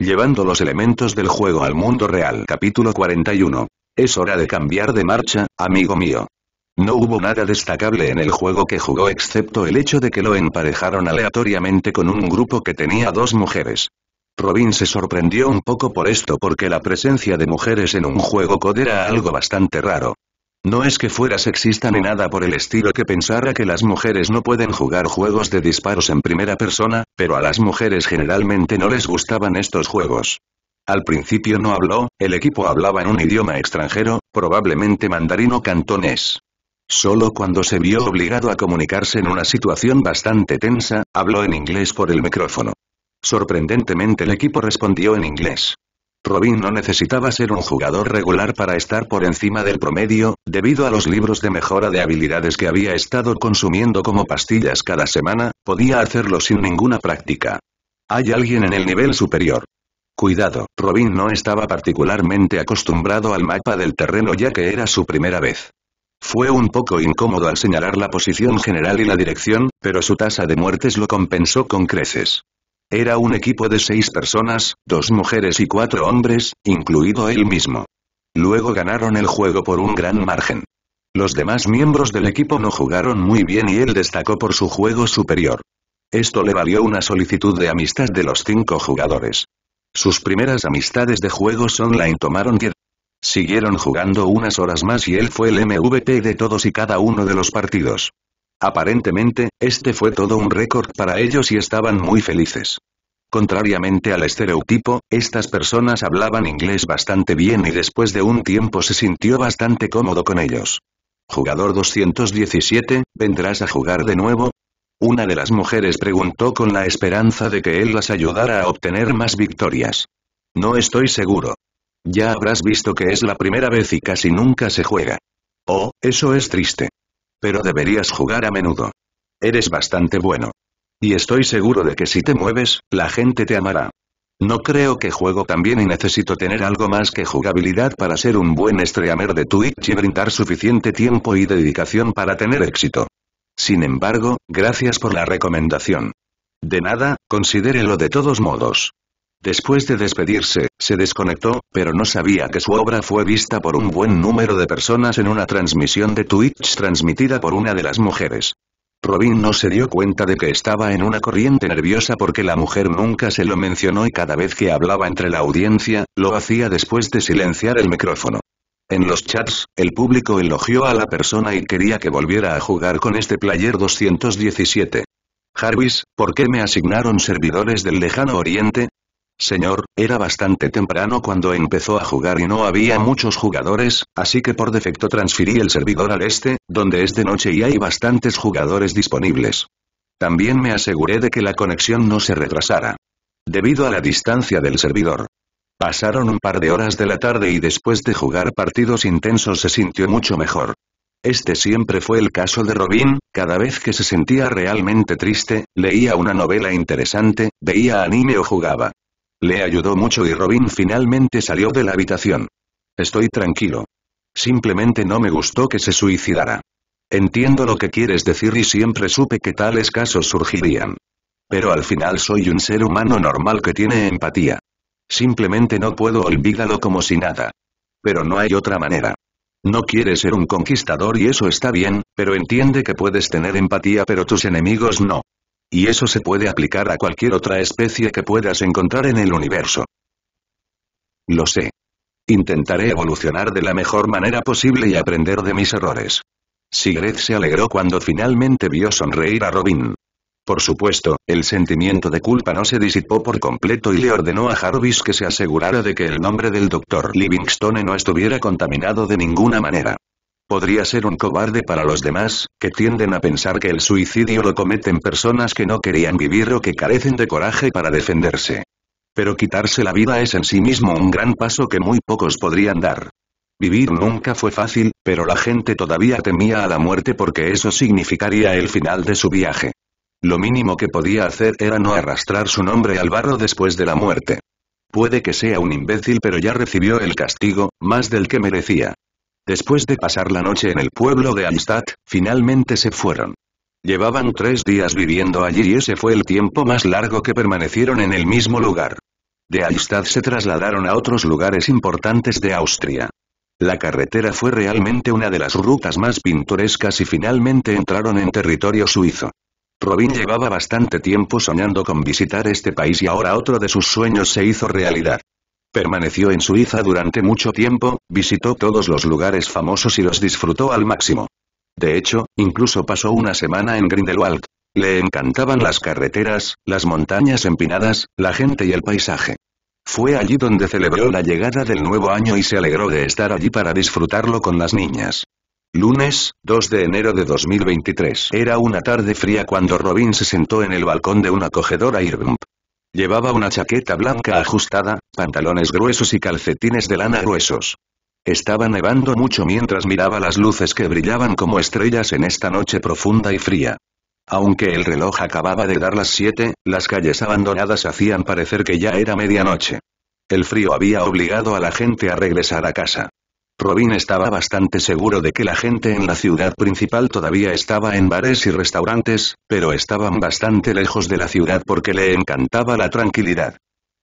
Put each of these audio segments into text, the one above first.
Llevando los elementos del juego al mundo real. Capítulo 41. Es hora de cambiar de marcha, amigo mío. No hubo nada destacable en el juego que jugó excepto el hecho de que lo emparejaron aleatoriamente con un grupo que tenía dos mujeres. Robin se sorprendió un poco por esto porque la presencia de mujeres en un juego COD era algo bastante raro. No es que fuera sexista ni nada por el estilo que pensara que las mujeres no pueden jugar juegos de disparos en primera persona, pero a las mujeres generalmente no les gustaban estos juegos. Al principio no habló, el equipo hablaba en un idioma extranjero, probablemente mandarín cantonés. Solo cuando se vio obligado a comunicarse en una situación bastante tensa, habló en inglés por el micrófono. Sorprendentemente el equipo respondió en inglés. Robin no necesitaba ser un jugador regular para estar por encima del promedio, debido a los libros de mejora de habilidades que había estado consumiendo como pastillas cada semana, podía hacerlo sin ninguna práctica. Hay alguien en el nivel superior. Cuidado, Robin no estaba particularmente acostumbrado al mapa del terreno ya que era su primera vez. Fue un poco incómodo al señalar la posición general y la dirección, pero su tasa de muertes lo compensó con creces. Era un equipo de seis personas, dos mujeres y cuatro hombres, incluido él mismo. Luego ganaron el juego por un gran margen. Los demás miembros del equipo no jugaron muy bien y él destacó por su juego superior. Esto le valió una solicitud de amistad de los cinco jugadores. Sus primeras amistades de juegos online tomaron que Siguieron jugando unas horas más y él fue el MVP de todos y cada uno de los partidos. Aparentemente, este fue todo un récord para ellos y estaban muy felices. Contrariamente al estereotipo, estas personas hablaban inglés bastante bien y después de un tiempo se sintió bastante cómodo con ellos. Jugador 217, ¿vendrás a jugar de nuevo? Una de las mujeres preguntó con la esperanza de que él las ayudara a obtener más victorias. No estoy seguro. Ya habrás visto que es la primera vez y casi nunca se juega. Oh, eso es triste. Pero deberías jugar a menudo. Eres bastante bueno. Y estoy seguro de que si te mueves, la gente te amará. No creo que juego tan bien y necesito tener algo más que jugabilidad para ser un buen streamer de Twitch y brindar suficiente tiempo y dedicación para tener éxito. Sin embargo, gracias por la recomendación. De nada, considérelo de todos modos. Después de despedirse, se desconectó, pero no sabía que su obra fue vista por un buen número de personas en una transmisión de Twitch transmitida por una de las mujeres. Robin no se dio cuenta de que estaba en una corriente nerviosa porque la mujer nunca se lo mencionó y cada vez que hablaba entre la audiencia, lo hacía después de silenciar el micrófono. En los chats, el público elogió a la persona y quería que volviera a jugar con este player 217. Jarvis, ¿por qué me asignaron servidores del lejano oriente? Señor, era bastante temprano cuando empezó a jugar y no había muchos jugadores, así que por defecto transferí el servidor al este, donde es de noche y hay bastantes jugadores disponibles. También me aseguré de que la conexión no se retrasara. Debido a la distancia del servidor. Pasaron un par de horas de la tarde y después de jugar partidos intensos se sintió mucho mejor. Este siempre fue el caso de Robin, cada vez que se sentía realmente triste, leía una novela interesante, veía anime o jugaba. Le ayudó mucho y Robin finalmente salió de la habitación. Estoy tranquilo. Simplemente no me gustó que se suicidara. Entiendo lo que quieres decir y siempre supe que tales casos surgirían. Pero al final soy un ser humano normal que tiene empatía. Simplemente no puedo olvidarlo como si nada. Pero no hay otra manera. No quieres ser un conquistador y eso está bien, pero entiende que puedes tener empatía pero tus enemigos no. Y eso se puede aplicar a cualquier otra especie que puedas encontrar en el universo. Lo sé. Intentaré evolucionar de la mejor manera posible y aprender de mis errores. Sigrid se alegró cuando finalmente vio sonreír a Robin. Por supuesto, el sentimiento de culpa no se disipó por completo y le ordenó a Jarvis que se asegurara de que el nombre del Dr. Livingstone no estuviera contaminado de ninguna manera. Podría ser un cobarde para los demás, que tienden a pensar que el suicidio lo cometen personas que no querían vivir o que carecen de coraje para defenderse. Pero quitarse la vida es en sí mismo un gran paso que muy pocos podrían dar. Vivir nunca fue fácil, pero la gente todavía temía a la muerte porque eso significaría el final de su viaje. Lo mínimo que podía hacer era no arrastrar su nombre al barro después de la muerte. Puede que sea un imbécil pero ya recibió el castigo, más del que merecía. Después de pasar la noche en el pueblo de Amstad, finalmente se fueron. Llevaban tres días viviendo allí y ese fue el tiempo más largo que permanecieron en el mismo lugar. De amstad se trasladaron a otros lugares importantes de Austria. La carretera fue realmente una de las rutas más pintorescas y finalmente entraron en territorio suizo. Robin llevaba bastante tiempo soñando con visitar este país y ahora otro de sus sueños se hizo realidad. Permaneció en Suiza durante mucho tiempo, visitó todos los lugares famosos y los disfrutó al máximo. De hecho, incluso pasó una semana en Grindelwald. Le encantaban las carreteras, las montañas empinadas, la gente y el paisaje. Fue allí donde celebró la llegada del nuevo año y se alegró de estar allí para disfrutarlo con las niñas. Lunes, 2 de enero de 2023. Era una tarde fría cuando Robin se sentó en el balcón de una acogedora Irvump. Llevaba una chaqueta blanca ajustada, pantalones gruesos y calcetines de lana gruesos. Estaba nevando mucho mientras miraba las luces que brillaban como estrellas en esta noche profunda y fría. Aunque el reloj acababa de dar las siete, las calles abandonadas hacían parecer que ya era medianoche. El frío había obligado a la gente a regresar a casa. Robin estaba bastante seguro de que la gente en la ciudad principal todavía estaba en bares y restaurantes, pero estaban bastante lejos de la ciudad porque le encantaba la tranquilidad.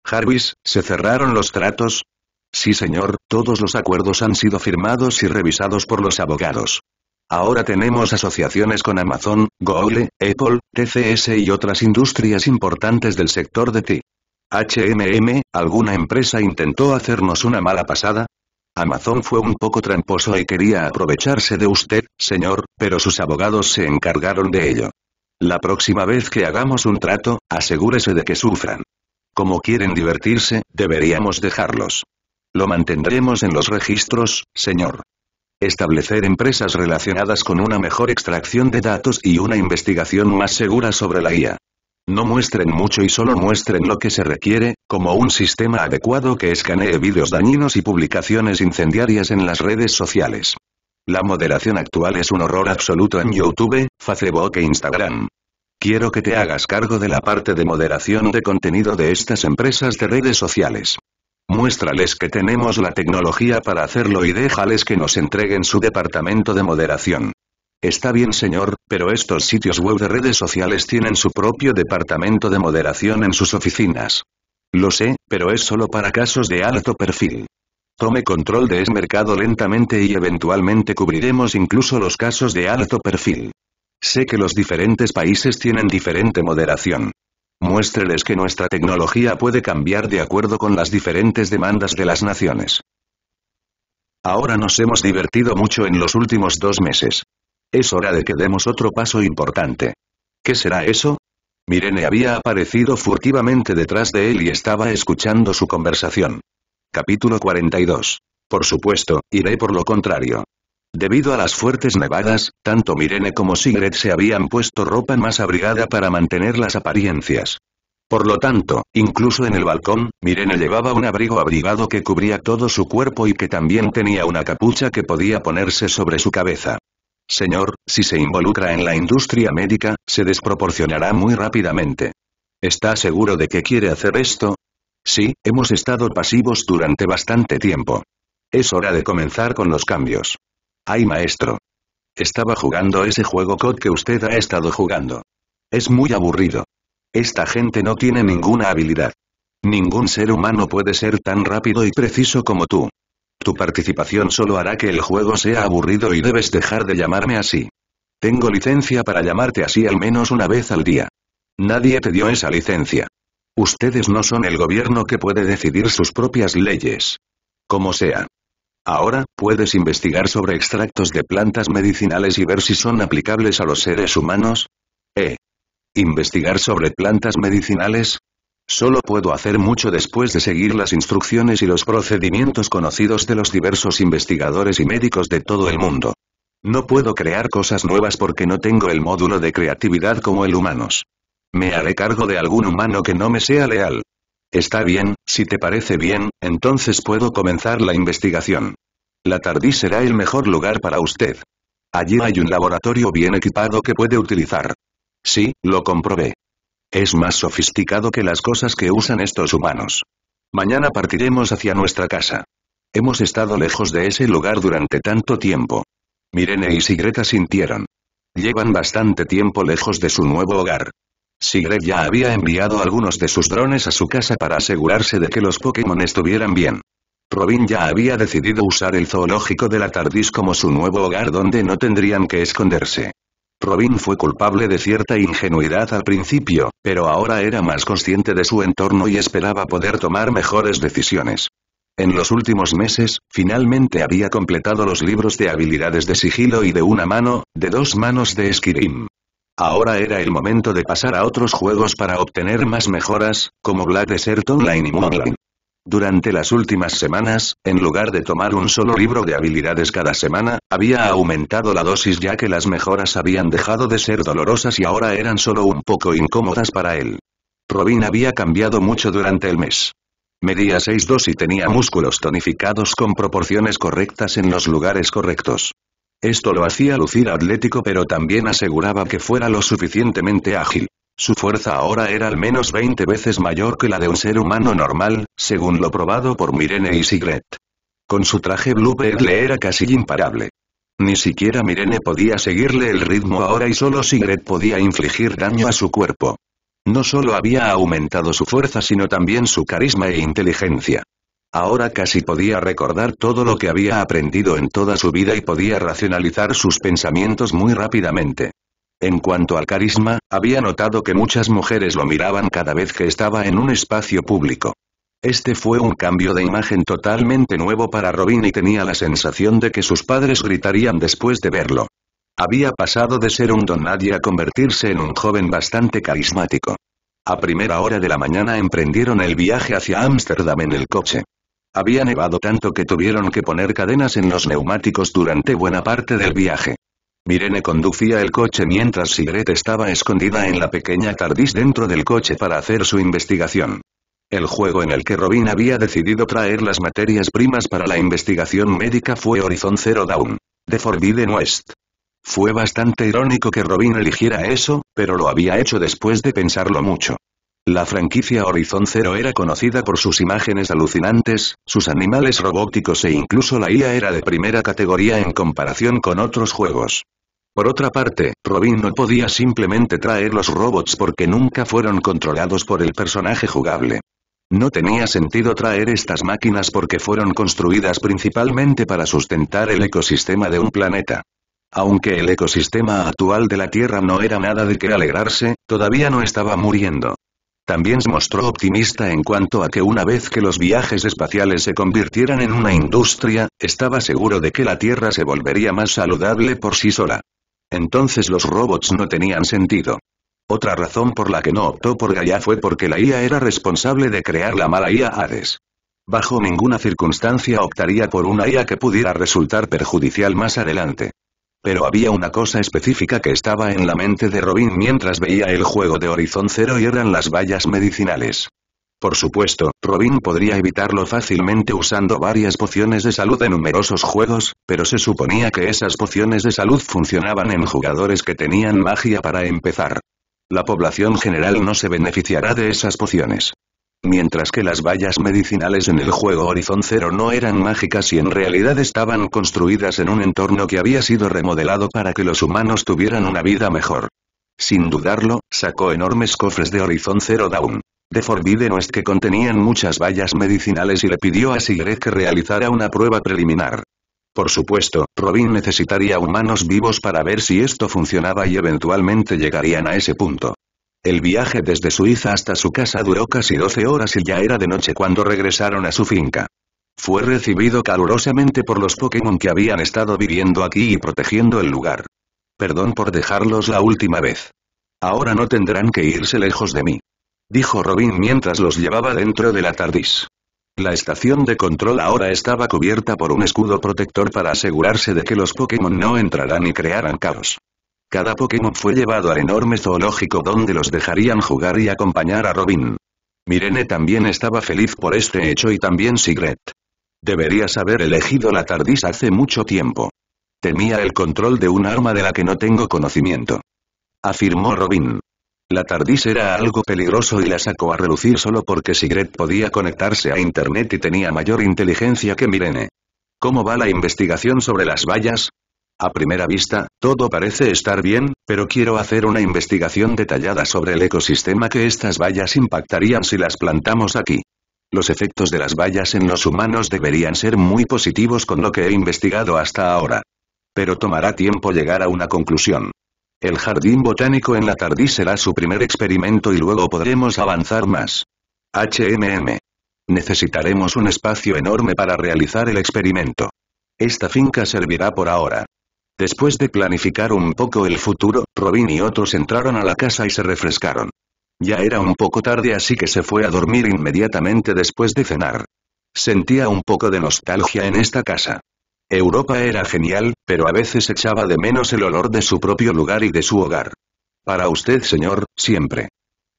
Jarvis, ¿se cerraron los tratos? Sí señor, todos los acuerdos han sido firmados y revisados por los abogados. Ahora tenemos asociaciones con Amazon, Google, Apple, TCS y otras industrias importantes del sector de TI. HMM, ¿alguna empresa intentó hacernos una mala pasada? Amazon fue un poco tramposo y quería aprovecharse de usted, señor, pero sus abogados se encargaron de ello. La próxima vez que hagamos un trato, asegúrese de que sufran. Como quieren divertirse, deberíamos dejarlos. Lo mantendremos en los registros, señor. Establecer empresas relacionadas con una mejor extracción de datos y una investigación más segura sobre la IA. No muestren mucho y solo muestren lo que se requiere, como un sistema adecuado que escanee vídeos dañinos y publicaciones incendiarias en las redes sociales. La moderación actual es un horror absoluto en YouTube, Facebook e Instagram. Quiero que te hagas cargo de la parte de moderación de contenido de estas empresas de redes sociales. Muéstrales que tenemos la tecnología para hacerlo y déjales que nos entreguen su departamento de moderación. Está bien señor, pero estos sitios web de redes sociales tienen su propio departamento de moderación en sus oficinas. Lo sé, pero es solo para casos de alto perfil. Tome control de ese mercado lentamente y eventualmente cubriremos incluso los casos de alto perfil. Sé que los diferentes países tienen diferente moderación. Muéstreles que nuestra tecnología puede cambiar de acuerdo con las diferentes demandas de las naciones. Ahora nos hemos divertido mucho en los últimos dos meses. Es hora de que demos otro paso importante. ¿Qué será eso? Mirene había aparecido furtivamente detrás de él y estaba escuchando su conversación. Capítulo 42. Por supuesto, iré por lo contrario. Debido a las fuertes nevadas, tanto Mirene como Sigrid se habían puesto ropa más abrigada para mantener las apariencias. Por lo tanto, incluso en el balcón, Mirene llevaba un abrigo abrigado que cubría todo su cuerpo y que también tenía una capucha que podía ponerse sobre su cabeza. Señor, si se involucra en la industria médica, se desproporcionará muy rápidamente. ¿Está seguro de que quiere hacer esto? Sí, hemos estado pasivos durante bastante tiempo. Es hora de comenzar con los cambios. Ay maestro. Estaba jugando ese juego COD que usted ha estado jugando. Es muy aburrido. Esta gente no tiene ninguna habilidad. Ningún ser humano puede ser tan rápido y preciso como tú. Tu participación solo hará que el juego sea aburrido y debes dejar de llamarme así. Tengo licencia para llamarte así al menos una vez al día. Nadie te dio esa licencia. Ustedes no son el gobierno que puede decidir sus propias leyes. Como sea. Ahora, puedes investigar sobre extractos de plantas medicinales y ver si son aplicables a los seres humanos. ¿Eh? ¿Investigar sobre plantas medicinales? Solo puedo hacer mucho después de seguir las instrucciones y los procedimientos conocidos de los diversos investigadores y médicos de todo el mundo. No puedo crear cosas nuevas porque no tengo el módulo de creatividad como el humanos. Me haré cargo de algún humano que no me sea leal. Está bien, si te parece bien, entonces puedo comenzar la investigación. La tardí será el mejor lugar para usted. Allí hay un laboratorio bien equipado que puede utilizar. Sí, lo comprobé. Es más sofisticado que las cosas que usan estos humanos. Mañana partiremos hacia nuestra casa. Hemos estado lejos de ese lugar durante tanto tiempo. Mirene y Sigreta sintieron. Llevan bastante tiempo lejos de su nuevo hogar. Sigret ya había enviado algunos de sus drones a su casa para asegurarse de que los Pokémon estuvieran bien. Robin ya había decidido usar el zoológico de la Tardis como su nuevo hogar donde no tendrían que esconderse. Robin fue culpable de cierta ingenuidad al principio, pero ahora era más consciente de su entorno y esperaba poder tomar mejores decisiones. En los últimos meses, finalmente había completado los libros de habilidades de sigilo y de una mano, de dos manos de Skyrim. Ahora era el momento de pasar a otros juegos para obtener más mejoras, como Black Desert Online y Moonline. Durante las últimas semanas, en lugar de tomar un solo libro de habilidades cada semana, había aumentado la dosis ya que las mejoras habían dejado de ser dolorosas y ahora eran solo un poco incómodas para él. Robin había cambiado mucho durante el mes. Medía 6-2 y tenía músculos tonificados con proporciones correctas en los lugares correctos. Esto lo hacía lucir atlético pero también aseguraba que fuera lo suficientemente ágil. Su fuerza ahora era al menos 20 veces mayor que la de un ser humano normal, según lo probado por Mirene y Sigret. Con su traje bluebird le era casi imparable. Ni siquiera Mirene podía seguirle el ritmo ahora y solo Sigret podía infligir daño a su cuerpo. No solo había aumentado su fuerza sino también su carisma e inteligencia. Ahora casi podía recordar todo lo que había aprendido en toda su vida y podía racionalizar sus pensamientos muy rápidamente. En cuanto al carisma, había notado que muchas mujeres lo miraban cada vez que estaba en un espacio público. Este fue un cambio de imagen totalmente nuevo para Robin y tenía la sensación de que sus padres gritarían después de verlo. Había pasado de ser un don nadie a convertirse en un joven bastante carismático. A primera hora de la mañana emprendieron el viaje hacia Ámsterdam en el coche. Había nevado tanto que tuvieron que poner cadenas en los neumáticos durante buena parte del viaje. Mirene conducía el coche mientras Sigret estaba escondida en la pequeña TARDIS dentro del coche para hacer su investigación. El juego en el que Robin había decidido traer las materias primas para la investigación médica fue Horizon Zero Dawn. The Forbidden West. Fue bastante irónico que Robin eligiera eso, pero lo había hecho después de pensarlo mucho. La franquicia Horizon Zero era conocida por sus imágenes alucinantes, sus animales robóticos e incluso la IA era de primera categoría en comparación con otros juegos. Por otra parte, Robin no podía simplemente traer los robots porque nunca fueron controlados por el personaje jugable. No tenía sentido traer estas máquinas porque fueron construidas principalmente para sustentar el ecosistema de un planeta. Aunque el ecosistema actual de la Tierra no era nada de que alegrarse, todavía no estaba muriendo. También se mostró optimista en cuanto a que una vez que los viajes espaciales se convirtieran en una industria, estaba seguro de que la Tierra se volvería más saludable por sí sola. Entonces los robots no tenían sentido. Otra razón por la que no optó por Gaia fue porque la IA era responsable de crear la mala IA Hades. Bajo ninguna circunstancia optaría por una IA que pudiera resultar perjudicial más adelante. Pero había una cosa específica que estaba en la mente de Robin mientras veía el juego de Horizon Zero y eran las vallas medicinales. Por supuesto, Robin podría evitarlo fácilmente usando varias pociones de salud en numerosos juegos, pero se suponía que esas pociones de salud funcionaban en jugadores que tenían magia para empezar. La población general no se beneficiará de esas pociones. Mientras que las vallas medicinales en el juego Horizon Zero no eran mágicas y en realidad estaban construidas en un entorno que había sido remodelado para que los humanos tuvieran una vida mejor. Sin dudarlo, sacó enormes cofres de Horizon Zero Dawn de Forbidden West que contenían muchas vallas medicinales y le pidió a Sigred que realizara una prueba preliminar. Por supuesto, Robin necesitaría humanos vivos para ver si esto funcionaba y eventualmente llegarían a ese punto. El viaje desde Suiza hasta su casa duró casi 12 horas y ya era de noche cuando regresaron a su finca. Fue recibido calurosamente por los Pokémon que habían estado viviendo aquí y protegiendo el lugar. Perdón por dejarlos la última vez. Ahora no tendrán que irse lejos de mí dijo Robin mientras los llevaba dentro de la TARDIS. La estación de control ahora estaba cubierta por un escudo protector para asegurarse de que los Pokémon no entraran y crearan caos. Cada Pokémon fue llevado al enorme zoológico donde los dejarían jugar y acompañar a Robin. Mirene también estaba feliz por este hecho y también Sigret. Deberías haber elegido la TARDIS hace mucho tiempo. Tenía el control de un arma de la que no tengo conocimiento. Afirmó Robin. La TARDIS era algo peligroso y la sacó a relucir solo porque Sigret podía conectarse a Internet y tenía mayor inteligencia que Mirene. ¿Cómo va la investigación sobre las vallas? A primera vista, todo parece estar bien, pero quiero hacer una investigación detallada sobre el ecosistema que estas vallas impactarían si las plantamos aquí. Los efectos de las vallas en los humanos deberían ser muy positivos con lo que he investigado hasta ahora. Pero tomará tiempo llegar a una conclusión. El jardín botánico en la tardí será su primer experimento y luego podremos avanzar más. HMM. Necesitaremos un espacio enorme para realizar el experimento. Esta finca servirá por ahora. Después de planificar un poco el futuro, Robin y otros entraron a la casa y se refrescaron. Ya era un poco tarde así que se fue a dormir inmediatamente después de cenar. Sentía un poco de nostalgia en esta casa. Europa era genial, pero a veces echaba de menos el olor de su propio lugar y de su hogar. Para usted, señor, siempre.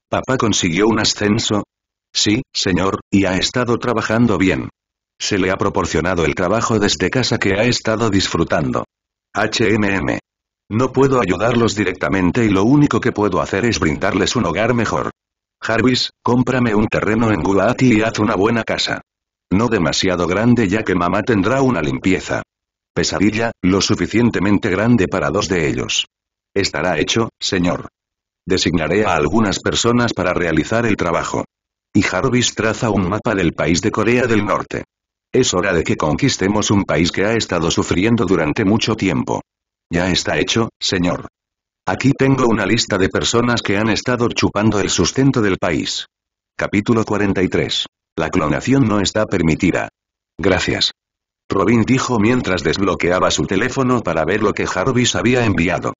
¿Papá consiguió un ascenso? Sí, señor, y ha estado trabajando bien. Se le ha proporcionado el trabajo desde casa que ha estado disfrutando. HMM. No puedo ayudarlos directamente y lo único que puedo hacer es brindarles un hogar mejor. Jarvis, cómprame un terreno en Gulati y haz una buena casa. No demasiado grande ya que mamá tendrá una limpieza. Pesadilla, lo suficientemente grande para dos de ellos. Estará hecho, señor. Designaré a algunas personas para realizar el trabajo. Y Jarvis traza un mapa del país de Corea del Norte. Es hora de que conquistemos un país que ha estado sufriendo durante mucho tiempo. Ya está hecho, señor. Aquí tengo una lista de personas que han estado chupando el sustento del país. Capítulo 43. La clonación no está permitida. Gracias. Robin dijo mientras desbloqueaba su teléfono para ver lo que Jarvis había enviado.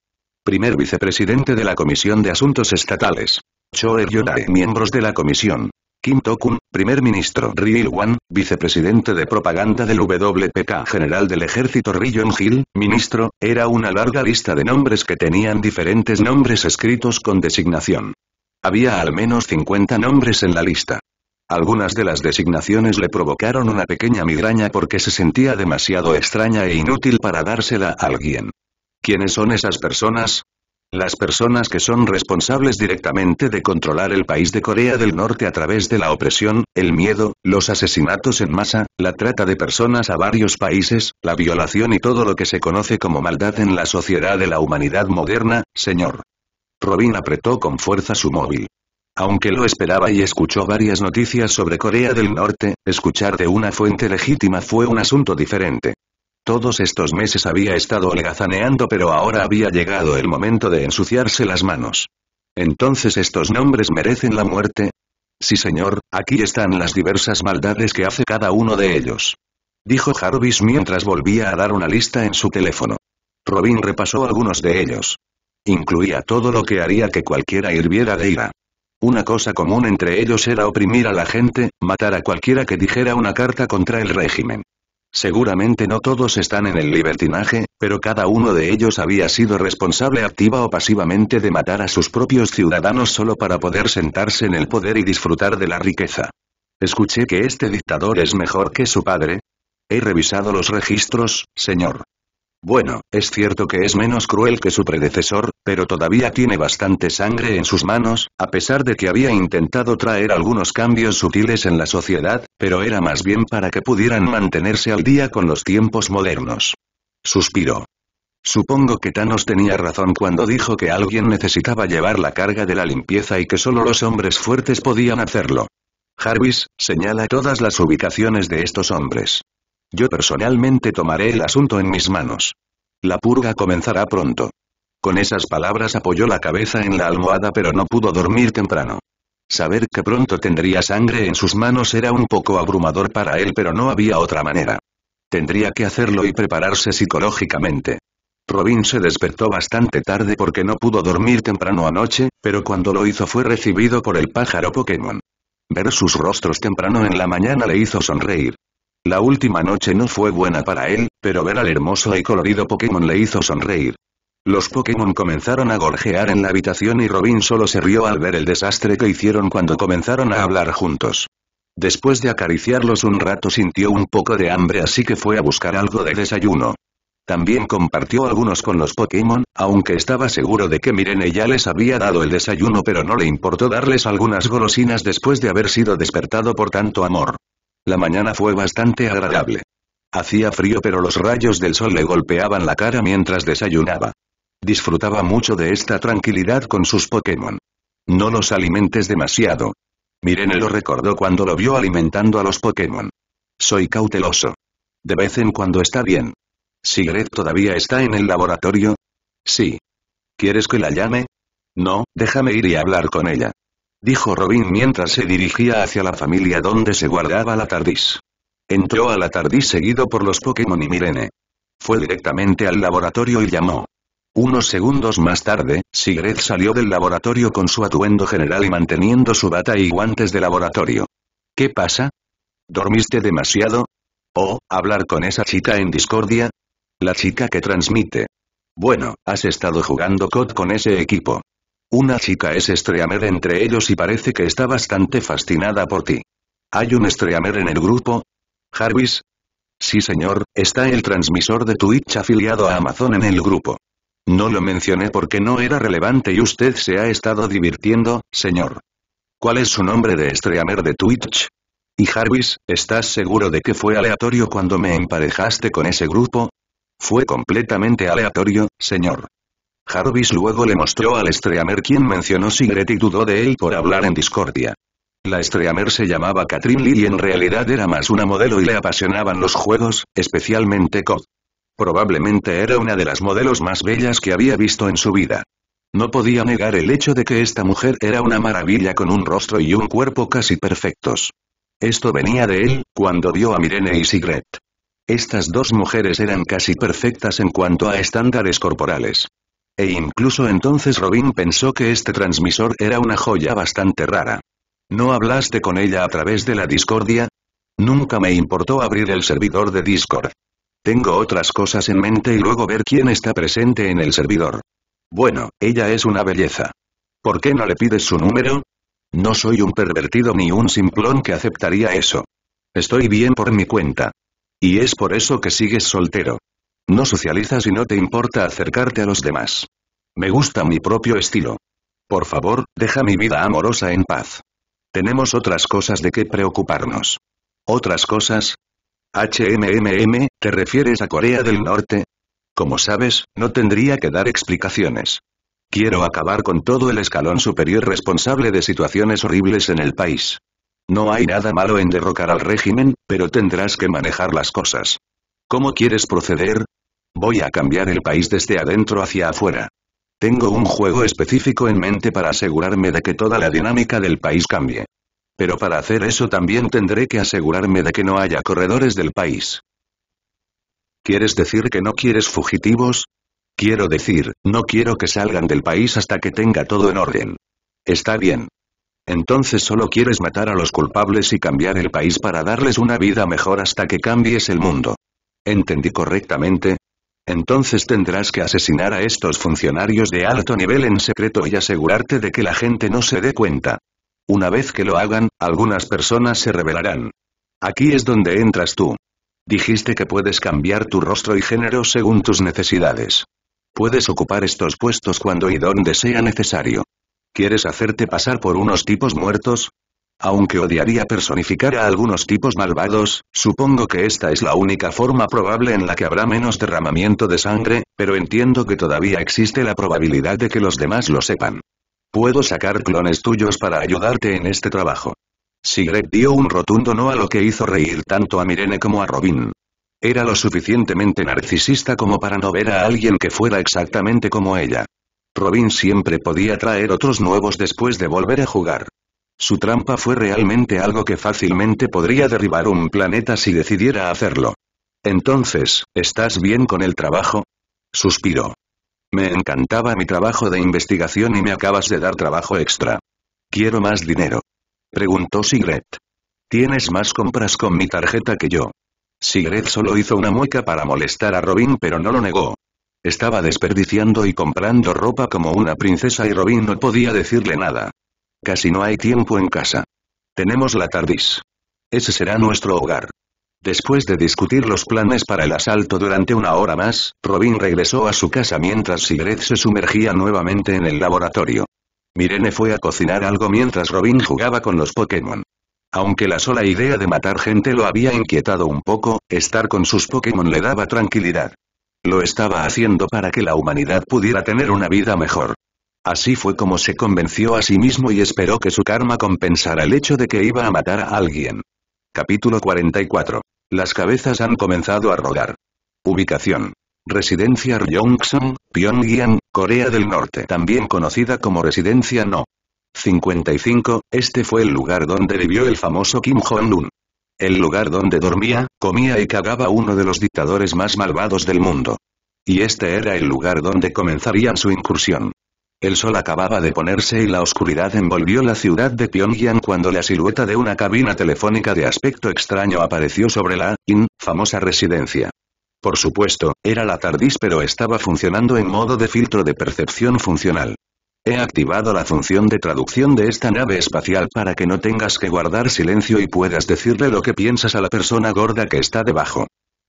Primer vicepresidente de la Comisión de Asuntos Estatales. Choe Yonae, miembros de la comisión. Kim Tokun, primer ministro. Ryu Wan, vicepresidente de propaganda del WPK. General del ejército Ryon Gil, ministro, era una larga lista de nombres que tenían diferentes nombres escritos con designación. Había al menos 50 nombres en la lista. Algunas de las designaciones le provocaron una pequeña migraña porque se sentía demasiado extraña e inútil para dársela a alguien. ¿Quiénes son esas personas? Las personas que son responsables directamente de controlar el país de Corea del Norte a través de la opresión, el miedo, los asesinatos en masa, la trata de personas a varios países, la violación y todo lo que se conoce como maldad en la sociedad de la humanidad moderna, señor. Robin apretó con fuerza su móvil. Aunque lo esperaba y escuchó varias noticias sobre Corea del Norte, escuchar de una fuente legítima fue un asunto diferente. Todos estos meses había estado holgazaneando pero ahora había llegado el momento de ensuciarse las manos. ¿Entonces estos nombres merecen la muerte? Sí señor, aquí están las diversas maldades que hace cada uno de ellos. Dijo Jarvis mientras volvía a dar una lista en su teléfono. Robin repasó algunos de ellos. Incluía todo lo que haría que cualquiera hirviera de ira. Una cosa común entre ellos era oprimir a la gente, matar a cualquiera que dijera una carta contra el régimen. Seguramente no todos están en el libertinaje, pero cada uno de ellos había sido responsable activa o pasivamente de matar a sus propios ciudadanos solo para poder sentarse en el poder y disfrutar de la riqueza. Escuché que este dictador es mejor que su padre. He revisado los registros, señor. Bueno, es cierto que es menos cruel que su predecesor, pero todavía tiene bastante sangre en sus manos, a pesar de que había intentado traer algunos cambios sutiles en la sociedad, pero era más bien para que pudieran mantenerse al día con los tiempos modernos. Suspiró. Supongo que Thanos tenía razón cuando dijo que alguien necesitaba llevar la carga de la limpieza y que solo los hombres fuertes podían hacerlo. Jarvis, señala todas las ubicaciones de estos hombres. Yo personalmente tomaré el asunto en mis manos. La purga comenzará pronto. Con esas palabras apoyó la cabeza en la almohada pero no pudo dormir temprano. Saber que pronto tendría sangre en sus manos era un poco abrumador para él pero no había otra manera. Tendría que hacerlo y prepararse psicológicamente. Robin se despertó bastante tarde porque no pudo dormir temprano anoche, pero cuando lo hizo fue recibido por el pájaro Pokémon. Ver sus rostros temprano en la mañana le hizo sonreír. La última noche no fue buena para él, pero ver al hermoso y colorido Pokémon le hizo sonreír. Los Pokémon comenzaron a gorjear en la habitación y Robin solo se rió al ver el desastre que hicieron cuando comenzaron a hablar juntos. Después de acariciarlos un rato sintió un poco de hambre así que fue a buscar algo de desayuno. También compartió algunos con los Pokémon, aunque estaba seguro de que Mirene ya les había dado el desayuno pero no le importó darles algunas golosinas después de haber sido despertado por tanto amor. La mañana fue bastante agradable. Hacía frío pero los rayos del sol le golpeaban la cara mientras desayunaba. Disfrutaba mucho de esta tranquilidad con sus Pokémon. No los alimentes demasiado. Mirene lo recordó cuando lo vio alimentando a los Pokémon. Soy cauteloso. De vez en cuando está bien. ¿Sigret todavía está en el laboratorio? Sí. ¿Quieres que la llame? No, déjame ir y hablar con ella dijo Robin mientras se dirigía hacia la familia donde se guardaba la TARDIS. Entró a la TARDIS seguido por los Pokémon y Mirene. Fue directamente al laboratorio y llamó. Unos segundos más tarde, Sigred salió del laboratorio con su atuendo general y manteniendo su bata y guantes de laboratorio. ¿Qué pasa? ¿Dormiste demasiado? ¿O, hablar con esa chica en discordia? La chica que transmite. Bueno, has estado jugando COD con ese equipo. Una chica es streamer entre ellos y parece que está bastante fascinada por ti. ¿Hay un streamer en el grupo? ¿Harvis? Sí señor, está el transmisor de Twitch afiliado a Amazon en el grupo. No lo mencioné porque no era relevante y usted se ha estado divirtiendo, señor. ¿Cuál es su nombre de streamer de Twitch? Y Harvis, ¿estás seguro de que fue aleatorio cuando me emparejaste con ese grupo? Fue completamente aleatorio, señor. Jarvis luego le mostró al Streamer quien mencionó Sigret y dudó de él por hablar en discordia. La streamer se llamaba Katrin Lee y en realidad era más una modelo y le apasionaban los juegos, especialmente COD. Probablemente era una de las modelos más bellas que había visto en su vida. No podía negar el hecho de que esta mujer era una maravilla con un rostro y un cuerpo casi perfectos. Esto venía de él, cuando vio a Mirene y Sigret. Estas dos mujeres eran casi perfectas en cuanto a estándares corporales. E incluso entonces Robin pensó que este transmisor era una joya bastante rara. ¿No hablaste con ella a través de la discordia? Nunca me importó abrir el servidor de Discord. Tengo otras cosas en mente y luego ver quién está presente en el servidor. Bueno, ella es una belleza. ¿Por qué no le pides su número? No soy un pervertido ni un simplón que aceptaría eso. Estoy bien por mi cuenta. Y es por eso que sigues soltero. No socializas y no te importa acercarte a los demás. Me gusta mi propio estilo. Por favor, deja mi vida amorosa en paz. Tenemos otras cosas de qué preocuparnos. ¿Otras cosas? HMMM, ¿te refieres a Corea del Norte? Como sabes, no tendría que dar explicaciones. Quiero acabar con todo el escalón superior responsable de situaciones horribles en el país. No hay nada malo en derrocar al régimen, pero tendrás que manejar las cosas. ¿Cómo quieres proceder? Voy a cambiar el país desde adentro hacia afuera. Tengo un juego específico en mente para asegurarme de que toda la dinámica del país cambie. Pero para hacer eso también tendré que asegurarme de que no haya corredores del país. ¿Quieres decir que no quieres fugitivos? Quiero decir, no quiero que salgan del país hasta que tenga todo en orden. Está bien. Entonces solo quieres matar a los culpables y cambiar el país para darles una vida mejor hasta que cambies el mundo. ¿Entendí correctamente? Entonces tendrás que asesinar a estos funcionarios de alto nivel en secreto y asegurarte de que la gente no se dé cuenta. Una vez que lo hagan, algunas personas se revelarán. Aquí es donde entras tú. Dijiste que puedes cambiar tu rostro y género según tus necesidades. Puedes ocupar estos puestos cuando y donde sea necesario. ¿Quieres hacerte pasar por unos tipos muertos? Aunque odiaría personificar a algunos tipos malvados, supongo que esta es la única forma probable en la que habrá menos derramamiento de sangre, pero entiendo que todavía existe la probabilidad de que los demás lo sepan. Puedo sacar clones tuyos para ayudarte en este trabajo. Sigret dio un rotundo no a lo que hizo reír tanto a Mirene como a Robin. Era lo suficientemente narcisista como para no ver a alguien que fuera exactamente como ella. Robin siempre podía traer otros nuevos después de volver a jugar. Su trampa fue realmente algo que fácilmente podría derribar un planeta si decidiera hacerlo. Entonces, ¿estás bien con el trabajo? Suspiró. Me encantaba mi trabajo de investigación y me acabas de dar trabajo extra. Quiero más dinero. Preguntó Sigret. Tienes más compras con mi tarjeta que yo. Sigret solo hizo una mueca para molestar a Robin pero no lo negó. Estaba desperdiciando y comprando ropa como una princesa y Robin no podía decirle nada. Casi no hay tiempo en casa. Tenemos la tardis. Ese será nuestro hogar. Después de discutir los planes para el asalto durante una hora más, Robin regresó a su casa mientras Sigrid se sumergía nuevamente en el laboratorio. Mirene fue a cocinar algo mientras Robin jugaba con los Pokémon. Aunque la sola idea de matar gente lo había inquietado un poco, estar con sus Pokémon le daba tranquilidad. Lo estaba haciendo para que la humanidad pudiera tener una vida mejor. Así fue como se convenció a sí mismo y esperó que su karma compensara el hecho de que iba a matar a alguien. Capítulo 44. Las cabezas han comenzado a rodar. Ubicación. Residencia Ryongsong, Pyongyang, Corea del Norte. También conocida como Residencia No. 55. Este fue el lugar donde vivió el famoso Kim Jong-un. El lugar donde dormía, comía y cagaba uno de los dictadores más malvados del mundo. Y este era el lugar donde comenzarían su incursión. El sol acababa de ponerse y la oscuridad envolvió la ciudad de Pyongyang cuando la silueta de una cabina telefónica de aspecto extraño apareció sobre la IN, famosa residencia. Por supuesto, era la tardís pero estaba funcionando en modo de filtro de percepción funcional. He activado la función de traducción de esta nave espacial para que no tengas que guardar silencio y puedas decirle lo que piensas a la persona gorda que está debajo.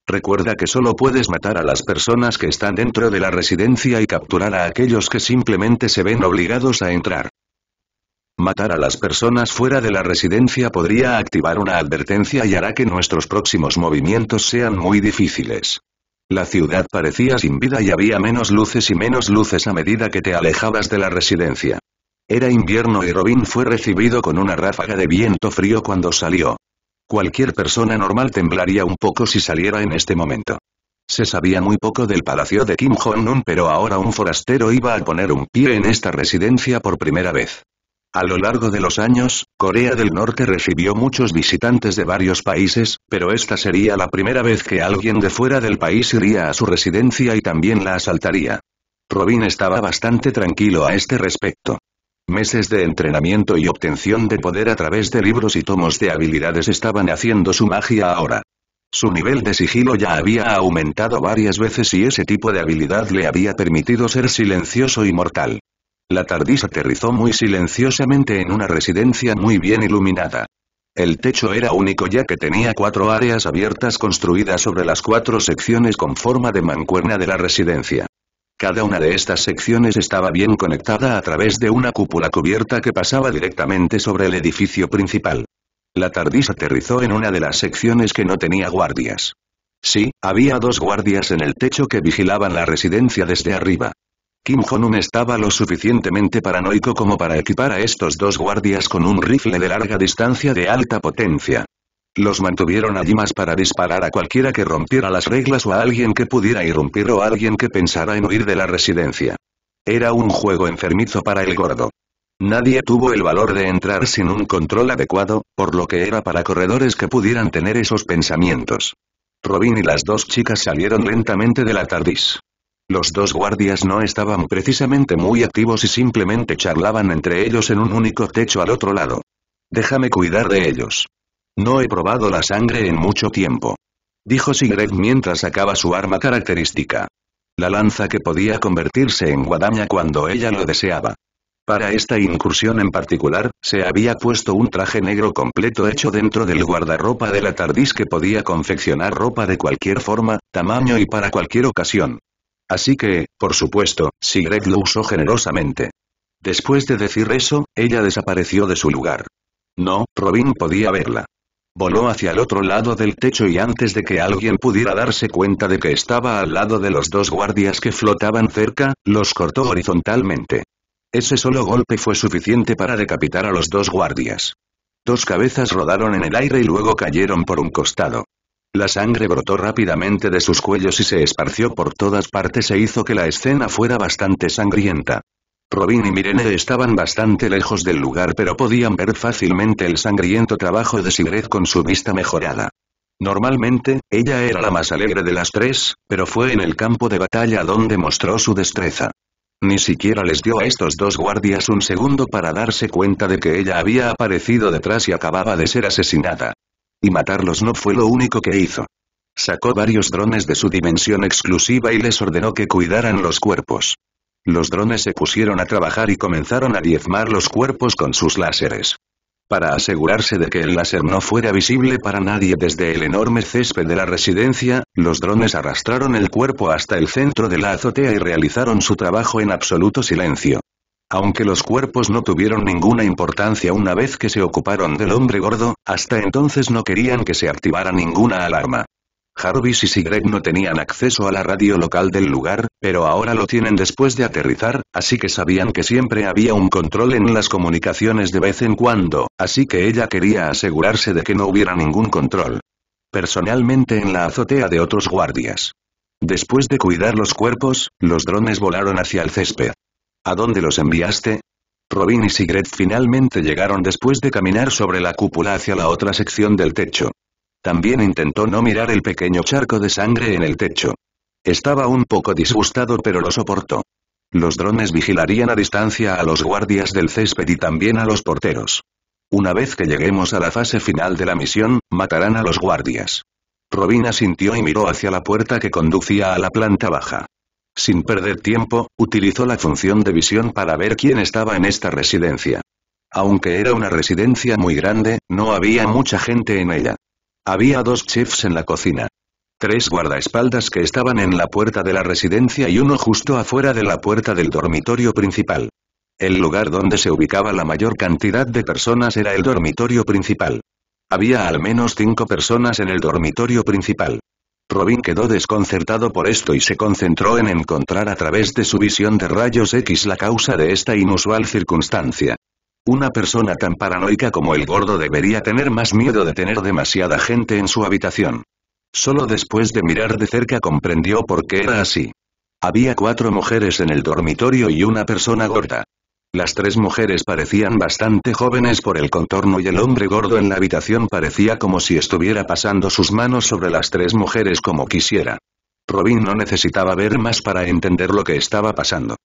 Recuerda que solo puedes matar a las personas que están dentro de la residencia y capturar a aquellos que simplemente se ven obligados a entrar. Matar a las personas fuera de la residencia podría activar una advertencia y hará que nuestros próximos movimientos sean muy difíciles. La ciudad parecía sin vida y había menos luces y menos luces a medida que te alejabas de la residencia. Era invierno y Robin fue recibido con una ráfaga de viento frío cuando salió. Cualquier persona normal temblaría un poco si saliera en este momento. Se sabía muy poco del palacio de Kim Jong-un pero ahora un forastero iba a poner un pie en esta residencia por primera vez. A lo largo de los años, Corea del Norte recibió muchos visitantes de varios países, pero esta sería la primera vez que alguien de fuera del país iría a su residencia y también la asaltaría. Robin estaba bastante tranquilo a este respecto. Meses de entrenamiento y obtención de poder a través de libros y tomos de habilidades estaban haciendo su magia ahora. Su nivel de sigilo ya había aumentado varias veces y ese tipo de habilidad le había permitido ser silencioso y mortal. La TARDIS aterrizó muy silenciosamente en una residencia muy bien iluminada. El techo era único ya que tenía cuatro áreas abiertas construidas sobre las cuatro secciones con forma de mancuerna de la residencia. Cada una de estas secciones estaba bien conectada a través de una cúpula cubierta que pasaba directamente sobre el edificio principal. La TARDIS aterrizó en una de las secciones que no tenía guardias. Sí, había dos guardias en el techo que vigilaban la residencia desde arriba. Kim Jong-un estaba lo suficientemente paranoico como para equipar a estos dos guardias con un rifle de larga distancia de alta potencia. Los mantuvieron allí más para disparar a cualquiera que rompiera las reglas o a alguien que pudiera irrumpir o a alguien que pensara en huir de la residencia. Era un juego enfermizo para el gordo. Nadie tuvo el valor de entrar sin un control adecuado, por lo que era para corredores que pudieran tener esos pensamientos. Robin y las dos chicas salieron lentamente de la tardis. Los dos guardias no estaban precisamente muy activos y simplemente charlaban entre ellos en un único techo al otro lado. Déjame cuidar de ellos. No he probado la sangre en mucho tiempo. Dijo Sigred mientras sacaba su arma característica. La lanza que podía convertirse en guadaña cuando ella lo deseaba. Para esta incursión en particular, se había puesto un traje negro completo hecho dentro del guardarropa de la Tardis que podía confeccionar ropa de cualquier forma, tamaño y para cualquier ocasión. Así que, por supuesto, Sigred lo usó generosamente. Después de decir eso, ella desapareció de su lugar. No, Robin podía verla. Voló hacia el otro lado del techo y antes de que alguien pudiera darse cuenta de que estaba al lado de los dos guardias que flotaban cerca, los cortó horizontalmente. Ese solo golpe fue suficiente para decapitar a los dos guardias. Dos cabezas rodaron en el aire y luego cayeron por un costado. La sangre brotó rápidamente de sus cuellos y se esparció por todas partes e hizo que la escena fuera bastante sangrienta. Robin y Mirene estaban bastante lejos del lugar pero podían ver fácilmente el sangriento trabajo de Sigrid con su vista mejorada. Normalmente, ella era la más alegre de las tres, pero fue en el campo de batalla donde mostró su destreza. Ni siquiera les dio a estos dos guardias un segundo para darse cuenta de que ella había aparecido detrás y acababa de ser asesinada. Y matarlos no fue lo único que hizo. Sacó varios drones de su dimensión exclusiva y les ordenó que cuidaran los cuerpos. Los drones se pusieron a trabajar y comenzaron a diezmar los cuerpos con sus láseres. Para asegurarse de que el láser no fuera visible para nadie desde el enorme césped de la residencia, los drones arrastraron el cuerpo hasta el centro de la azotea y realizaron su trabajo en absoluto silencio. Aunque los cuerpos no tuvieron ninguna importancia una vez que se ocuparon del hombre gordo, hasta entonces no querían que se activara ninguna alarma. Jarvis y Sigreg no tenían acceso a la radio local del lugar, pero ahora lo tienen después de aterrizar, así que sabían que siempre había un control en las comunicaciones de vez en cuando, así que ella quería asegurarse de que no hubiera ningún control. Personalmente en la azotea de otros guardias. Después de cuidar los cuerpos, los drones volaron hacia el césped. ¿A dónde los enviaste? Robin y Sigret finalmente llegaron después de caminar sobre la cúpula hacia la otra sección del techo. También intentó no mirar el pequeño charco de sangre en el techo. Estaba un poco disgustado pero lo soportó. Los drones vigilarían a distancia a los guardias del césped y también a los porteros. Una vez que lleguemos a la fase final de la misión, matarán a los guardias. Robina sintió y miró hacia la puerta que conducía a la planta baja. Sin perder tiempo, utilizó la función de visión para ver quién estaba en esta residencia. Aunque era una residencia muy grande, no había mucha gente en ella. Había dos chefs en la cocina. Tres guardaespaldas que estaban en la puerta de la residencia y uno justo afuera de la puerta del dormitorio principal. El lugar donde se ubicaba la mayor cantidad de personas era el dormitorio principal. Había al menos cinco personas en el dormitorio principal. Robin quedó desconcertado por esto y se concentró en encontrar a través de su visión de rayos X la causa de esta inusual circunstancia. Una persona tan paranoica como el gordo debería tener más miedo de tener demasiada gente en su habitación. Solo después de mirar de cerca comprendió por qué era así. Había cuatro mujeres en el dormitorio y una persona gorda. Las tres mujeres parecían bastante jóvenes por el contorno y el hombre gordo en la habitación parecía como si estuviera pasando sus manos sobre las tres mujeres como quisiera. Robin no necesitaba ver más para entender lo que estaba pasando.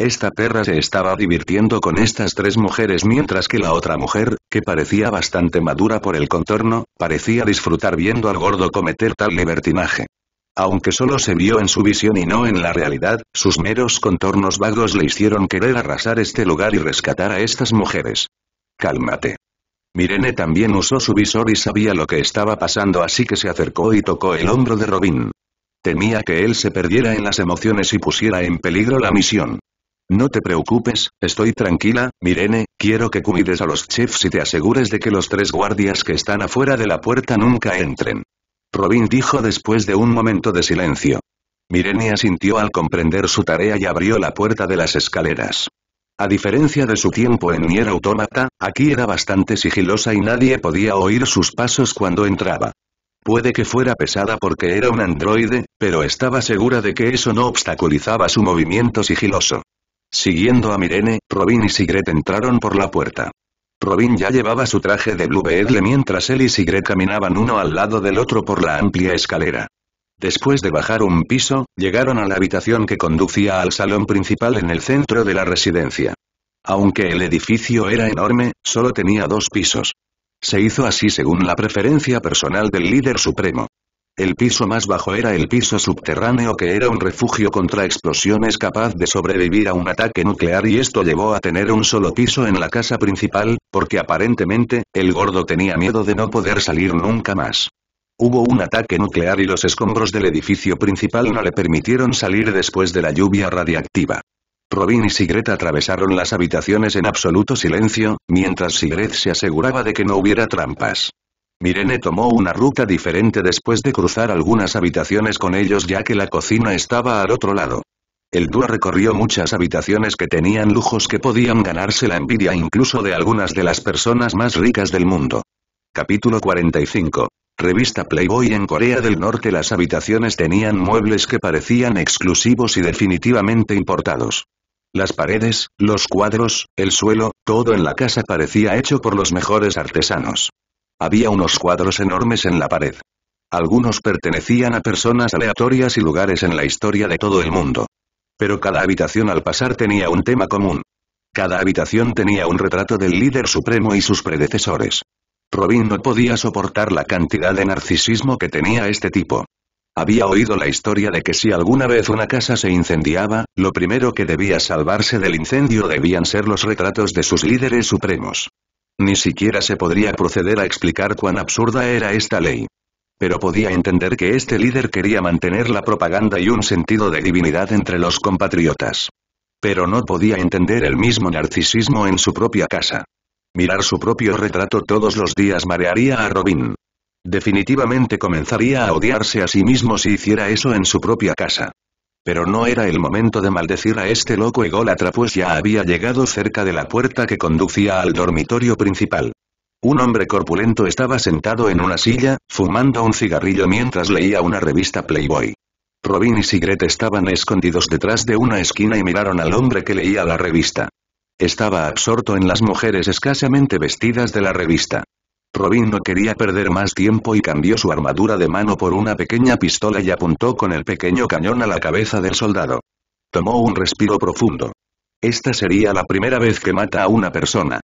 Esta perra se estaba divirtiendo con estas tres mujeres mientras que la otra mujer, que parecía bastante madura por el contorno, parecía disfrutar viendo al gordo cometer tal libertinaje. Aunque solo se vio en su visión y no en la realidad, sus meros contornos vagos le hicieron querer arrasar este lugar y rescatar a estas mujeres. Cálmate. Mirene también usó su visor y sabía lo que estaba pasando así que se acercó y tocó el hombro de Robin. Temía que él se perdiera en las emociones y pusiera en peligro la misión. No te preocupes, estoy tranquila, Mirene, quiero que cuides a los chefs y te asegures de que los tres guardias que están afuera de la puerta nunca entren. Robin dijo después de un momento de silencio. Mirene asintió al comprender su tarea y abrió la puerta de las escaleras. A diferencia de su tiempo en Nier Automata, aquí era bastante sigilosa y nadie podía oír sus pasos cuando entraba. Puede que fuera pesada porque era un androide, pero estaba segura de que eso no obstaculizaba su movimiento sigiloso. Siguiendo a Mirene, Robin y Sigret entraron por la puerta. Robin ya llevaba su traje de Blue mientras él y Sigret caminaban uno al lado del otro por la amplia escalera. Después de bajar un piso, llegaron a la habitación que conducía al salón principal en el centro de la residencia. Aunque el edificio era enorme, solo tenía dos pisos. Se hizo así según la preferencia personal del líder supremo. El piso más bajo era el piso subterráneo que era un refugio contra explosiones capaz de sobrevivir a un ataque nuclear y esto llevó a tener un solo piso en la casa principal, porque aparentemente, el gordo tenía miedo de no poder salir nunca más. Hubo un ataque nuclear y los escombros del edificio principal no le permitieron salir después de la lluvia radiactiva. Robin y Sigret atravesaron las habitaciones en absoluto silencio, mientras Sigret se aseguraba de que no hubiera trampas. Mirene tomó una ruta diferente después de cruzar algunas habitaciones con ellos ya que la cocina estaba al otro lado. El dúo recorrió muchas habitaciones que tenían lujos que podían ganarse la envidia incluso de algunas de las personas más ricas del mundo. Capítulo 45. Revista Playboy en Corea del Norte Las habitaciones tenían muebles que parecían exclusivos y definitivamente importados. Las paredes, los cuadros, el suelo, todo en la casa parecía hecho por los mejores artesanos. Había unos cuadros enormes en la pared. Algunos pertenecían a personas aleatorias y lugares en la historia de todo el mundo. Pero cada habitación al pasar tenía un tema común. Cada habitación tenía un retrato del líder supremo y sus predecesores. Robin no podía soportar la cantidad de narcisismo que tenía este tipo. Había oído la historia de que si alguna vez una casa se incendiaba, lo primero que debía salvarse del incendio debían ser los retratos de sus líderes supremos. Ni siquiera se podría proceder a explicar cuán absurda era esta ley. Pero podía entender que este líder quería mantener la propaganda y un sentido de divinidad entre los compatriotas. Pero no podía entender el mismo narcisismo en su propia casa. Mirar su propio retrato todos los días marearía a Robin. Definitivamente comenzaría a odiarse a sí mismo si hiciera eso en su propia casa. Pero no era el momento de maldecir a este loco ególatra pues ya había llegado cerca de la puerta que conducía al dormitorio principal. Un hombre corpulento estaba sentado en una silla, fumando un cigarrillo mientras leía una revista Playboy. Robin y Sigret estaban escondidos detrás de una esquina y miraron al hombre que leía la revista. Estaba absorto en las mujeres escasamente vestidas de la revista. Robin no quería perder más tiempo y cambió su armadura de mano por una pequeña pistola y apuntó con el pequeño cañón a la cabeza del soldado. Tomó un respiro profundo. Esta sería la primera vez que mata a una persona.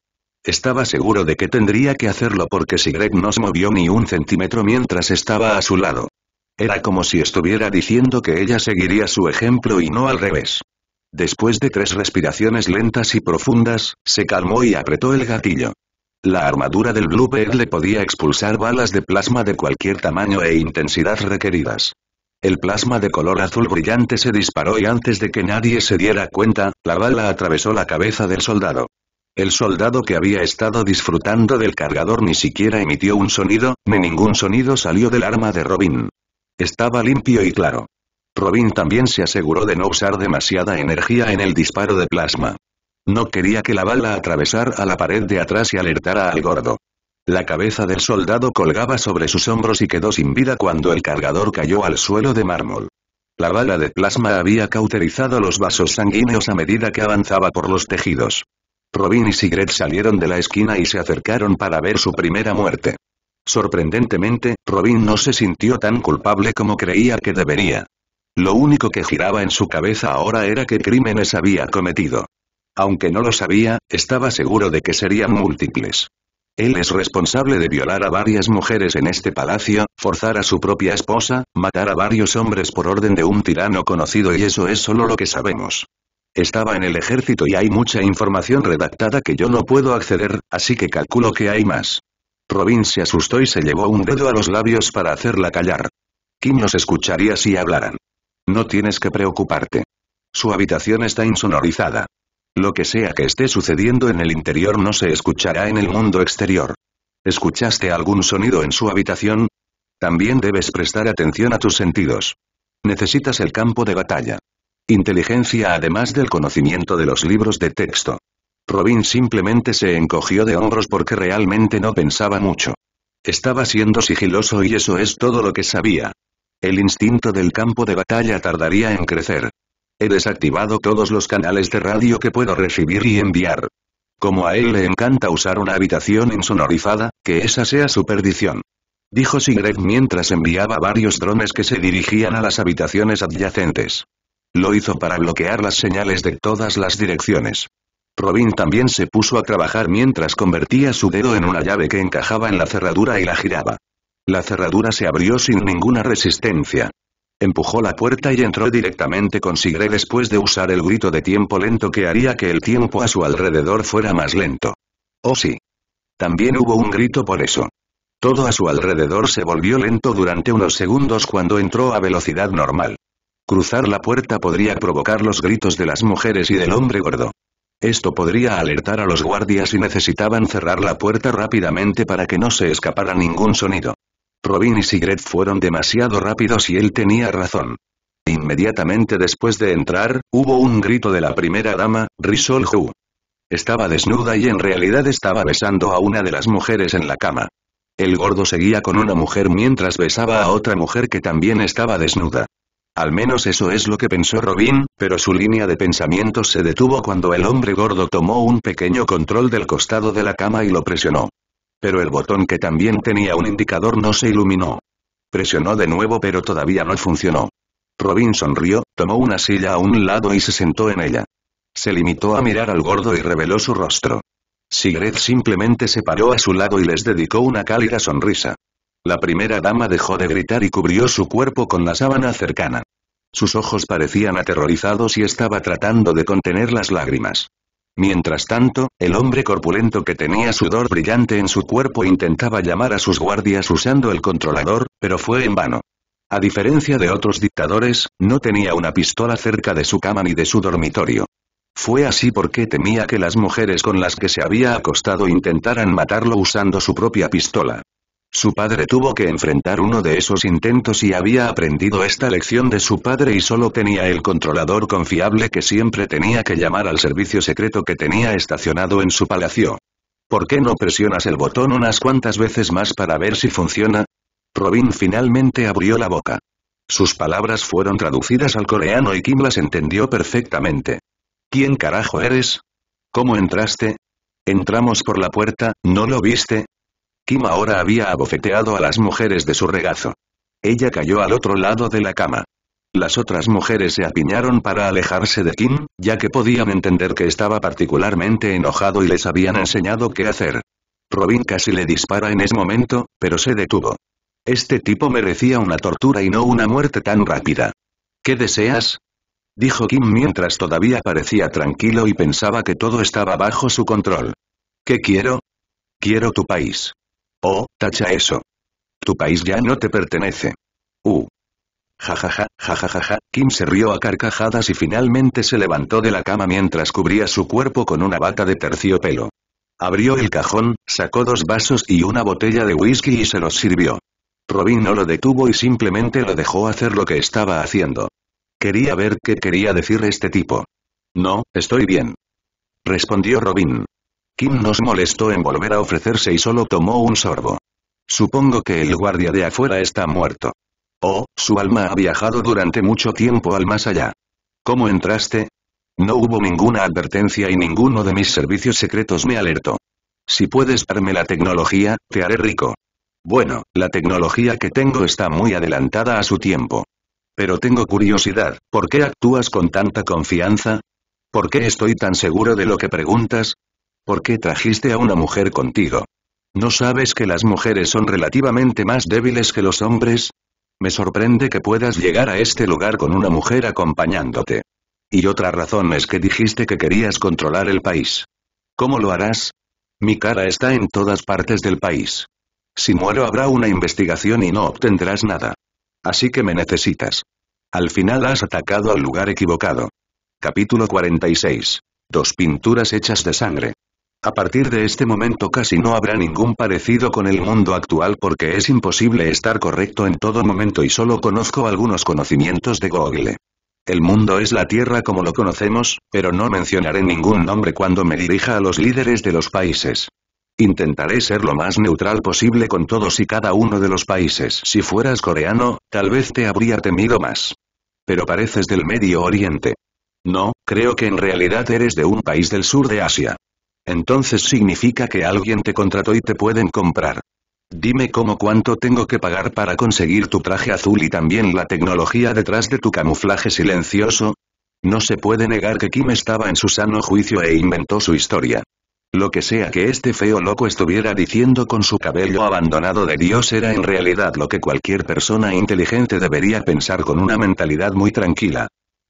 Estaba seguro de que tendría que hacerlo porque Greg no se movió ni un centímetro mientras estaba a su lado. Era como si estuviera diciendo que ella seguiría su ejemplo y no al revés. Después de tres respiraciones lentas y profundas, se calmó y apretó el gatillo. La armadura del Blue le podía expulsar balas de plasma de cualquier tamaño e intensidad requeridas. El plasma de color azul brillante se disparó y antes de que nadie se diera cuenta, la bala atravesó la cabeza del soldado. El soldado que había estado disfrutando del cargador ni siquiera emitió un sonido, ni ningún sonido salió del arma de Robin. Estaba limpio y claro. Robin también se aseguró de no usar demasiada energía en el disparo de plasma. No quería que la bala atravesara a la pared de atrás y alertara al gordo. La cabeza del soldado colgaba sobre sus hombros y quedó sin vida cuando el cargador cayó al suelo de mármol. La bala de plasma había cauterizado los vasos sanguíneos a medida que avanzaba por los tejidos. Robin y Sigret salieron de la esquina y se acercaron para ver su primera muerte. Sorprendentemente, Robin no se sintió tan culpable como creía que debería. Lo único que giraba en su cabeza ahora era qué crímenes había cometido. Aunque no lo sabía, estaba seguro de que serían múltiples. Él es responsable de violar a varias mujeres en este palacio, forzar a su propia esposa, matar a varios hombres por orden de un tirano conocido y eso es solo lo que sabemos. Estaba en el ejército y hay mucha información redactada que yo no puedo acceder, así que calculo que hay más. Robin se asustó y se llevó un dedo a los labios para hacerla callar. ¿Quién los escucharía si hablaran. No tienes que preocuparte. Su habitación está insonorizada. Lo que sea que esté sucediendo en el interior no se escuchará en el mundo exterior. ¿Escuchaste algún sonido en su habitación? También debes prestar atención a tus sentidos. Necesitas el campo de batalla. Inteligencia además del conocimiento de los libros de texto. Robin simplemente se encogió de hombros porque realmente no pensaba mucho. Estaba siendo sigiloso y eso es todo lo que sabía. El instinto del campo de batalla tardaría en crecer. He desactivado todos los canales de radio que puedo recibir y enviar. Como a él le encanta usar una habitación insonorizada, que esa sea su perdición. Dijo Sigrid mientras enviaba varios drones que se dirigían a las habitaciones adyacentes. Lo hizo para bloquear las señales de todas las direcciones. Robin también se puso a trabajar mientras convertía su dedo en una llave que encajaba en la cerradura y la giraba. La cerradura se abrió sin ninguna resistencia. Empujó la puerta y entró directamente con Sigre después de usar el grito de tiempo lento que haría que el tiempo a su alrededor fuera más lento. Oh sí. También hubo un grito por eso. Todo a su alrededor se volvió lento durante unos segundos cuando entró a velocidad normal. Cruzar la puerta podría provocar los gritos de las mujeres y del hombre gordo. Esto podría alertar a los guardias y necesitaban cerrar la puerta rápidamente para que no se escapara ningún sonido. Robin y Sigret fueron demasiado rápidos y él tenía razón. Inmediatamente después de entrar, hubo un grito de la primera dama, Risol Hu. Estaba desnuda y en realidad estaba besando a una de las mujeres en la cama. El gordo seguía con una mujer mientras besaba a otra mujer que también estaba desnuda. Al menos eso es lo que pensó Robin, pero su línea de pensamiento se detuvo cuando el hombre gordo tomó un pequeño control del costado de la cama y lo presionó pero el botón que también tenía un indicador no se iluminó. Presionó de nuevo pero todavía no funcionó. Robin sonrió, tomó una silla a un lado y se sentó en ella. Se limitó a mirar al gordo y reveló su rostro. Sigred simplemente se paró a su lado y les dedicó una cálida sonrisa. La primera dama dejó de gritar y cubrió su cuerpo con la sábana cercana. Sus ojos parecían aterrorizados y estaba tratando de contener las lágrimas. Mientras tanto, el hombre corpulento que tenía sudor brillante en su cuerpo intentaba llamar a sus guardias usando el controlador, pero fue en vano. A diferencia de otros dictadores, no tenía una pistola cerca de su cama ni de su dormitorio. Fue así porque temía que las mujeres con las que se había acostado intentaran matarlo usando su propia pistola. Su padre tuvo que enfrentar uno de esos intentos y había aprendido esta lección de su padre y solo tenía el controlador confiable que siempre tenía que llamar al servicio secreto que tenía estacionado en su palacio. ¿Por qué no presionas el botón unas cuantas veces más para ver si funciona? Robin finalmente abrió la boca. Sus palabras fueron traducidas al coreano y Kim las entendió perfectamente. ¿Quién carajo eres? ¿Cómo entraste? Entramos por la puerta, ¿no lo viste? Kim ahora había abofeteado a las mujeres de su regazo. Ella cayó al otro lado de la cama. Las otras mujeres se apiñaron para alejarse de Kim, ya que podían entender que estaba particularmente enojado y les habían enseñado qué hacer. Robin casi le dispara en ese momento, pero se detuvo. Este tipo merecía una tortura y no una muerte tan rápida. ¿Qué deseas? Dijo Kim mientras todavía parecía tranquilo y pensaba que todo estaba bajo su control. ¿Qué quiero? Quiero tu país. Oh, tacha eso. Tu país ya no te pertenece. Uh. Jajaja, jajajaja, Kim se rió a carcajadas y finalmente se levantó de la cama mientras cubría su cuerpo con una bata de terciopelo. Abrió el cajón, sacó dos vasos y una botella de whisky y se los sirvió. Robin no lo detuvo y simplemente lo dejó hacer lo que estaba haciendo. Quería ver qué quería decir este tipo. No, estoy bien. Respondió Robin. Kim nos molestó en volver a ofrecerse y solo tomó un sorbo. Supongo que el guardia de afuera está muerto. Oh, su alma ha viajado durante mucho tiempo al más allá. ¿Cómo entraste? No hubo ninguna advertencia y ninguno de mis servicios secretos me alertó. Si puedes darme la tecnología, te haré rico. Bueno, la tecnología que tengo está muy adelantada a su tiempo. Pero tengo curiosidad, ¿por qué actúas con tanta confianza? ¿Por qué estoy tan seguro de lo que preguntas? ¿Por qué trajiste a una mujer contigo? ¿No sabes que las mujeres son relativamente más débiles que los hombres? Me sorprende que puedas llegar a este lugar con una mujer acompañándote. Y otra razón es que dijiste que querías controlar el país. ¿Cómo lo harás? Mi cara está en todas partes del país. Si muero habrá una investigación y no obtendrás nada. Así que me necesitas. Al final has atacado al lugar equivocado. Capítulo 46. Dos pinturas hechas de sangre. A partir de este momento casi no habrá ningún parecido con el mundo actual porque es imposible estar correcto en todo momento y solo conozco algunos conocimientos de Google. El mundo es la Tierra como lo conocemos, pero no mencionaré ningún nombre cuando me dirija a los líderes de los países. Intentaré ser lo más neutral posible con todos y cada uno de los países. Si fueras coreano, tal vez te habría temido más. Pero pareces del Medio Oriente. No, creo que en realidad eres de un país del sur de Asia. Entonces significa que alguien te contrató y te pueden comprar. Dime cómo cuánto tengo que pagar para conseguir tu traje azul y también la tecnología detrás de tu camuflaje silencioso. No se puede negar que Kim estaba en su sano juicio e inventó su historia. Lo que sea que este feo loco estuviera diciendo con su cabello abandonado de Dios era en realidad lo que cualquier persona inteligente debería pensar con una mentalidad muy tranquila.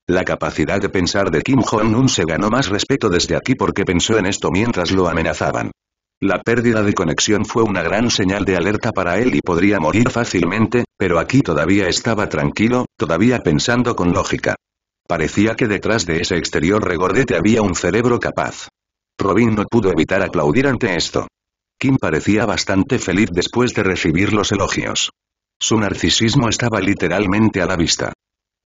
La capacidad de pensar de Kim Jong-un se ganó más respeto desde aquí porque pensó en esto mientras lo amenazaban. La pérdida de conexión fue una gran señal de alerta para él y podría morir fácilmente, pero aquí todavía estaba tranquilo, todavía pensando con lógica. Parecía que detrás de ese exterior regordete había un cerebro capaz. Robin no pudo evitar aplaudir ante esto. Kim parecía bastante feliz después de recibir los elogios. Su narcisismo estaba literalmente a la vista.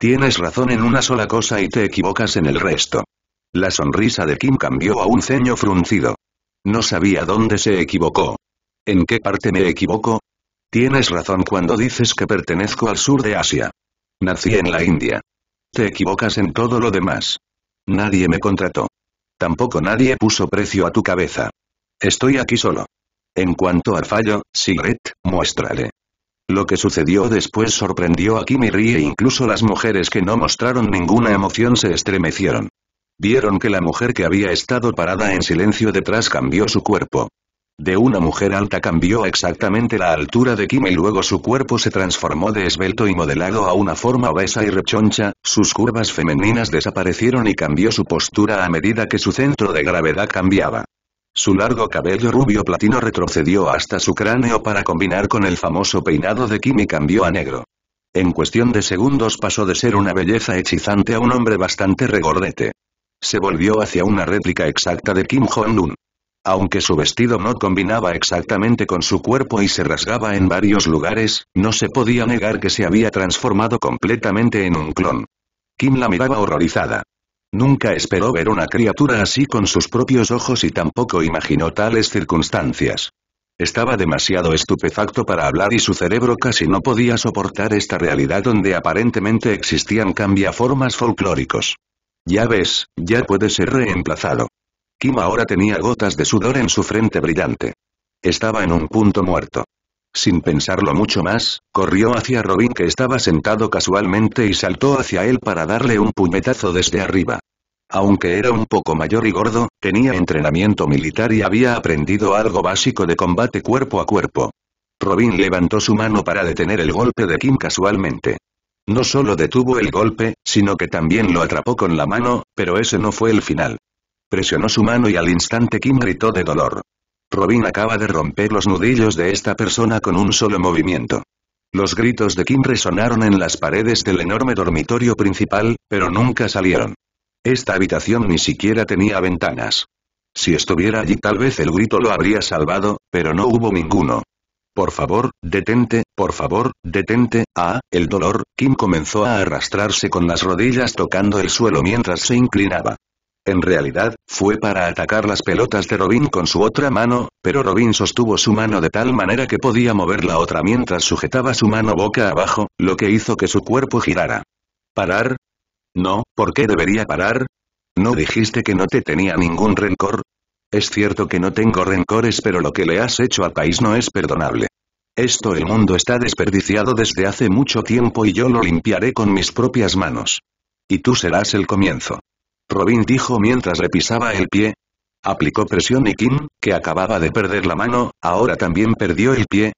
Tienes razón en una sola cosa y te equivocas en el resto. La sonrisa de Kim cambió a un ceño fruncido. No sabía dónde se equivocó. ¿En qué parte me equivoco? Tienes razón cuando dices que pertenezco al sur de Asia. Nací en la India. Te equivocas en todo lo demás. Nadie me contrató. Tampoco nadie puso precio a tu cabeza. Estoy aquí solo. En cuanto al fallo, Sigret, muéstrale. Lo que sucedió después sorprendió a Kimi Rie e incluso las mujeres que no mostraron ninguna emoción se estremecieron. Vieron que la mujer que había estado parada en silencio detrás cambió su cuerpo. De una mujer alta cambió exactamente la altura de Kimi y luego su cuerpo se transformó de esbelto y modelado a una forma obesa y rechoncha, sus curvas femeninas desaparecieron y cambió su postura a medida que su centro de gravedad cambiaba. Su largo cabello rubio platino retrocedió hasta su cráneo para combinar con el famoso peinado de Kim y cambió a negro. En cuestión de segundos pasó de ser una belleza hechizante a un hombre bastante regordete. Se volvió hacia una réplica exacta de Kim Jong-un. Aunque su vestido no combinaba exactamente con su cuerpo y se rasgaba en varios lugares, no se podía negar que se había transformado completamente en un clon. Kim la miraba horrorizada. Nunca esperó ver una criatura así con sus propios ojos y tampoco imaginó tales circunstancias. Estaba demasiado estupefacto para hablar y su cerebro casi no podía soportar esta realidad donde aparentemente existían cambiaformas folclóricos. Ya ves, ya puede ser reemplazado. Kim ahora tenía gotas de sudor en su frente brillante. Estaba en un punto muerto. Sin pensarlo mucho más, corrió hacia Robin que estaba sentado casualmente y saltó hacia él para darle un puñetazo desde arriba. Aunque era un poco mayor y gordo, tenía entrenamiento militar y había aprendido algo básico de combate cuerpo a cuerpo. Robin levantó su mano para detener el golpe de Kim casualmente. No solo detuvo el golpe, sino que también lo atrapó con la mano, pero ese no fue el final. Presionó su mano y al instante Kim gritó de dolor. Robin acaba de romper los nudillos de esta persona con un solo movimiento. Los gritos de Kim resonaron en las paredes del enorme dormitorio principal, pero nunca salieron. Esta habitación ni siquiera tenía ventanas. Si estuviera allí tal vez el grito lo habría salvado, pero no hubo ninguno. Por favor, detente, por favor, detente, ah, el dolor, Kim comenzó a arrastrarse con las rodillas tocando el suelo mientras se inclinaba en realidad, fue para atacar las pelotas de Robin con su otra mano, pero Robin sostuvo su mano de tal manera que podía mover la otra mientras sujetaba su mano boca abajo, lo que hizo que su cuerpo girara. ¿Parar? No, ¿por qué debería parar? ¿No dijiste que no te tenía ningún rencor? Es cierto que no tengo rencores pero lo que le has hecho al país no es perdonable. Esto el mundo está desperdiciado desde hace mucho tiempo y yo lo limpiaré con mis propias manos. Y tú serás el comienzo. Robin dijo mientras le pisaba el pie. Aplicó presión y Kim, que acababa de perder la mano, ahora también perdió el pie.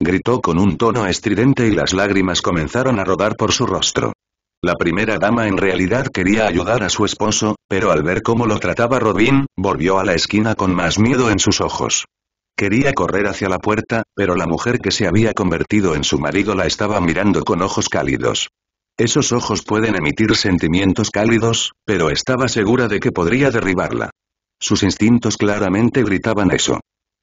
Gritó con un tono estridente y las lágrimas comenzaron a rodar por su rostro. La primera dama en realidad quería ayudar a su esposo, pero al ver cómo lo trataba Robin, volvió a la esquina con más miedo en sus ojos. Quería correr hacia la puerta, pero la mujer que se había convertido en su marido la estaba mirando con ojos cálidos. Esos ojos pueden emitir sentimientos cálidos, pero estaba segura de que podría derribarla. Sus instintos claramente gritaban eso.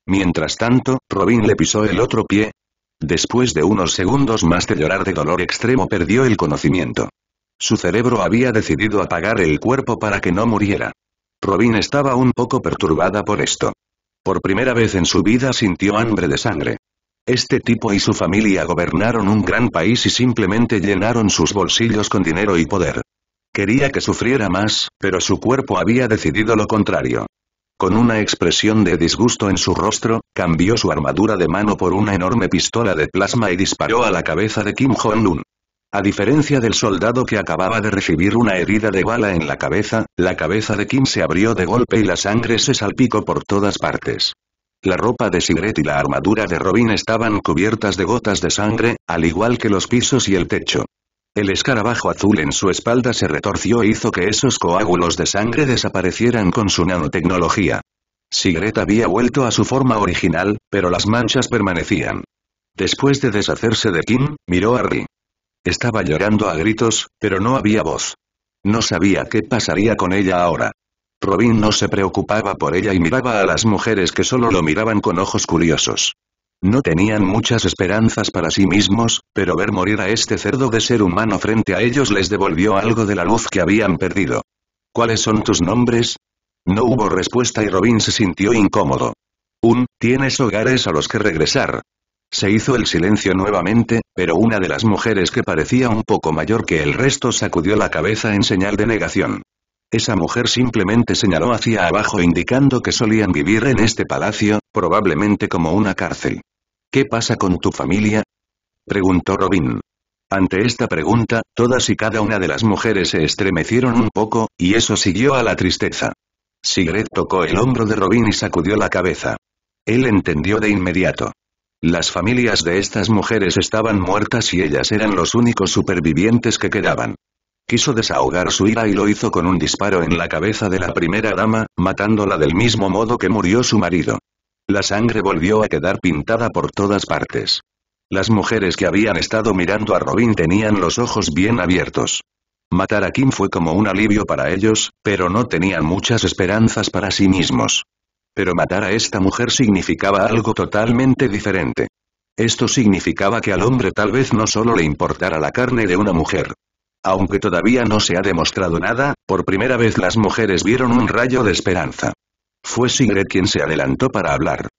Mientras tanto, Robin le pisó el otro pie. Después de unos segundos más de llorar de dolor extremo perdió el conocimiento. Su cerebro había decidido apagar el cuerpo para que no muriera. Robin estaba un poco perturbada por esto. Por primera vez en su vida sintió hambre de sangre. Este tipo y su familia gobernaron un gran país y simplemente llenaron sus bolsillos con dinero y poder. Quería que sufriera más, pero su cuerpo había decidido lo contrario. Con una expresión de disgusto en su rostro, cambió su armadura de mano por una enorme pistola de plasma y disparó a la cabeza de Kim Jong-un. A diferencia del soldado que acababa de recibir una herida de bala en la cabeza, la cabeza de Kim se abrió de golpe y la sangre se salpicó por todas partes. La ropa de Sigret y la armadura de Robin estaban cubiertas de gotas de sangre, al igual que los pisos y el techo. El escarabajo azul en su espalda se retorció e hizo que esos coágulos de sangre desaparecieran con su nanotecnología. Sigret había vuelto a su forma original, pero las manchas permanecían. Después de deshacerse de Kim, miró a Ri. Estaba llorando a gritos, pero no había voz. No sabía qué pasaría con ella ahora. Robin no se preocupaba por ella y miraba a las mujeres que solo lo miraban con ojos curiosos. No tenían muchas esperanzas para sí mismos, pero ver morir a este cerdo de ser humano frente a ellos les devolvió algo de la luz que habían perdido. ¿Cuáles son tus nombres? No hubo respuesta y Robin se sintió incómodo. Un, tienes hogares a los que regresar. Se hizo el silencio nuevamente, pero una de las mujeres que parecía un poco mayor que el resto sacudió la cabeza en señal de negación. Esa mujer simplemente señaló hacia abajo indicando que solían vivir en este palacio, probablemente como una cárcel. ¿Qué pasa con tu familia? Preguntó Robin. Ante esta pregunta, todas y cada una de las mujeres se estremecieron un poco, y eso siguió a la tristeza. Sigrid tocó el hombro de Robin y sacudió la cabeza. Él entendió de inmediato. Las familias de estas mujeres estaban muertas y ellas eran los únicos supervivientes que quedaban quiso desahogar su ira y lo hizo con un disparo en la cabeza de la primera dama, matándola del mismo modo que murió su marido. La sangre volvió a quedar pintada por todas partes. Las mujeres que habían estado mirando a Robin tenían los ojos bien abiertos. Matar a Kim fue como un alivio para ellos, pero no tenían muchas esperanzas para sí mismos. Pero matar a esta mujer significaba algo totalmente diferente. Esto significaba que al hombre tal vez no solo le importara la carne de una mujer. Aunque todavía no se ha demostrado nada, por primera vez las mujeres vieron un rayo de esperanza. Fue Sigrid quien se adelantó para hablar.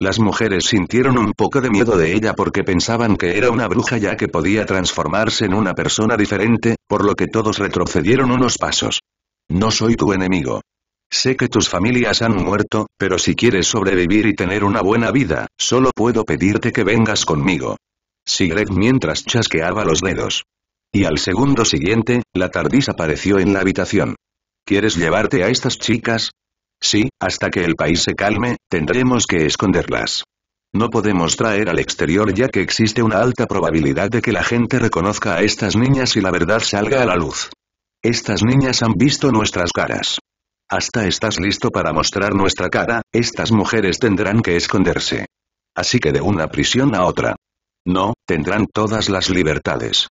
Las mujeres sintieron un poco de miedo de ella porque pensaban que era una bruja ya que podía transformarse en una persona diferente, por lo que todos retrocedieron unos pasos. No soy tu enemigo. Sé que tus familias han muerto, pero si quieres sobrevivir y tener una buena vida, solo puedo pedirte que vengas conmigo. Sigrid mientras chasqueaba los dedos. Y al segundo siguiente, la tardís apareció en la habitación. ¿Quieres llevarte a estas chicas? Sí, hasta que el país se calme, tendremos que esconderlas. No podemos traer al exterior ya que existe una alta probabilidad de que la gente reconozca a estas niñas y la verdad salga a la luz. Estas niñas han visto nuestras caras. Hasta estás listo para mostrar nuestra cara, estas mujeres tendrán que esconderse. Así que de una prisión a otra. No, tendrán todas las libertades.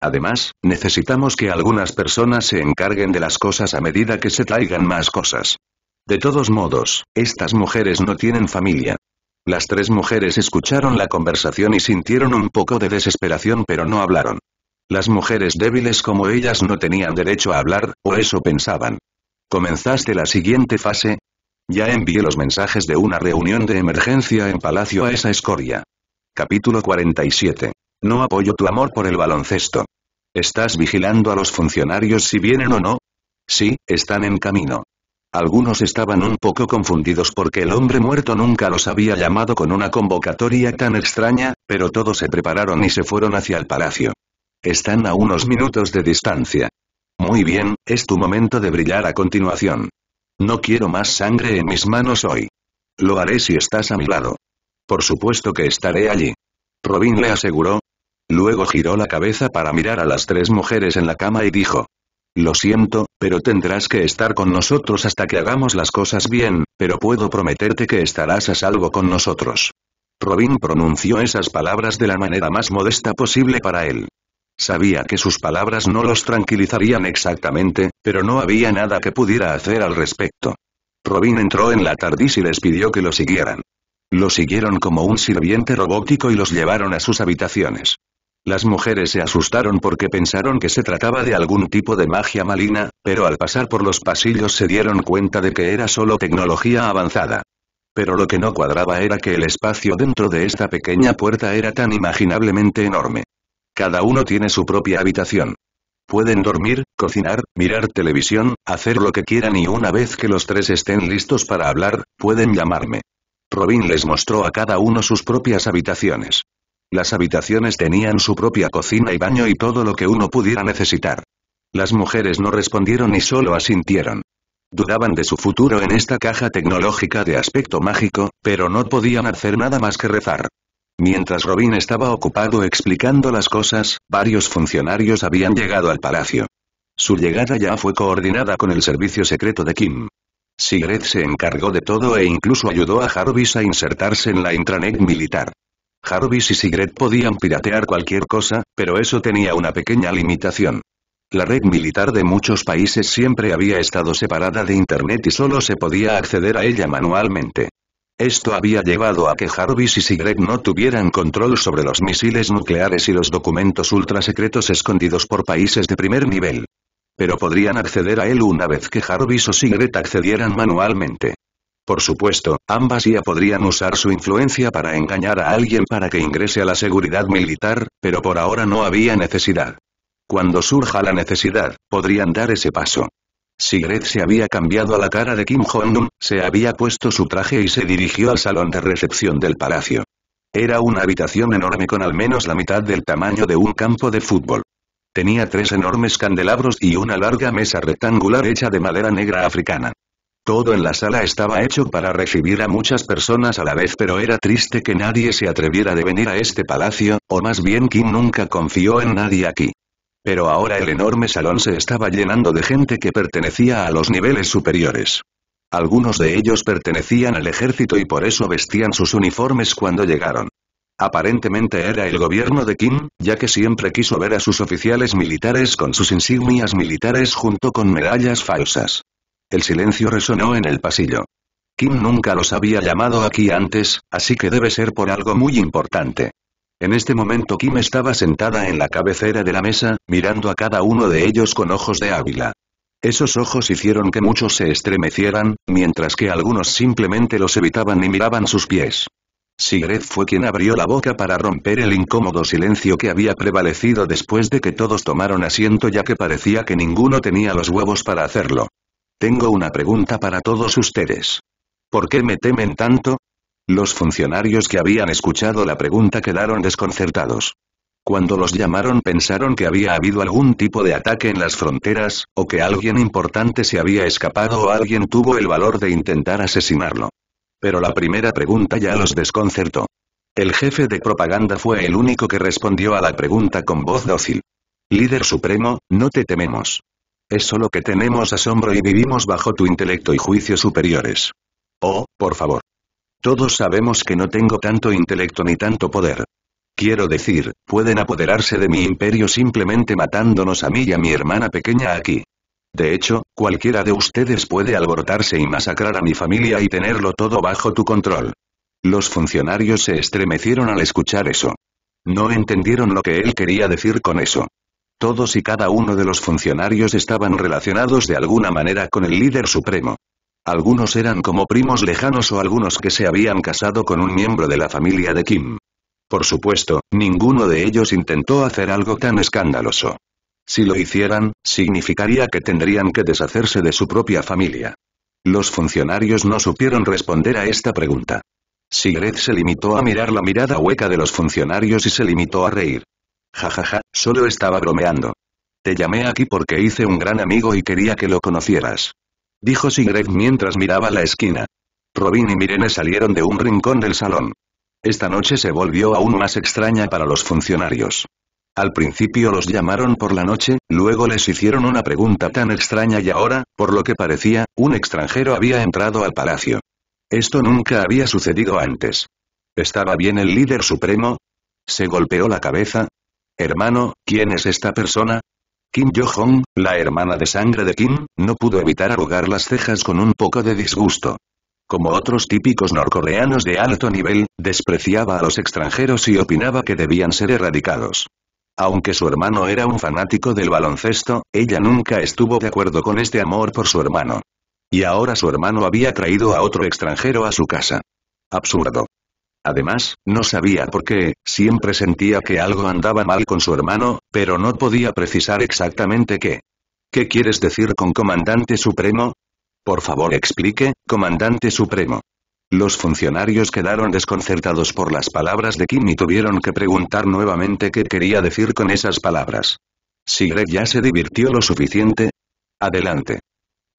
Además, necesitamos que algunas personas se encarguen de las cosas a medida que se traigan más cosas. De todos modos, estas mujeres no tienen familia. Las tres mujeres escucharon la conversación y sintieron un poco de desesperación pero no hablaron. Las mujeres débiles como ellas no tenían derecho a hablar, o eso pensaban. ¿Comenzaste la siguiente fase? Ya envié los mensajes de una reunión de emergencia en Palacio a esa escoria. Capítulo 47 no apoyo tu amor por el baloncesto. ¿Estás vigilando a los funcionarios si vienen o no? Sí, están en camino. Algunos estaban un poco confundidos porque el hombre muerto nunca los había llamado con una convocatoria tan extraña, pero todos se prepararon y se fueron hacia el palacio. Están a unos minutos de distancia. Muy bien, es tu momento de brillar a continuación. No quiero más sangre en mis manos hoy. Lo haré si estás a mi lado. Por supuesto que estaré allí. Robin le aseguró, Luego giró la cabeza para mirar a las tres mujeres en la cama y dijo. Lo siento, pero tendrás que estar con nosotros hasta que hagamos las cosas bien, pero puedo prometerte que estarás a salvo con nosotros. Robin pronunció esas palabras de la manera más modesta posible para él. Sabía que sus palabras no los tranquilizarían exactamente, pero no había nada que pudiera hacer al respecto. Robin entró en la tardís y les pidió que lo siguieran. Lo siguieron como un sirviente robótico y los llevaron a sus habitaciones. Las mujeres se asustaron porque pensaron que se trataba de algún tipo de magia malina, pero al pasar por los pasillos se dieron cuenta de que era solo tecnología avanzada. Pero lo que no cuadraba era que el espacio dentro de esta pequeña puerta era tan imaginablemente enorme. Cada uno tiene su propia habitación. Pueden dormir, cocinar, mirar televisión, hacer lo que quieran y una vez que los tres estén listos para hablar, pueden llamarme. Robin les mostró a cada uno sus propias habitaciones. Las habitaciones tenían su propia cocina y baño y todo lo que uno pudiera necesitar. Las mujeres no respondieron y solo asintieron. Dudaban de su futuro en esta caja tecnológica de aspecto mágico, pero no podían hacer nada más que rezar. Mientras Robin estaba ocupado explicando las cosas, varios funcionarios habían llegado al palacio. Su llegada ya fue coordinada con el servicio secreto de Kim. Sigred se encargó de todo e incluso ayudó a Jarvis a insertarse en la intranet militar. Jarvis y Sigret podían piratear cualquier cosa, pero eso tenía una pequeña limitación. La red militar de muchos países siempre había estado separada de Internet y solo se podía acceder a ella manualmente. Esto había llevado a que Jarvis y Sigret no tuvieran control sobre los misiles nucleares y los documentos ultrasecretos escondidos por países de primer nivel. Pero podrían acceder a él una vez que Jarvis o Sigret accedieran manualmente. Por supuesto, ambas ya podrían usar su influencia para engañar a alguien para que ingrese a la seguridad militar, pero por ahora no había necesidad. Cuando surja la necesidad, podrían dar ese paso. Sigret se había cambiado a la cara de Kim Jong-un, se había puesto su traje y se dirigió al salón de recepción del palacio. Era una habitación enorme con al menos la mitad del tamaño de un campo de fútbol. Tenía tres enormes candelabros y una larga mesa rectangular hecha de madera negra africana. Todo en la sala estaba hecho para recibir a muchas personas a la vez pero era triste que nadie se atreviera de venir a este palacio, o más bien Kim nunca confió en nadie aquí. Pero ahora el enorme salón se estaba llenando de gente que pertenecía a los niveles superiores. Algunos de ellos pertenecían al ejército y por eso vestían sus uniformes cuando llegaron. Aparentemente era el gobierno de Kim, ya que siempre quiso ver a sus oficiales militares con sus insignias militares junto con medallas falsas. El silencio resonó en el pasillo. Kim nunca los había llamado aquí antes, así que debe ser por algo muy importante. En este momento Kim estaba sentada en la cabecera de la mesa, mirando a cada uno de ellos con ojos de águila. Esos ojos hicieron que muchos se estremecieran, mientras que algunos simplemente los evitaban y miraban sus pies. Sigred fue quien abrió la boca para romper el incómodo silencio que había prevalecido después de que todos tomaron asiento ya que parecía que ninguno tenía los huevos para hacerlo. Tengo una pregunta para todos ustedes. ¿Por qué me temen tanto? Los funcionarios que habían escuchado la pregunta quedaron desconcertados. Cuando los llamaron pensaron que había habido algún tipo de ataque en las fronteras, o que alguien importante se había escapado o alguien tuvo el valor de intentar asesinarlo. Pero la primera pregunta ya los desconcertó. El jefe de propaganda fue el único que respondió a la pregunta con voz dócil. Líder supremo, no te tememos es solo que tenemos asombro y vivimos bajo tu intelecto y juicios superiores. Oh, por favor. Todos sabemos que no tengo tanto intelecto ni tanto poder. Quiero decir, pueden apoderarse de mi imperio simplemente matándonos a mí y a mi hermana pequeña aquí. De hecho, cualquiera de ustedes puede alborotarse y masacrar a mi familia y tenerlo todo bajo tu control. Los funcionarios se estremecieron al escuchar eso. No entendieron lo que él quería decir con eso. Todos y cada uno de los funcionarios estaban relacionados de alguna manera con el líder supremo. Algunos eran como primos lejanos o algunos que se habían casado con un miembro de la familia de Kim. Por supuesto, ninguno de ellos intentó hacer algo tan escandaloso. Si lo hicieran, significaría que tendrían que deshacerse de su propia familia. Los funcionarios no supieron responder a esta pregunta. Sigred se limitó a mirar la mirada hueca de los funcionarios y se limitó a reír. Jajaja, solo estaba bromeando. Te llamé aquí porque hice un gran amigo y quería que lo conocieras. Dijo Sigrid mientras miraba la esquina. Robin y Mirene salieron de un rincón del salón. Esta noche se volvió aún más extraña para los funcionarios. Al principio los llamaron por la noche, luego les hicieron una pregunta tan extraña y ahora, por lo que parecía, un extranjero había entrado al palacio. Esto nunca había sucedido antes. ¿Estaba bien el líder supremo? Se golpeó la cabeza, Hermano, ¿quién es esta persona? Kim Yo-hong, la hermana de sangre de Kim, no pudo evitar arrugar las cejas con un poco de disgusto. Como otros típicos norcoreanos de alto nivel, despreciaba a los extranjeros y opinaba que debían ser erradicados. Aunque su hermano era un fanático del baloncesto, ella nunca estuvo de acuerdo con este amor por su hermano. Y ahora su hermano había traído a otro extranjero a su casa. Absurdo. Además, no sabía por qué, siempre sentía que algo andaba mal con su hermano, pero no podía precisar exactamente qué. ¿Qué quieres decir con Comandante Supremo? Por favor explique, Comandante Supremo. Los funcionarios quedaron desconcertados por las palabras de Kim y tuvieron que preguntar nuevamente qué quería decir con esas palabras. Si ya se divirtió lo suficiente. Adelante.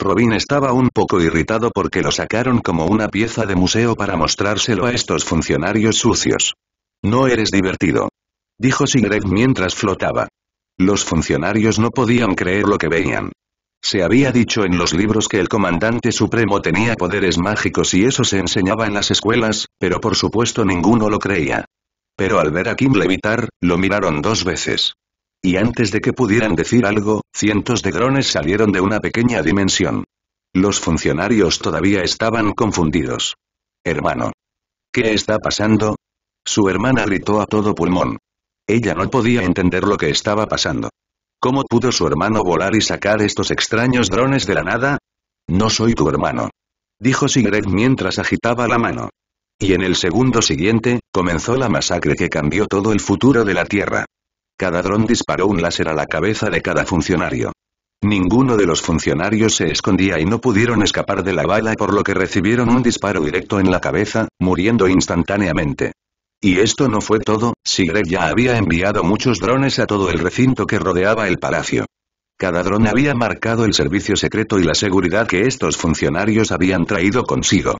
Robin estaba un poco irritado porque lo sacaron como una pieza de museo para mostrárselo a estos funcionarios sucios. No eres divertido. Dijo Sigrid mientras flotaba. Los funcionarios no podían creer lo que veían. Se había dicho en los libros que el comandante supremo tenía poderes mágicos y eso se enseñaba en las escuelas, pero por supuesto ninguno lo creía. Pero al ver a Kim levitar, lo miraron dos veces. Y antes de que pudieran decir algo, cientos de drones salieron de una pequeña dimensión. Los funcionarios todavía estaban confundidos. Hermano. ¿Qué está pasando? Su hermana gritó a todo pulmón. Ella no podía entender lo que estaba pasando. ¿Cómo pudo su hermano volar y sacar estos extraños drones de la nada? No soy tu hermano. Dijo Sigred mientras agitaba la mano. Y en el segundo siguiente, comenzó la masacre que cambió todo el futuro de la Tierra. Cada dron disparó un láser a la cabeza de cada funcionario. Ninguno de los funcionarios se escondía y no pudieron escapar de la bala por lo que recibieron un disparo directo en la cabeza, muriendo instantáneamente. Y esto no fue todo, Sigre ya había enviado muchos drones a todo el recinto que rodeaba el palacio. Cada dron había marcado el servicio secreto y la seguridad que estos funcionarios habían traído consigo.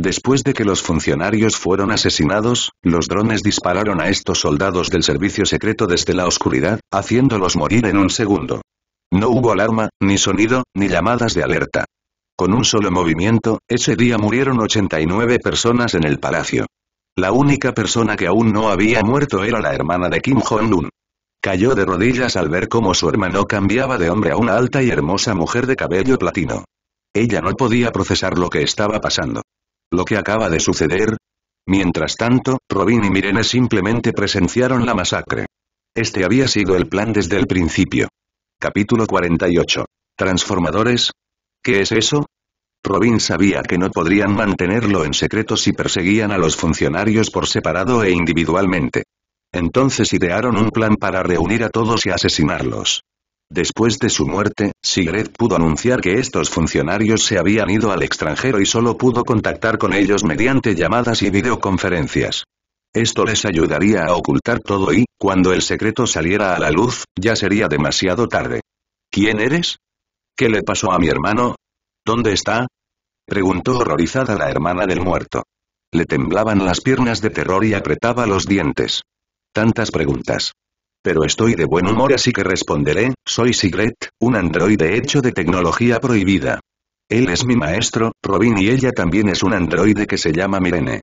Después de que los funcionarios fueron asesinados, los drones dispararon a estos soldados del servicio secreto desde la oscuridad, haciéndolos morir en un segundo. No hubo alarma, ni sonido, ni llamadas de alerta. Con un solo movimiento, ese día murieron 89 personas en el palacio. La única persona que aún no había muerto era la hermana de Kim Jong-un. Cayó de rodillas al ver cómo su hermano cambiaba de hombre a una alta y hermosa mujer de cabello platino. Ella no podía procesar lo que estaba pasando lo que acaba de suceder. Mientras tanto, Robin y Mirene simplemente presenciaron la masacre. Este había sido el plan desde el principio. Capítulo 48. Transformadores. ¿Qué es eso? Robin sabía que no podrían mantenerlo en secreto si perseguían a los funcionarios por separado e individualmente. Entonces idearon un plan para reunir a todos y asesinarlos. Después de su muerte, Sigrid pudo anunciar que estos funcionarios se habían ido al extranjero y solo pudo contactar con ellos mediante llamadas y videoconferencias. Esto les ayudaría a ocultar todo y, cuando el secreto saliera a la luz, ya sería demasiado tarde. ¿Quién eres? ¿Qué le pasó a mi hermano? ¿Dónde está? Preguntó horrorizada la hermana del muerto. Le temblaban las piernas de terror y apretaba los dientes. Tantas preguntas pero estoy de buen humor así que responderé, soy Sigret, un androide hecho de tecnología prohibida. Él es mi maestro, Robin y ella también es un androide que se llama Mirene.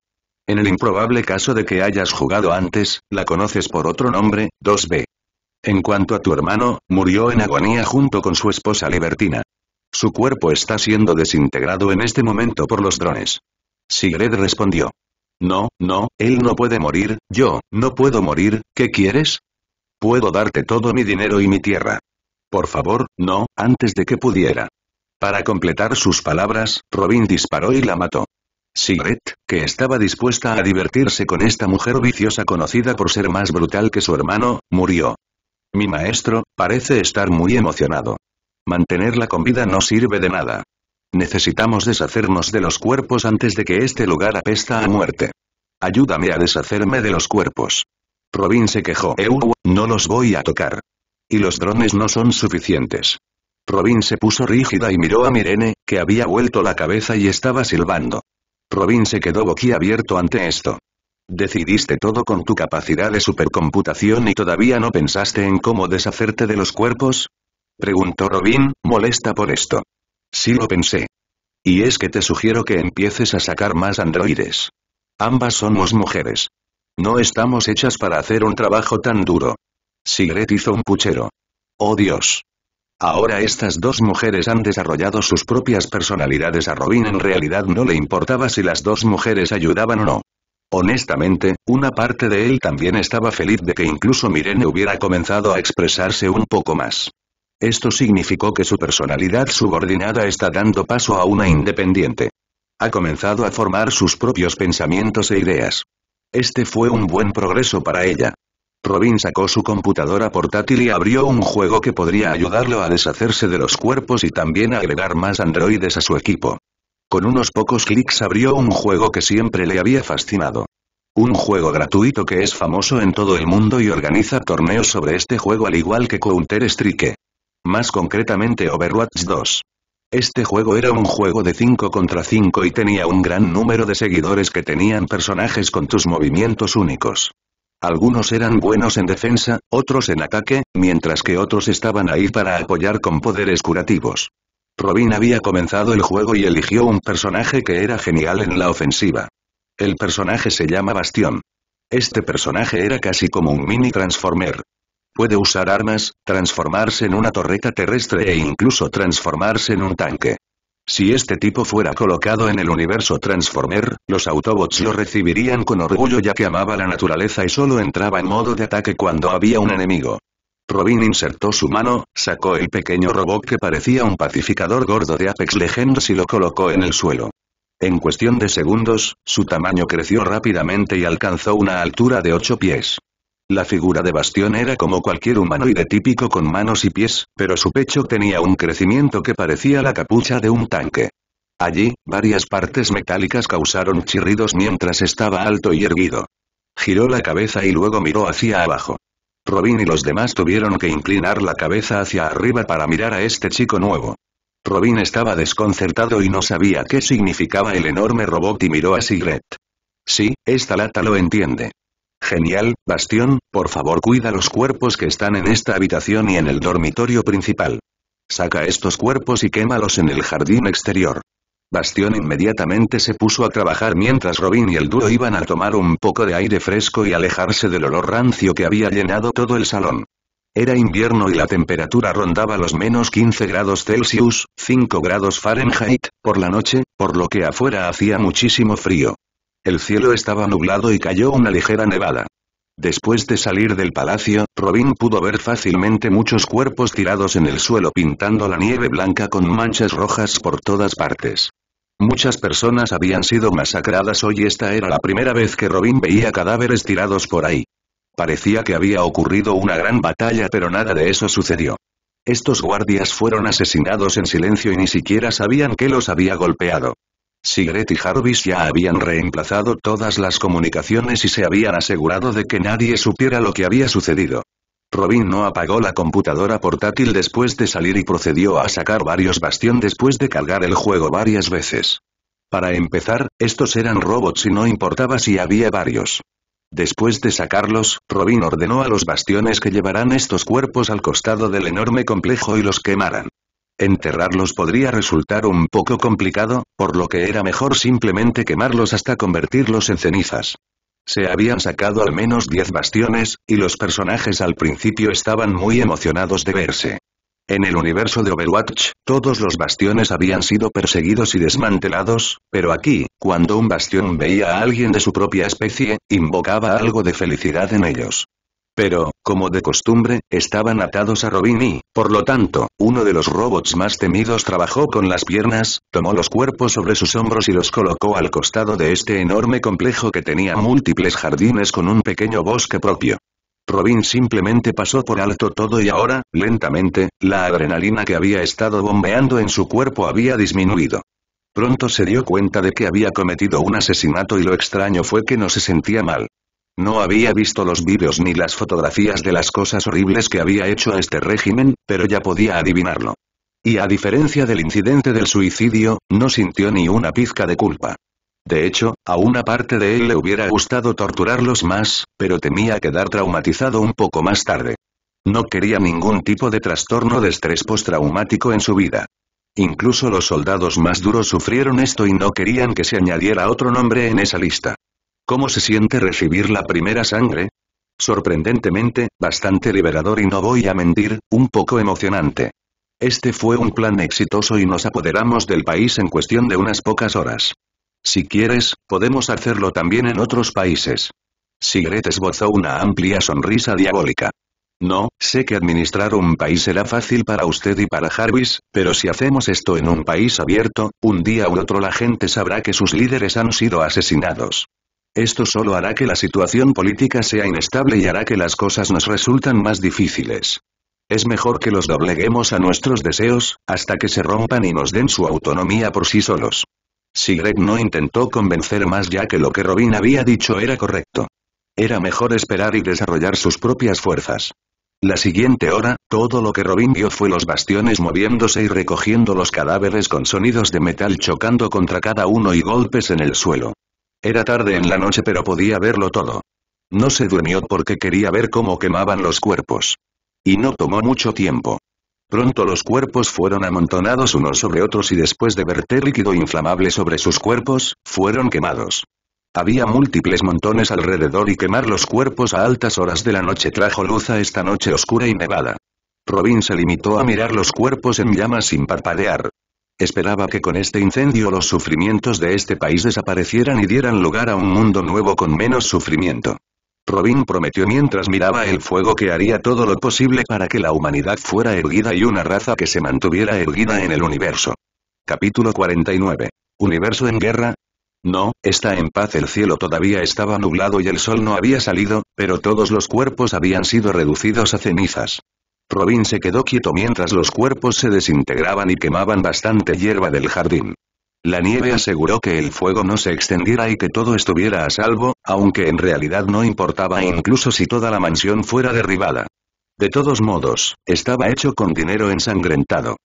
En el improbable caso de que hayas jugado antes, la conoces por otro nombre, 2B. En cuanto a tu hermano, murió en agonía junto con su esposa Libertina. Su cuerpo está siendo desintegrado en este momento por los drones. Sigred respondió. No, no, él no puede morir, yo, no puedo morir, ¿qué quieres? Puedo darte todo mi dinero y mi tierra. Por favor, no, antes de que pudiera. Para completar sus palabras, Robin disparó y la mató. Sigret, que estaba dispuesta a divertirse con esta mujer viciosa conocida por ser más brutal que su hermano, murió. Mi maestro, parece estar muy emocionado. Mantenerla con vida no sirve de nada. Necesitamos deshacernos de los cuerpos antes de que este lugar apesta a muerte. Ayúdame a deshacerme de los cuerpos. Robin se quejó. Eu, no los voy a tocar. Y los drones no son suficientes. Robin se puso rígida y miró a Mirene, que había vuelto la cabeza y estaba silbando. Robin se quedó boquiabierto ante esto. Decidiste todo con tu capacidad de supercomputación y todavía no pensaste en cómo deshacerte de los cuerpos? Preguntó Robin, molesta por esto. Sí lo pensé. Y es que te sugiero que empieces a sacar más androides. Ambas somos mujeres. No estamos hechas para hacer un trabajo tan duro. Sigret hizo un puchero. ¡Oh Dios! Ahora estas dos mujeres han desarrollado sus propias personalidades a Robin en realidad no le importaba si las dos mujeres ayudaban o no. Honestamente, una parte de él también estaba feliz de que incluso Mirene hubiera comenzado a expresarse un poco más. Esto significó que su personalidad subordinada está dando paso a una independiente. Ha comenzado a formar sus propios pensamientos e ideas. Este fue un buen progreso para ella. Robin sacó su computadora portátil y abrió un juego que podría ayudarlo a deshacerse de los cuerpos y también agregar más androides a su equipo. Con unos pocos clics abrió un juego que siempre le había fascinado. Un juego gratuito que es famoso en todo el mundo y organiza torneos sobre este juego al igual que Counter-Strike. Más concretamente Overwatch 2. Este juego era un juego de 5 contra 5 y tenía un gran número de seguidores que tenían personajes con tus movimientos únicos. Algunos eran buenos en defensa, otros en ataque, mientras que otros estaban ahí para apoyar con poderes curativos. Robin había comenzado el juego y eligió un personaje que era genial en la ofensiva. El personaje se llama Bastión. Este personaje era casi como un mini Transformer. Puede usar armas, transformarse en una torreta terrestre e incluso transformarse en un tanque. Si este tipo fuera colocado en el universo Transformer, los Autobots lo recibirían con orgullo ya que amaba la naturaleza y solo entraba en modo de ataque cuando había un enemigo. Robin insertó su mano, sacó el pequeño robot que parecía un pacificador gordo de Apex Legends y lo colocó en el suelo. En cuestión de segundos, su tamaño creció rápidamente y alcanzó una altura de 8 pies. La figura de Bastión era como cualquier humanoide típico con manos y pies, pero su pecho tenía un crecimiento que parecía la capucha de un tanque. Allí, varias partes metálicas causaron chirridos mientras estaba alto y erguido. Giró la cabeza y luego miró hacia abajo. Robin y los demás tuvieron que inclinar la cabeza hacia arriba para mirar a este chico nuevo. Robin estaba desconcertado y no sabía qué significaba el enorme robot y miró a Sigret. Sí, esta lata lo entiende. Genial, Bastión, por favor cuida los cuerpos que están en esta habitación y en el dormitorio principal. Saca estos cuerpos y quémalos en el jardín exterior. Bastión inmediatamente se puso a trabajar mientras Robin y el duro iban a tomar un poco de aire fresco y alejarse del olor rancio que había llenado todo el salón. Era invierno y la temperatura rondaba los menos 15 grados Celsius, 5 grados Fahrenheit, por la noche, por lo que afuera hacía muchísimo frío. El cielo estaba nublado y cayó una ligera nevada. Después de salir del palacio, Robin pudo ver fácilmente muchos cuerpos tirados en el suelo pintando la nieve blanca con manchas rojas por todas partes. Muchas personas habían sido masacradas hoy y esta era la primera vez que Robin veía cadáveres tirados por ahí. Parecía que había ocurrido una gran batalla pero nada de eso sucedió. Estos guardias fueron asesinados en silencio y ni siquiera sabían que los había golpeado. Sigret y Jarvis ya habían reemplazado todas las comunicaciones y se habían asegurado de que nadie supiera lo que había sucedido. Robin no apagó la computadora portátil después de salir y procedió a sacar varios bastión después de cargar el juego varias veces. Para empezar, estos eran robots y no importaba si había varios. Después de sacarlos, Robin ordenó a los bastiones que llevaran estos cuerpos al costado del enorme complejo y los quemaran. Enterrarlos podría resultar un poco complicado, por lo que era mejor simplemente quemarlos hasta convertirlos en cenizas. Se habían sacado al menos 10 bastiones, y los personajes al principio estaban muy emocionados de verse. En el universo de Overwatch, todos los bastiones habían sido perseguidos y desmantelados, pero aquí, cuando un bastión veía a alguien de su propia especie, invocaba algo de felicidad en ellos. Pero, como de costumbre, estaban atados a Robin y, por lo tanto, uno de los robots más temidos trabajó con las piernas, tomó los cuerpos sobre sus hombros y los colocó al costado de este enorme complejo que tenía múltiples jardines con un pequeño bosque propio. Robin simplemente pasó por alto todo y ahora, lentamente, la adrenalina que había estado bombeando en su cuerpo había disminuido. Pronto se dio cuenta de que había cometido un asesinato y lo extraño fue que no se sentía mal. No había visto los vídeos ni las fotografías de las cosas horribles que había hecho a este régimen, pero ya podía adivinarlo. Y a diferencia del incidente del suicidio, no sintió ni una pizca de culpa. De hecho, a una parte de él le hubiera gustado torturarlos más, pero temía quedar traumatizado un poco más tarde. No quería ningún tipo de trastorno de estrés postraumático en su vida. Incluso los soldados más duros sufrieron esto y no querían que se añadiera otro nombre en esa lista. ¿Cómo se siente recibir la primera sangre? Sorprendentemente, bastante liberador y no voy a mentir, un poco emocionante. Este fue un plan exitoso y nos apoderamos del país en cuestión de unas pocas horas. Si quieres, podemos hacerlo también en otros países. Sigret esbozó una amplia sonrisa diabólica. No, sé que administrar un país será fácil para usted y para Jarvis, pero si hacemos esto en un país abierto, un día u otro la gente sabrá que sus líderes han sido asesinados. Esto solo hará que la situación política sea inestable y hará que las cosas nos resultan más difíciles. Es mejor que los dobleguemos a nuestros deseos, hasta que se rompan y nos den su autonomía por sí solos. Sigret no intentó convencer más ya que lo que Robin había dicho era correcto. Era mejor esperar y desarrollar sus propias fuerzas. La siguiente hora, todo lo que Robin vio fue los bastiones moviéndose y recogiendo los cadáveres con sonidos de metal chocando contra cada uno y golpes en el suelo. Era tarde en la noche pero podía verlo todo. No se durmió porque quería ver cómo quemaban los cuerpos. Y no tomó mucho tiempo. Pronto los cuerpos fueron amontonados unos sobre otros y después de verter líquido inflamable sobre sus cuerpos, fueron quemados. Había múltiples montones alrededor y quemar los cuerpos a altas horas de la noche trajo luz a esta noche oscura y nevada. Robin se limitó a mirar los cuerpos en llamas sin parpadear. Esperaba que con este incendio los sufrimientos de este país desaparecieran y dieran lugar a un mundo nuevo con menos sufrimiento. Robin prometió mientras miraba el fuego que haría todo lo posible para que la humanidad fuera erguida y una raza que se mantuviera erguida en el universo. Capítulo 49. ¿Universo en guerra? No, está en paz el cielo todavía estaba nublado y el sol no había salido, pero todos los cuerpos habían sido reducidos a cenizas. Robin se quedó quieto mientras los cuerpos se desintegraban y quemaban bastante hierba del jardín. La nieve aseguró que el fuego no se extendiera y que todo estuviera a salvo, aunque en realidad no importaba incluso si toda la mansión fuera derribada. De todos modos, estaba hecho con dinero ensangrentado.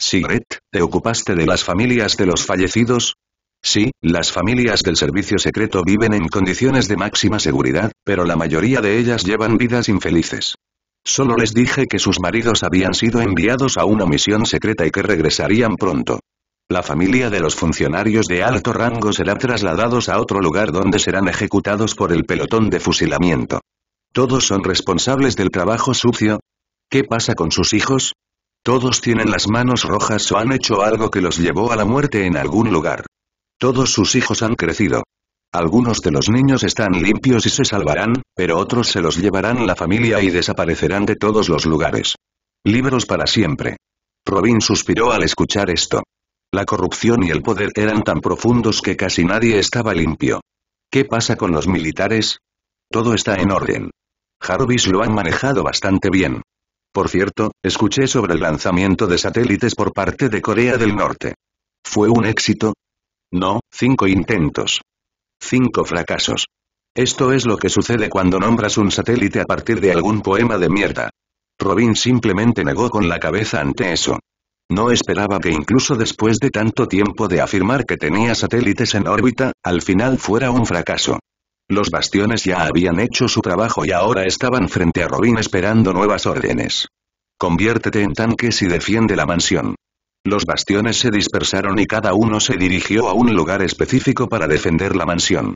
Sigret, ¿te ocupaste de las familias de los fallecidos? Sí, las familias del servicio secreto viven en condiciones de máxima seguridad, pero la mayoría de ellas llevan vidas infelices. Solo les dije que sus maridos habían sido enviados a una misión secreta y que regresarían pronto. La familia de los funcionarios de alto rango será trasladados a otro lugar donde serán ejecutados por el pelotón de fusilamiento. ¿Todos son responsables del trabajo sucio? ¿Qué pasa con sus hijos? Todos tienen las manos rojas o han hecho algo que los llevó a la muerte en algún lugar. Todos sus hijos han crecido. Algunos de los niños están limpios y se salvarán, pero otros se los llevarán la familia y desaparecerán de todos los lugares. Libros para siempre. Robin suspiró al escuchar esto. La corrupción y el poder eran tan profundos que casi nadie estaba limpio. ¿Qué pasa con los militares? Todo está en orden. Jarvis lo han manejado bastante bien. Por cierto, escuché sobre el lanzamiento de satélites por parte de Corea del Norte. ¿Fue un éxito? No, cinco intentos. Cinco fracasos. Esto es lo que sucede cuando nombras un satélite a partir de algún poema de mierda. Robin simplemente negó con la cabeza ante eso. No esperaba que incluso después de tanto tiempo de afirmar que tenía satélites en órbita, al final fuera un fracaso. Los bastiones ya habían hecho su trabajo y ahora estaban frente a Robin esperando nuevas órdenes. Conviértete en tanques y defiende la mansión. Los bastiones se dispersaron y cada uno se dirigió a un lugar específico para defender la mansión.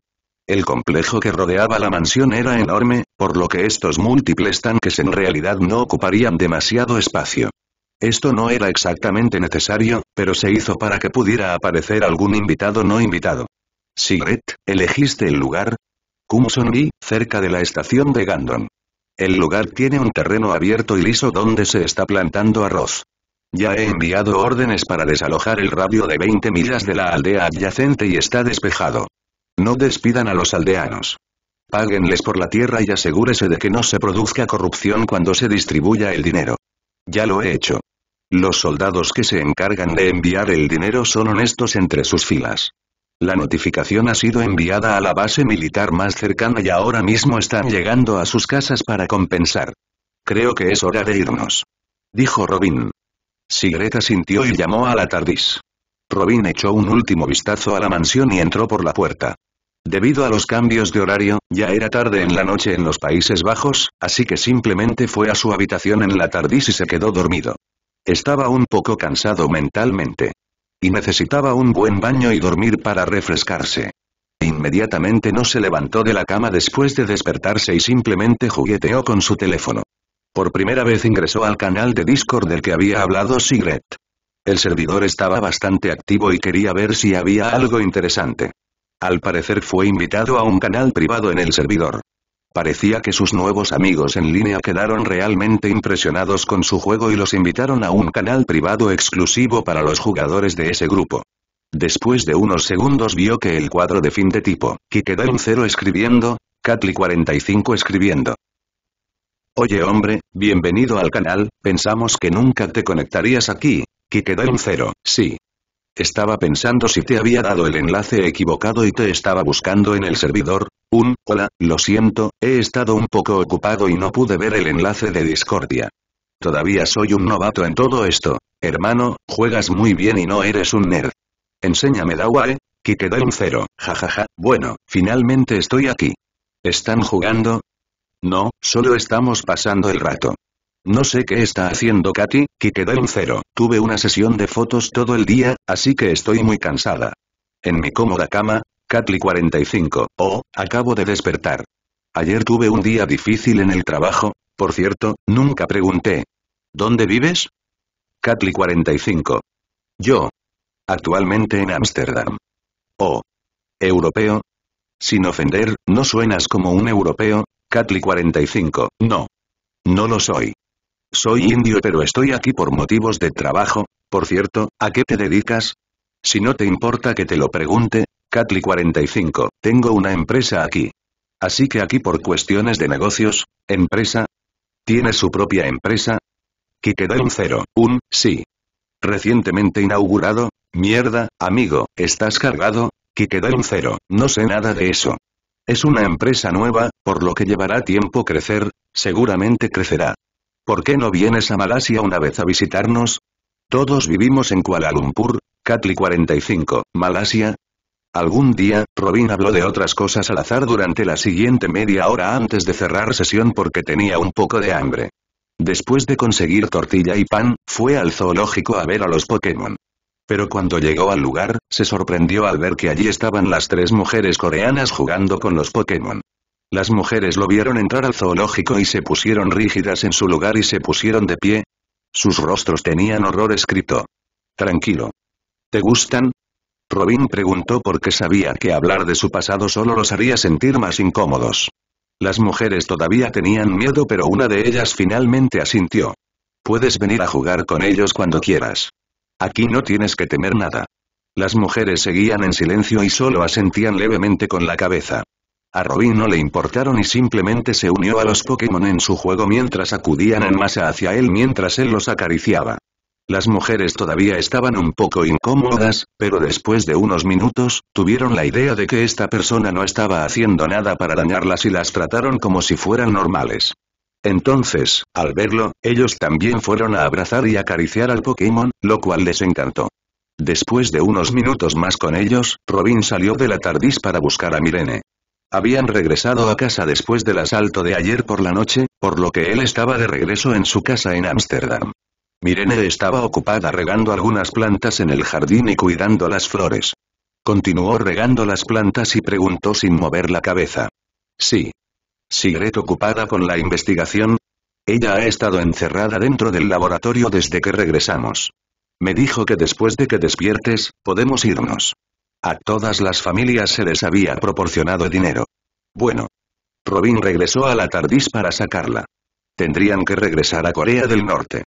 El complejo que rodeaba la mansión era enorme, por lo que estos múltiples tanques en realidad no ocuparían demasiado espacio. Esto no era exactamente necesario, pero se hizo para que pudiera aparecer algún invitado no invitado. Sigret, ¿elegiste el lugar? Kumsonbi, cerca de la estación de Gandon. El lugar tiene un terreno abierto y liso donde se está plantando arroz. Ya he enviado órdenes para desalojar el radio de 20 millas de la aldea adyacente y está despejado. No despidan a los aldeanos. Páguenles por la tierra y asegúrese de que no se produzca corrupción cuando se distribuya el dinero. Ya lo he hecho. Los soldados que se encargan de enviar el dinero son honestos entre sus filas. La notificación ha sido enviada a la base militar más cercana y ahora mismo están llegando a sus casas para compensar. Creo que es hora de irnos. Dijo Robin. Sigreta sintió y llamó a la TARDIS. Robin echó un último vistazo a la mansión y entró por la puerta. Debido a los cambios de horario, ya era tarde en la noche en los Países Bajos, así que simplemente fue a su habitación en la TARDIS y se quedó dormido. Estaba un poco cansado mentalmente. Y necesitaba un buen baño y dormir para refrescarse. Inmediatamente no se levantó de la cama después de despertarse y simplemente jugueteó con su teléfono. Por primera vez ingresó al canal de Discord del que había hablado Sigret. El servidor estaba bastante activo y quería ver si había algo interesante. Al parecer fue invitado a un canal privado en el servidor. Parecía que sus nuevos amigos en línea quedaron realmente impresionados con su juego y los invitaron a un canal privado exclusivo para los jugadores de ese grupo. Después de unos segundos vio que el cuadro de fin de tipo, Kikedon 0 escribiendo, Catli 45 escribiendo, Oye hombre, bienvenido al canal, pensamos que nunca te conectarías aquí, que quedó en cero, sí. Estaba pensando si te había dado el enlace equivocado y te estaba buscando en el servidor, un, hola, lo siento, he estado un poco ocupado y no pude ver el enlace de Discordia. Todavía soy un novato en todo esto, hermano, juegas muy bien y no eres un nerd. Enséñame Dawae, que quedó un cero, jajaja, bueno, finalmente estoy aquí. Están jugando, no, solo estamos pasando el rato. No sé qué está haciendo Katy, que quedó en cero. Tuve una sesión de fotos todo el día, así que estoy muy cansada. En mi cómoda cama, Katy 45. Oh, acabo de despertar. Ayer tuve un día difícil en el trabajo, por cierto, nunca pregunté. ¿Dónde vives? Katy 45. Yo. Actualmente en Ámsterdam. Oh. Europeo. Sin ofender, no suenas como un europeo, Catli 45, no. No lo soy. Soy indio pero estoy aquí por motivos de trabajo, por cierto, ¿a qué te dedicas? Si no te importa que te lo pregunte, Catli 45, tengo una empresa aquí. Así que aquí por cuestiones de negocios, empresa. ¿Tiene su propia empresa? queda un cero, un, sí. Recientemente inaugurado, mierda, amigo, estás cargado, queda un cero, no sé nada de eso. Es una empresa nueva, por lo que llevará tiempo crecer, seguramente crecerá. ¿Por qué no vienes a Malasia una vez a visitarnos? Todos vivimos en Kuala Lumpur, Katli 45, Malasia. Algún día, Robin habló de otras cosas al azar durante la siguiente media hora antes de cerrar sesión porque tenía un poco de hambre. Después de conseguir tortilla y pan, fue al zoológico a ver a los Pokémon pero cuando llegó al lugar, se sorprendió al ver que allí estaban las tres mujeres coreanas jugando con los Pokémon. Las mujeres lo vieron entrar al zoológico y se pusieron rígidas en su lugar y se pusieron de pie. Sus rostros tenían horror escrito. Tranquilo. ¿Te gustan? Robin preguntó porque sabía que hablar de su pasado solo los haría sentir más incómodos. Las mujeres todavía tenían miedo pero una de ellas finalmente asintió. Puedes venir a jugar con ellos cuando quieras. Aquí no tienes que temer nada. Las mujeres seguían en silencio y solo asentían levemente con la cabeza. A Robin no le importaron y simplemente se unió a los Pokémon en su juego mientras acudían en masa hacia él mientras él los acariciaba. Las mujeres todavía estaban un poco incómodas, pero después de unos minutos, tuvieron la idea de que esta persona no estaba haciendo nada para dañarlas y las trataron como si fueran normales. Entonces, al verlo, ellos también fueron a abrazar y acariciar al Pokémon, lo cual les encantó. Después de unos minutos más con ellos, Robin salió de la tardis para buscar a Mirene. Habían regresado a casa después del asalto de ayer por la noche, por lo que él estaba de regreso en su casa en Ámsterdam. Mirene estaba ocupada regando algunas plantas en el jardín y cuidando las flores. Continuó regando las plantas y preguntó sin mover la cabeza. Sí, Sigret ocupada con la investigación. Ella ha estado encerrada dentro del laboratorio desde que regresamos. Me dijo que después de que despiertes, podemos irnos. A todas las familias se les había proporcionado dinero. Bueno. Robin regresó a la TARDIS para sacarla. Tendrían que regresar a Corea del Norte.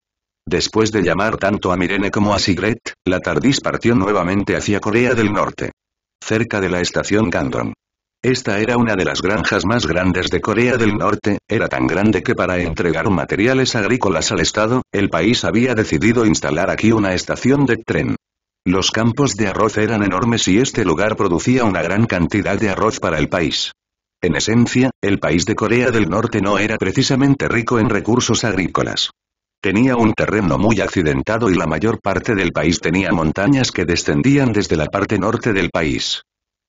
Después de llamar tanto a Mirene como a Sigret, la TARDIS partió nuevamente hacia Corea del Norte. Cerca de la estación Gandron. Esta era una de las granjas más grandes de Corea del Norte, era tan grande que para entregar materiales agrícolas al Estado, el país había decidido instalar aquí una estación de tren. Los campos de arroz eran enormes y este lugar producía una gran cantidad de arroz para el país. En esencia, el país de Corea del Norte no era precisamente rico en recursos agrícolas. Tenía un terreno muy accidentado y la mayor parte del país tenía montañas que descendían desde la parte norte del país.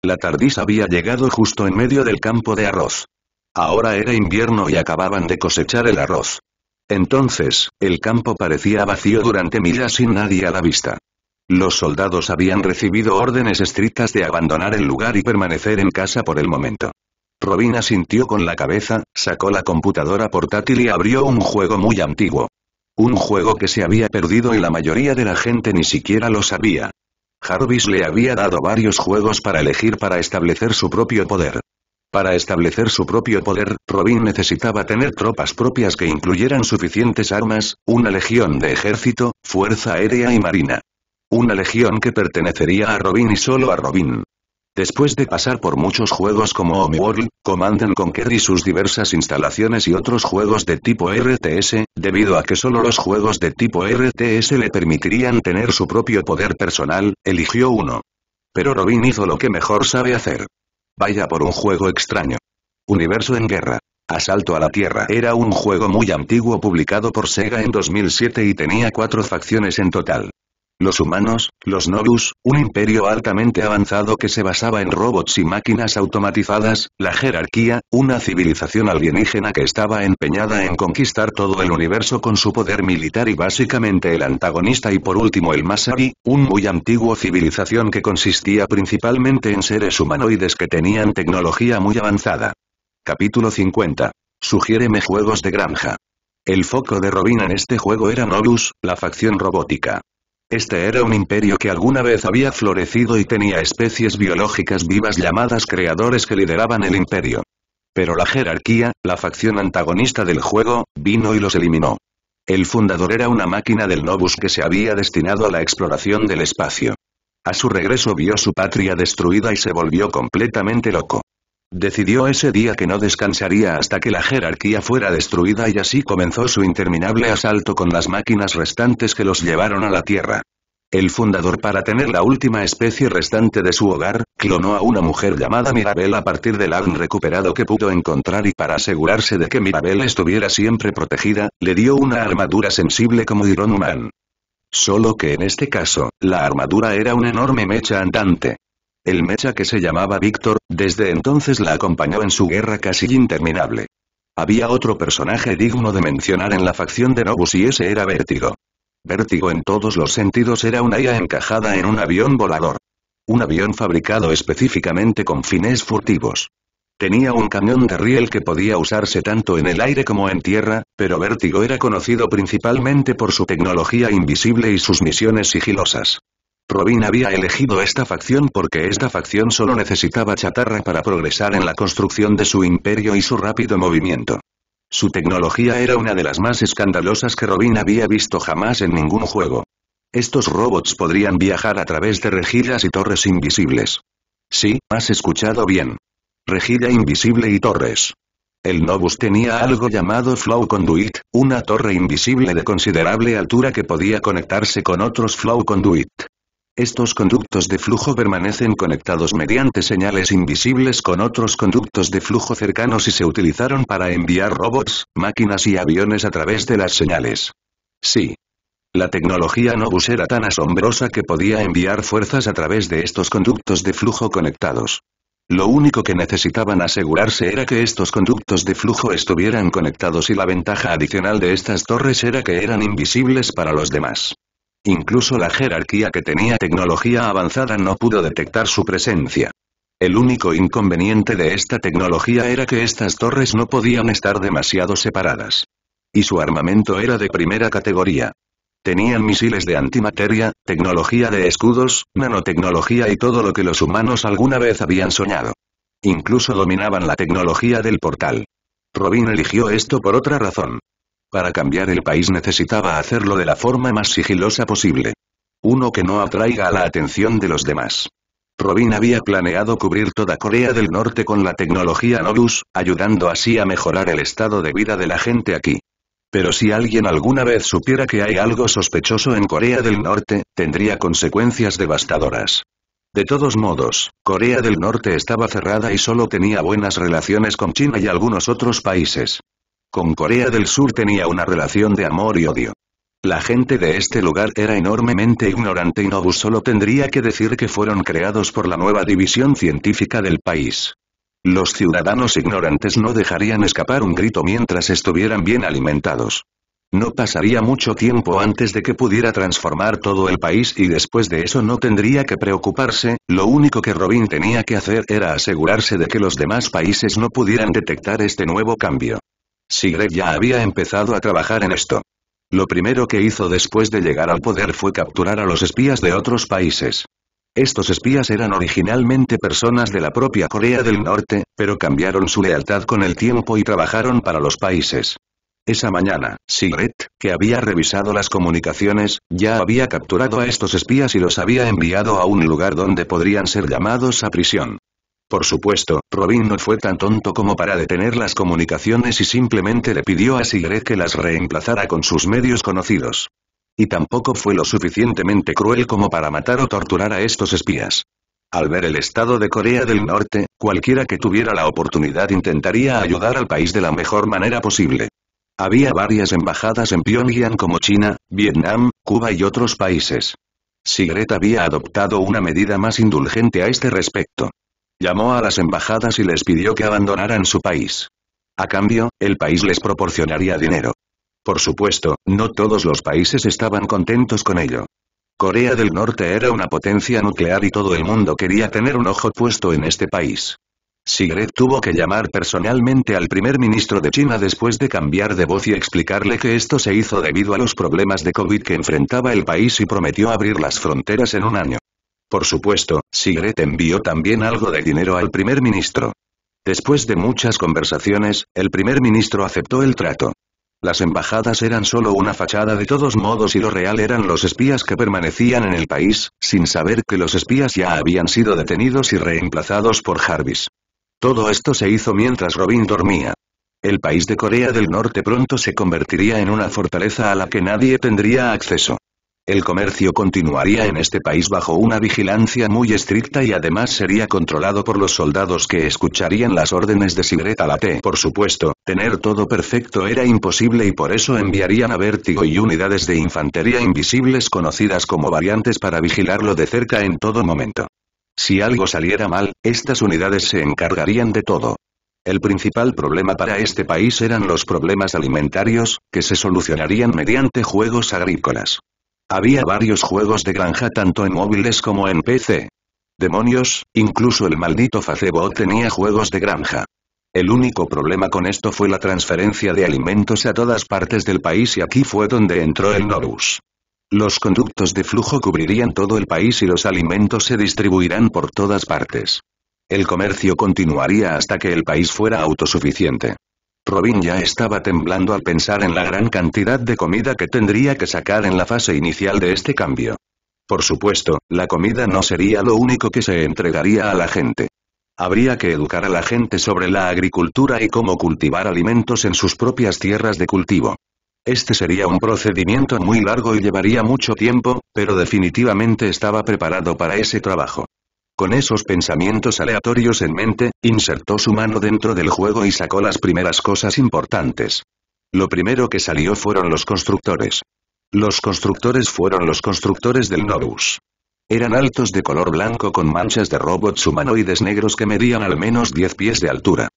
La tardís había llegado justo en medio del campo de arroz. Ahora era invierno y acababan de cosechar el arroz. Entonces, el campo parecía vacío durante millas sin nadie a la vista. Los soldados habían recibido órdenes estrictas de abandonar el lugar y permanecer en casa por el momento. Robina sintió con la cabeza, sacó la computadora portátil y abrió un juego muy antiguo. Un juego que se había perdido y la mayoría de la gente ni siquiera lo sabía. Jarvis le había dado varios juegos para elegir para establecer su propio poder. Para establecer su propio poder, Robin necesitaba tener tropas propias que incluyeran suficientes armas, una legión de ejército, fuerza aérea y marina. Una legión que pertenecería a Robin y solo a Robin. Después de pasar por muchos juegos como Homeworld, Command Conquer y sus diversas instalaciones y otros juegos de tipo RTS, debido a que solo los juegos de tipo RTS le permitirían tener su propio poder personal, eligió uno. Pero Robin hizo lo que mejor sabe hacer. Vaya por un juego extraño. Universo en guerra. Asalto a la Tierra era un juego muy antiguo publicado por Sega en 2007 y tenía cuatro facciones en total. Los humanos, los Norus, un imperio altamente avanzado que se basaba en robots y máquinas automatizadas, la jerarquía, una civilización alienígena que estaba empeñada en conquistar todo el universo con su poder militar y básicamente el antagonista y por último el Masari, un muy antiguo civilización que consistía principalmente en seres humanoides que tenían tecnología muy avanzada. Capítulo 50. Sugiéreme juegos de granja. El foco de Robin en este juego era Norus, la facción robótica. Este era un imperio que alguna vez había florecido y tenía especies biológicas vivas llamadas creadores que lideraban el imperio. Pero la jerarquía, la facción antagonista del juego, vino y los eliminó. El fundador era una máquina del Nobus que se había destinado a la exploración del espacio. A su regreso vio su patria destruida y se volvió completamente loco. Decidió ese día que no descansaría hasta que la jerarquía fuera destruida y así comenzó su interminable asalto con las máquinas restantes que los llevaron a la Tierra. El fundador para tener la última especie restante de su hogar, clonó a una mujer llamada Mirabel a partir del ADN recuperado que pudo encontrar y para asegurarse de que Mirabel estuviera siempre protegida, le dio una armadura sensible como Iron Man. Solo que en este caso, la armadura era una enorme mecha andante. El mecha que se llamaba Víctor, desde entonces la acompañó en su guerra casi interminable. Había otro personaje digno de mencionar en la facción de Nobus y ese era Vértigo. Vértigo en todos los sentidos era una IA encajada en un avión volador. Un avión fabricado específicamente con fines furtivos. Tenía un cañón de riel que podía usarse tanto en el aire como en tierra, pero Vértigo era conocido principalmente por su tecnología invisible y sus misiones sigilosas. Robin había elegido esta facción porque esta facción solo necesitaba chatarra para progresar en la construcción de su imperio y su rápido movimiento. Su tecnología era una de las más escandalosas que Robin había visto jamás en ningún juego. Estos robots podrían viajar a través de rejillas y torres invisibles. Sí, has escuchado bien. Rejilla invisible y torres. El Nobus tenía algo llamado Flow Conduit, una torre invisible de considerable altura que podía conectarse con otros Flow Conduit. Estos conductos de flujo permanecen conectados mediante señales invisibles con otros conductos de flujo cercanos y se utilizaron para enviar robots, máquinas y aviones a través de las señales. Sí. La tecnología Nobus era tan asombrosa que podía enviar fuerzas a través de estos conductos de flujo conectados. Lo único que necesitaban asegurarse era que estos conductos de flujo estuvieran conectados y la ventaja adicional de estas torres era que eran invisibles para los demás. Incluso la jerarquía que tenía tecnología avanzada no pudo detectar su presencia. El único inconveniente de esta tecnología era que estas torres no podían estar demasiado separadas. Y su armamento era de primera categoría. Tenían misiles de antimateria, tecnología de escudos, nanotecnología y todo lo que los humanos alguna vez habían soñado. Incluso dominaban la tecnología del portal. Robin eligió esto por otra razón. Para cambiar el país necesitaba hacerlo de la forma más sigilosa posible. Uno que no atraiga la atención de los demás. Robin había planeado cubrir toda Corea del Norte con la tecnología Novus, ayudando así a mejorar el estado de vida de la gente aquí. Pero si alguien alguna vez supiera que hay algo sospechoso en Corea del Norte, tendría consecuencias devastadoras. De todos modos, Corea del Norte estaba cerrada y solo tenía buenas relaciones con China y algunos otros países. Con Corea del Sur tenía una relación de amor y odio. La gente de este lugar era enormemente ignorante y Nobu solo tendría que decir que fueron creados por la nueva división científica del país. Los ciudadanos ignorantes no dejarían escapar un grito mientras estuvieran bien alimentados. No pasaría mucho tiempo antes de que pudiera transformar todo el país y después de eso no tendría que preocuparse, lo único que Robin tenía que hacer era asegurarse de que los demás países no pudieran detectar este nuevo cambio. Sigret ya había empezado a trabajar en esto. Lo primero que hizo después de llegar al poder fue capturar a los espías de otros países. Estos espías eran originalmente personas de la propia Corea del Norte, pero cambiaron su lealtad con el tiempo y trabajaron para los países. Esa mañana, Sigret, que había revisado las comunicaciones, ya había capturado a estos espías y los había enviado a un lugar donde podrían ser llamados a prisión. Por supuesto, Robin no fue tan tonto como para detener las comunicaciones y simplemente le pidió a Sigret que las reemplazara con sus medios conocidos. Y tampoco fue lo suficientemente cruel como para matar o torturar a estos espías. Al ver el estado de Corea del Norte, cualquiera que tuviera la oportunidad intentaría ayudar al país de la mejor manera posible. Había varias embajadas en Pyongyang como China, Vietnam, Cuba y otros países. Sigret había adoptado una medida más indulgente a este respecto llamó a las embajadas y les pidió que abandonaran su país. A cambio, el país les proporcionaría dinero. Por supuesto, no todos los países estaban contentos con ello. Corea del Norte era una potencia nuclear y todo el mundo quería tener un ojo puesto en este país. Sigret tuvo que llamar personalmente al primer ministro de China después de cambiar de voz y explicarle que esto se hizo debido a los problemas de COVID que enfrentaba el país y prometió abrir las fronteras en un año. Por supuesto, Sigret envió también algo de dinero al primer ministro. Después de muchas conversaciones, el primer ministro aceptó el trato. Las embajadas eran solo una fachada de todos modos y lo real eran los espías que permanecían en el país, sin saber que los espías ya habían sido detenidos y reemplazados por Jarvis. Todo esto se hizo mientras Robin dormía. El país de Corea del Norte pronto se convertiría en una fortaleza a la que nadie tendría acceso. El comercio continuaría en este país bajo una vigilancia muy estricta y además sería controlado por los soldados que escucharían las órdenes de Sigret Alate. Por supuesto, tener todo perfecto era imposible y por eso enviarían a Vértigo y unidades de infantería invisibles conocidas como variantes para vigilarlo de cerca en todo momento. Si algo saliera mal, estas unidades se encargarían de todo. El principal problema para este país eran los problemas alimentarios, que se solucionarían mediante juegos agrícolas. Había varios juegos de granja tanto en móviles como en PC. Demonios, incluso el maldito facebo tenía juegos de granja. El único problema con esto fue la transferencia de alimentos a todas partes del país y aquí fue donde entró el Norus. Los conductos de flujo cubrirían todo el país y los alimentos se distribuirán por todas partes. El comercio continuaría hasta que el país fuera autosuficiente. Robin ya estaba temblando al pensar en la gran cantidad de comida que tendría que sacar en la fase inicial de este cambio. Por supuesto, la comida no sería lo único que se entregaría a la gente. Habría que educar a la gente sobre la agricultura y cómo cultivar alimentos en sus propias tierras de cultivo. Este sería un procedimiento muy largo y llevaría mucho tiempo, pero definitivamente estaba preparado para ese trabajo. Con esos pensamientos aleatorios en mente, insertó su mano dentro del juego y sacó las primeras cosas importantes. Lo primero que salió fueron los constructores. Los constructores fueron los constructores del Norus. Eran altos de color blanco con manchas de robots humanoides negros que medían al menos 10 pies de altura.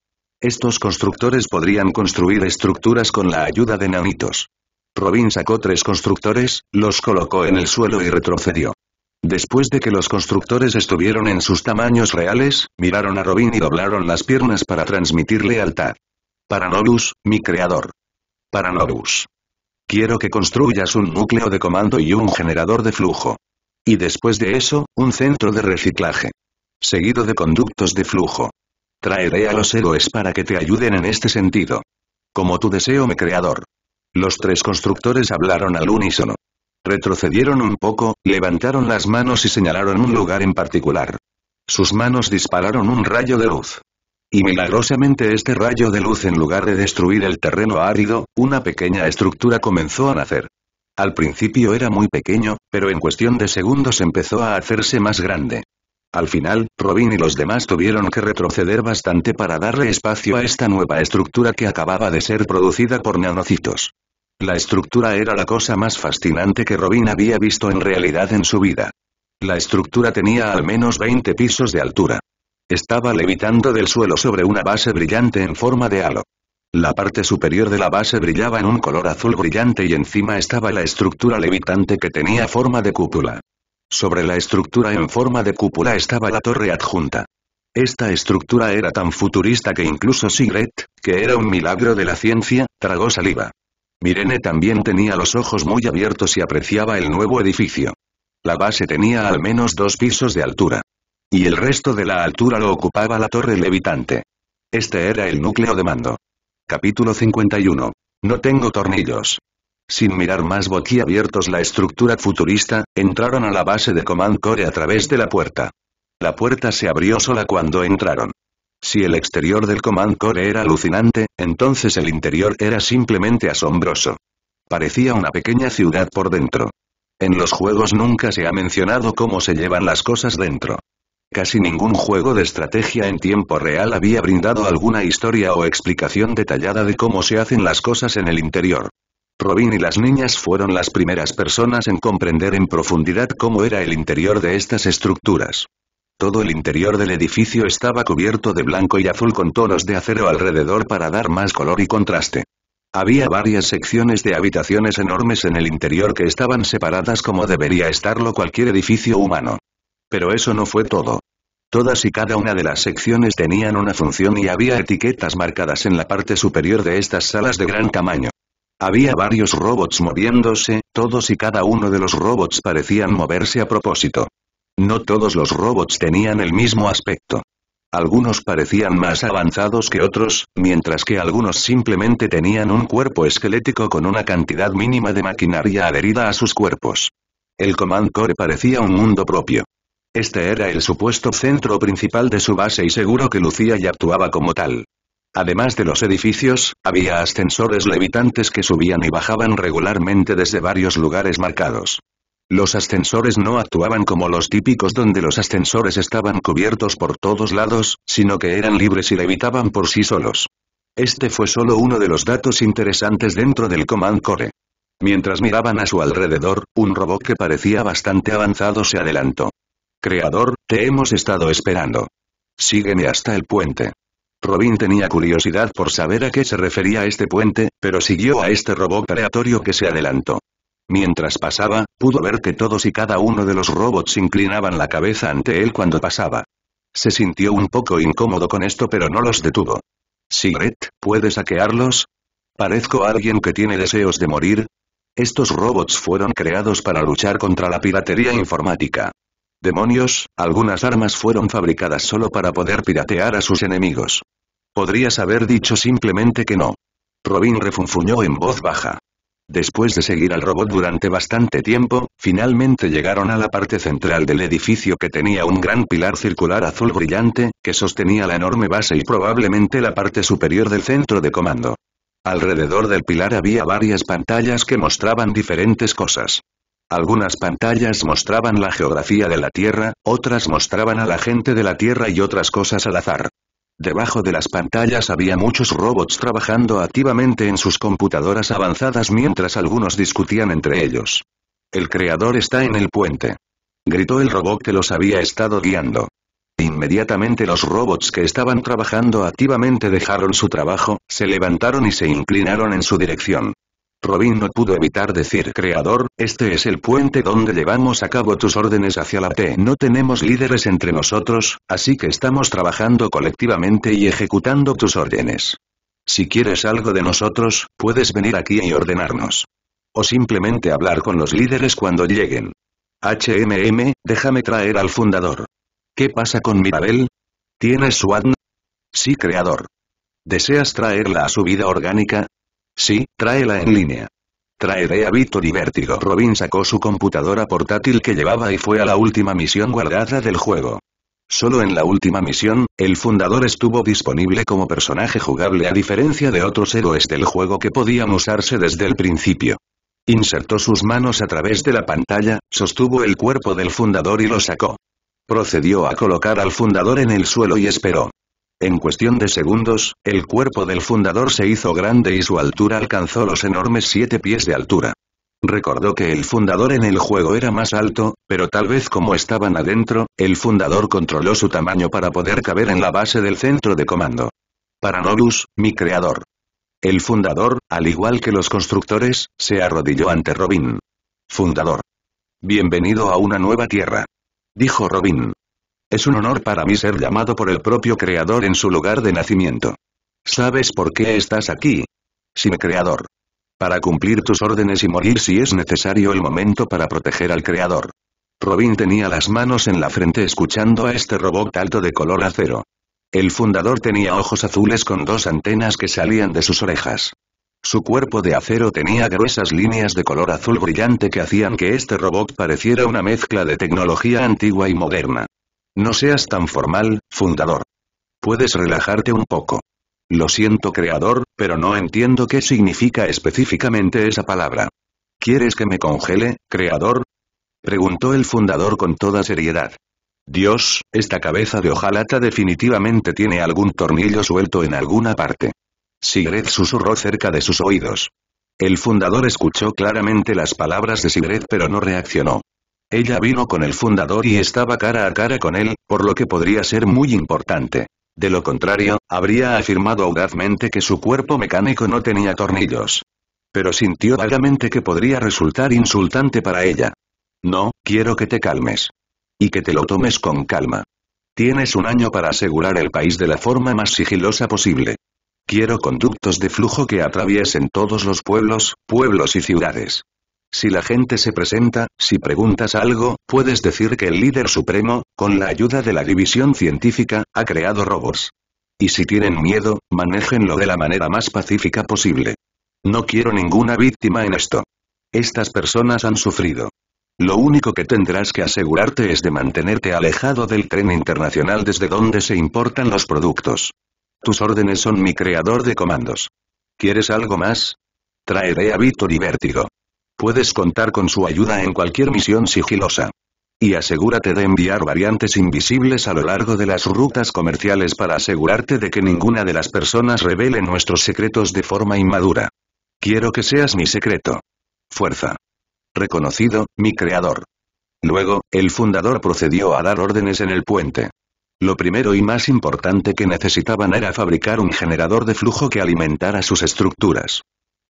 Estos constructores podrían construir estructuras con la ayuda de nanitos. Robin sacó tres constructores, los colocó en el suelo y retrocedió. Después de que los constructores estuvieron en sus tamaños reales, miraron a Robin y doblaron las piernas para transmitir lealtad. Paranobus, mi creador. Paranobus. Quiero que construyas un núcleo de comando y un generador de flujo. Y después de eso, un centro de reciclaje. Seguido de conductos de flujo. Traeré a los héroes para que te ayuden en este sentido. Como tu deseo, mi creador. Los tres constructores hablaron al unísono. Retrocedieron un poco, levantaron las manos y señalaron un lugar en particular. Sus manos dispararon un rayo de luz. Y milagrosamente este rayo de luz en lugar de destruir el terreno árido, una pequeña estructura comenzó a nacer. Al principio era muy pequeño, pero en cuestión de segundos empezó a hacerse más grande. Al final, Robin y los demás tuvieron que retroceder bastante para darle espacio a esta nueva estructura que acababa de ser producida por nanocitos. La estructura era la cosa más fascinante que Robin había visto en realidad en su vida. La estructura tenía al menos 20 pisos de altura. Estaba levitando del suelo sobre una base brillante en forma de halo. La parte superior de la base brillaba en un color azul brillante y encima estaba la estructura levitante que tenía forma de cúpula. Sobre la estructura en forma de cúpula estaba la torre adjunta. Esta estructura era tan futurista que incluso Sigret, que era un milagro de la ciencia, tragó saliva. Mirene también tenía los ojos muy abiertos y apreciaba el nuevo edificio. La base tenía al menos dos pisos de altura. Y el resto de la altura lo ocupaba la torre levitante. Este era el núcleo de mando. Capítulo 51. No tengo tornillos. Sin mirar más boquiabiertos la estructura futurista, entraron a la base de Command Core a través de la puerta. La puerta se abrió sola cuando entraron. Si el exterior del Command Core era alucinante, entonces el interior era simplemente asombroso. Parecía una pequeña ciudad por dentro. En los juegos nunca se ha mencionado cómo se llevan las cosas dentro. Casi ningún juego de estrategia en tiempo real había brindado alguna historia o explicación detallada de cómo se hacen las cosas en el interior. Robin y las niñas fueron las primeras personas en comprender en profundidad cómo era el interior de estas estructuras. Todo el interior del edificio estaba cubierto de blanco y azul con tonos de acero alrededor para dar más color y contraste. Había varias secciones de habitaciones enormes en el interior que estaban separadas como debería estarlo cualquier edificio humano. Pero eso no fue todo. Todas y cada una de las secciones tenían una función y había etiquetas marcadas en la parte superior de estas salas de gran tamaño. Había varios robots moviéndose, todos y cada uno de los robots parecían moverse a propósito. No todos los robots tenían el mismo aspecto. Algunos parecían más avanzados que otros, mientras que algunos simplemente tenían un cuerpo esquelético con una cantidad mínima de maquinaria adherida a sus cuerpos. El Command Core parecía un mundo propio. Este era el supuesto centro principal de su base y seguro que lucía y actuaba como tal. Además de los edificios, había ascensores levitantes que subían y bajaban regularmente desde varios lugares marcados. Los ascensores no actuaban como los típicos donde los ascensores estaban cubiertos por todos lados, sino que eran libres y levitaban por sí solos. Este fue solo uno de los datos interesantes dentro del Command Core. Mientras miraban a su alrededor, un robot que parecía bastante avanzado se adelantó. Creador, te hemos estado esperando. Sígueme hasta el puente. Robin tenía curiosidad por saber a qué se refería este puente, pero siguió a este robot aleatorio que se adelantó. Mientras pasaba, pudo ver que todos y cada uno de los robots inclinaban la cabeza ante él cuando pasaba. Se sintió un poco incómodo con esto pero no los detuvo. Sigret, ¿puede saquearlos? ¿Parezco alguien que tiene deseos de morir? Estos robots fueron creados para luchar contra la piratería informática. Demonios, algunas armas fueron fabricadas solo para poder piratear a sus enemigos. Podrías haber dicho simplemente que no. Robin refunfuñó en voz baja. Después de seguir al robot durante bastante tiempo, finalmente llegaron a la parte central del edificio que tenía un gran pilar circular azul brillante, que sostenía la enorme base y probablemente la parte superior del centro de comando. Alrededor del pilar había varias pantallas que mostraban diferentes cosas. Algunas pantallas mostraban la geografía de la Tierra, otras mostraban a la gente de la Tierra y otras cosas al azar. Debajo de las pantallas había muchos robots trabajando activamente en sus computadoras avanzadas mientras algunos discutían entre ellos. El creador está en el puente. Gritó el robot que los había estado guiando. Inmediatamente los robots que estaban trabajando activamente dejaron su trabajo, se levantaron y se inclinaron en su dirección. Robin no pudo evitar decir Creador, este es el puente donde llevamos a cabo tus órdenes hacia la T. No tenemos líderes entre nosotros, así que estamos trabajando colectivamente y ejecutando tus órdenes. Si quieres algo de nosotros, puedes venir aquí y ordenarnos. O simplemente hablar con los líderes cuando lleguen. HMM, déjame traer al fundador. ¿Qué pasa con Mirabel? ¿Tienes su ADN? Sí, creador. ¿Deseas traerla a su vida orgánica? Sí, tráela en línea. Traeré a Víctor y Robin sacó su computadora portátil que llevaba y fue a la última misión guardada del juego. Solo en la última misión, el fundador estuvo disponible como personaje jugable a diferencia de otros héroes del juego que podían usarse desde el principio. Insertó sus manos a través de la pantalla, sostuvo el cuerpo del fundador y lo sacó. Procedió a colocar al fundador en el suelo y esperó. En cuestión de segundos, el cuerpo del fundador se hizo grande y su altura alcanzó los enormes siete pies de altura. Recordó que el fundador en el juego era más alto, pero tal vez como estaban adentro, el fundador controló su tamaño para poder caber en la base del centro de comando. Para mi creador. El fundador, al igual que los constructores, se arrodilló ante Robin. Fundador. Bienvenido a una nueva tierra. Dijo Robin. Es un honor para mí ser llamado por el propio Creador en su lugar de nacimiento. ¿Sabes por qué estás aquí? me Creador. Para cumplir tus órdenes y morir si es necesario el momento para proteger al Creador. Robin tenía las manos en la frente escuchando a este robot alto de color acero. El fundador tenía ojos azules con dos antenas que salían de sus orejas. Su cuerpo de acero tenía gruesas líneas de color azul brillante que hacían que este robot pareciera una mezcla de tecnología antigua y moderna. No seas tan formal, fundador. Puedes relajarte un poco. Lo siento creador, pero no entiendo qué significa específicamente esa palabra. ¿Quieres que me congele, creador? Preguntó el fundador con toda seriedad. Dios, esta cabeza de hojalata definitivamente tiene algún tornillo suelto en alguna parte. Sigred susurró cerca de sus oídos. El fundador escuchó claramente las palabras de Sigred pero no reaccionó. Ella vino con el fundador y estaba cara a cara con él, por lo que podría ser muy importante. De lo contrario, habría afirmado audazmente que su cuerpo mecánico no tenía tornillos. Pero sintió vagamente que podría resultar insultante para ella. No, quiero que te calmes. Y que te lo tomes con calma. Tienes un año para asegurar el país de la forma más sigilosa posible. Quiero conductos de flujo que atraviesen todos los pueblos, pueblos y ciudades. Si la gente se presenta, si preguntas algo, puedes decir que el líder supremo, con la ayuda de la división científica, ha creado robots. Y si tienen miedo, manéjenlo de la manera más pacífica posible. No quiero ninguna víctima en esto. Estas personas han sufrido. Lo único que tendrás que asegurarte es de mantenerte alejado del tren internacional desde donde se importan los productos. Tus órdenes son mi creador de comandos. ¿Quieres algo más? Traeré a Víctor y Vértigo. Puedes contar con su ayuda en cualquier misión sigilosa. Y asegúrate de enviar variantes invisibles a lo largo de las rutas comerciales para asegurarte de que ninguna de las personas revele nuestros secretos de forma inmadura. Quiero que seas mi secreto. Fuerza. Reconocido, mi creador. Luego, el fundador procedió a dar órdenes en el puente. Lo primero y más importante que necesitaban era fabricar un generador de flujo que alimentara sus estructuras.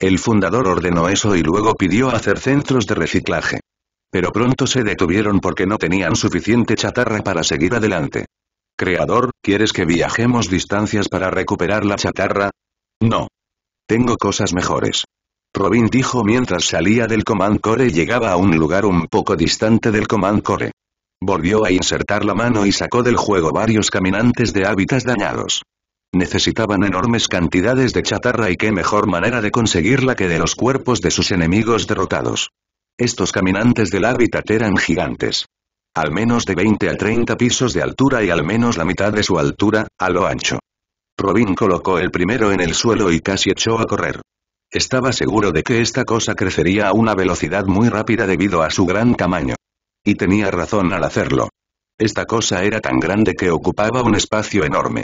El fundador ordenó eso y luego pidió hacer centros de reciclaje. Pero pronto se detuvieron porque no tenían suficiente chatarra para seguir adelante. Creador, ¿quieres que viajemos distancias para recuperar la chatarra? No. Tengo cosas mejores. Robin dijo mientras salía del Command Core y llegaba a un lugar un poco distante del Command Core. Volvió a insertar la mano y sacó del juego varios caminantes de hábitats dañados. Necesitaban enormes cantidades de chatarra y qué mejor manera de conseguirla que de los cuerpos de sus enemigos derrotados. Estos caminantes del hábitat eran gigantes. Al menos de 20 a 30 pisos de altura y al menos la mitad de su altura, a lo ancho. Robin colocó el primero en el suelo y casi echó a correr. Estaba seguro de que esta cosa crecería a una velocidad muy rápida debido a su gran tamaño. Y tenía razón al hacerlo. Esta cosa era tan grande que ocupaba un espacio enorme.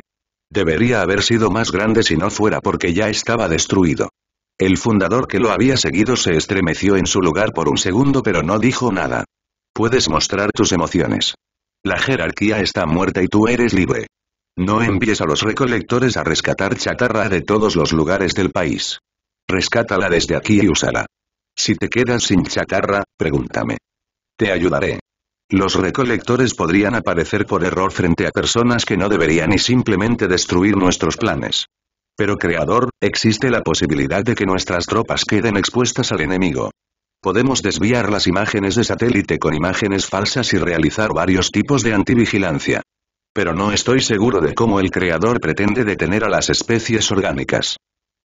Debería haber sido más grande si no fuera porque ya estaba destruido. El fundador que lo había seguido se estremeció en su lugar por un segundo pero no dijo nada. Puedes mostrar tus emociones. La jerarquía está muerta y tú eres libre. No envíes a los recolectores a rescatar chatarra de todos los lugares del país. Rescátala desde aquí y úsala. Si te quedas sin chatarra, pregúntame. Te ayudaré. Los recolectores podrían aparecer por error frente a personas que no deberían y simplemente destruir nuestros planes. Pero creador, existe la posibilidad de que nuestras tropas queden expuestas al enemigo. Podemos desviar las imágenes de satélite con imágenes falsas y realizar varios tipos de antivigilancia. Pero no estoy seguro de cómo el creador pretende detener a las especies orgánicas.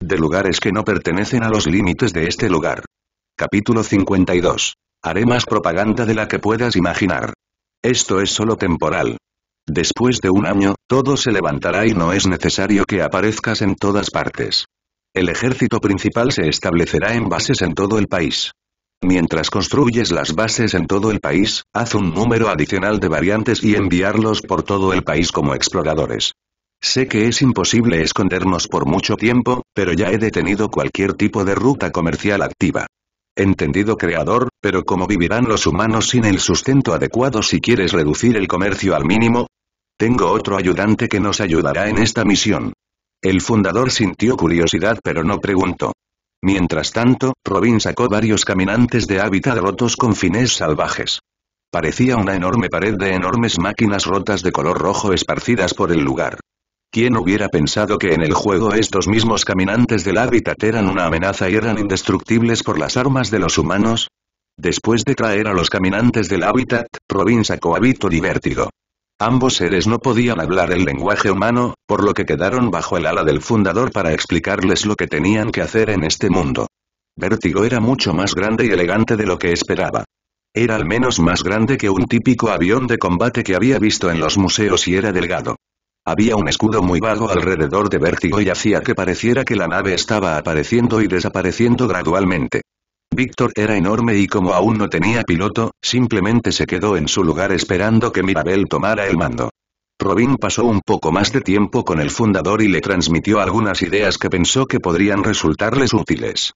De lugares que no pertenecen a los límites de este lugar. Capítulo 52 Haré más propaganda de la que puedas imaginar. Esto es solo temporal. Después de un año, todo se levantará y no es necesario que aparezcas en todas partes. El ejército principal se establecerá en bases en todo el país. Mientras construyes las bases en todo el país, haz un número adicional de variantes y enviarlos por todo el país como exploradores. Sé que es imposible escondernos por mucho tiempo, pero ya he detenido cualquier tipo de ruta comercial activa entendido creador, pero ¿cómo vivirán los humanos sin el sustento adecuado si quieres reducir el comercio al mínimo? Tengo otro ayudante que nos ayudará en esta misión. El fundador sintió curiosidad pero no preguntó. Mientras tanto, Robin sacó varios caminantes de hábitat rotos con fines salvajes. Parecía una enorme pared de enormes máquinas rotas de color rojo esparcidas por el lugar. ¿Quién hubiera pensado que en el juego estos mismos caminantes del hábitat eran una amenaza y eran indestructibles por las armas de los humanos? Después de traer a los caminantes del hábitat, Robin sacó a Víctor y Vértigo. Ambos seres no podían hablar el lenguaje humano, por lo que quedaron bajo el ala del fundador para explicarles lo que tenían que hacer en este mundo. Vértigo era mucho más grande y elegante de lo que esperaba. Era al menos más grande que un típico avión de combate que había visto en los museos y era delgado. Había un escudo muy vago alrededor de Vértigo y hacía que pareciera que la nave estaba apareciendo y desapareciendo gradualmente. Víctor era enorme y como aún no tenía piloto, simplemente se quedó en su lugar esperando que Mirabel tomara el mando. Robin pasó un poco más de tiempo con el fundador y le transmitió algunas ideas que pensó que podrían resultarles útiles.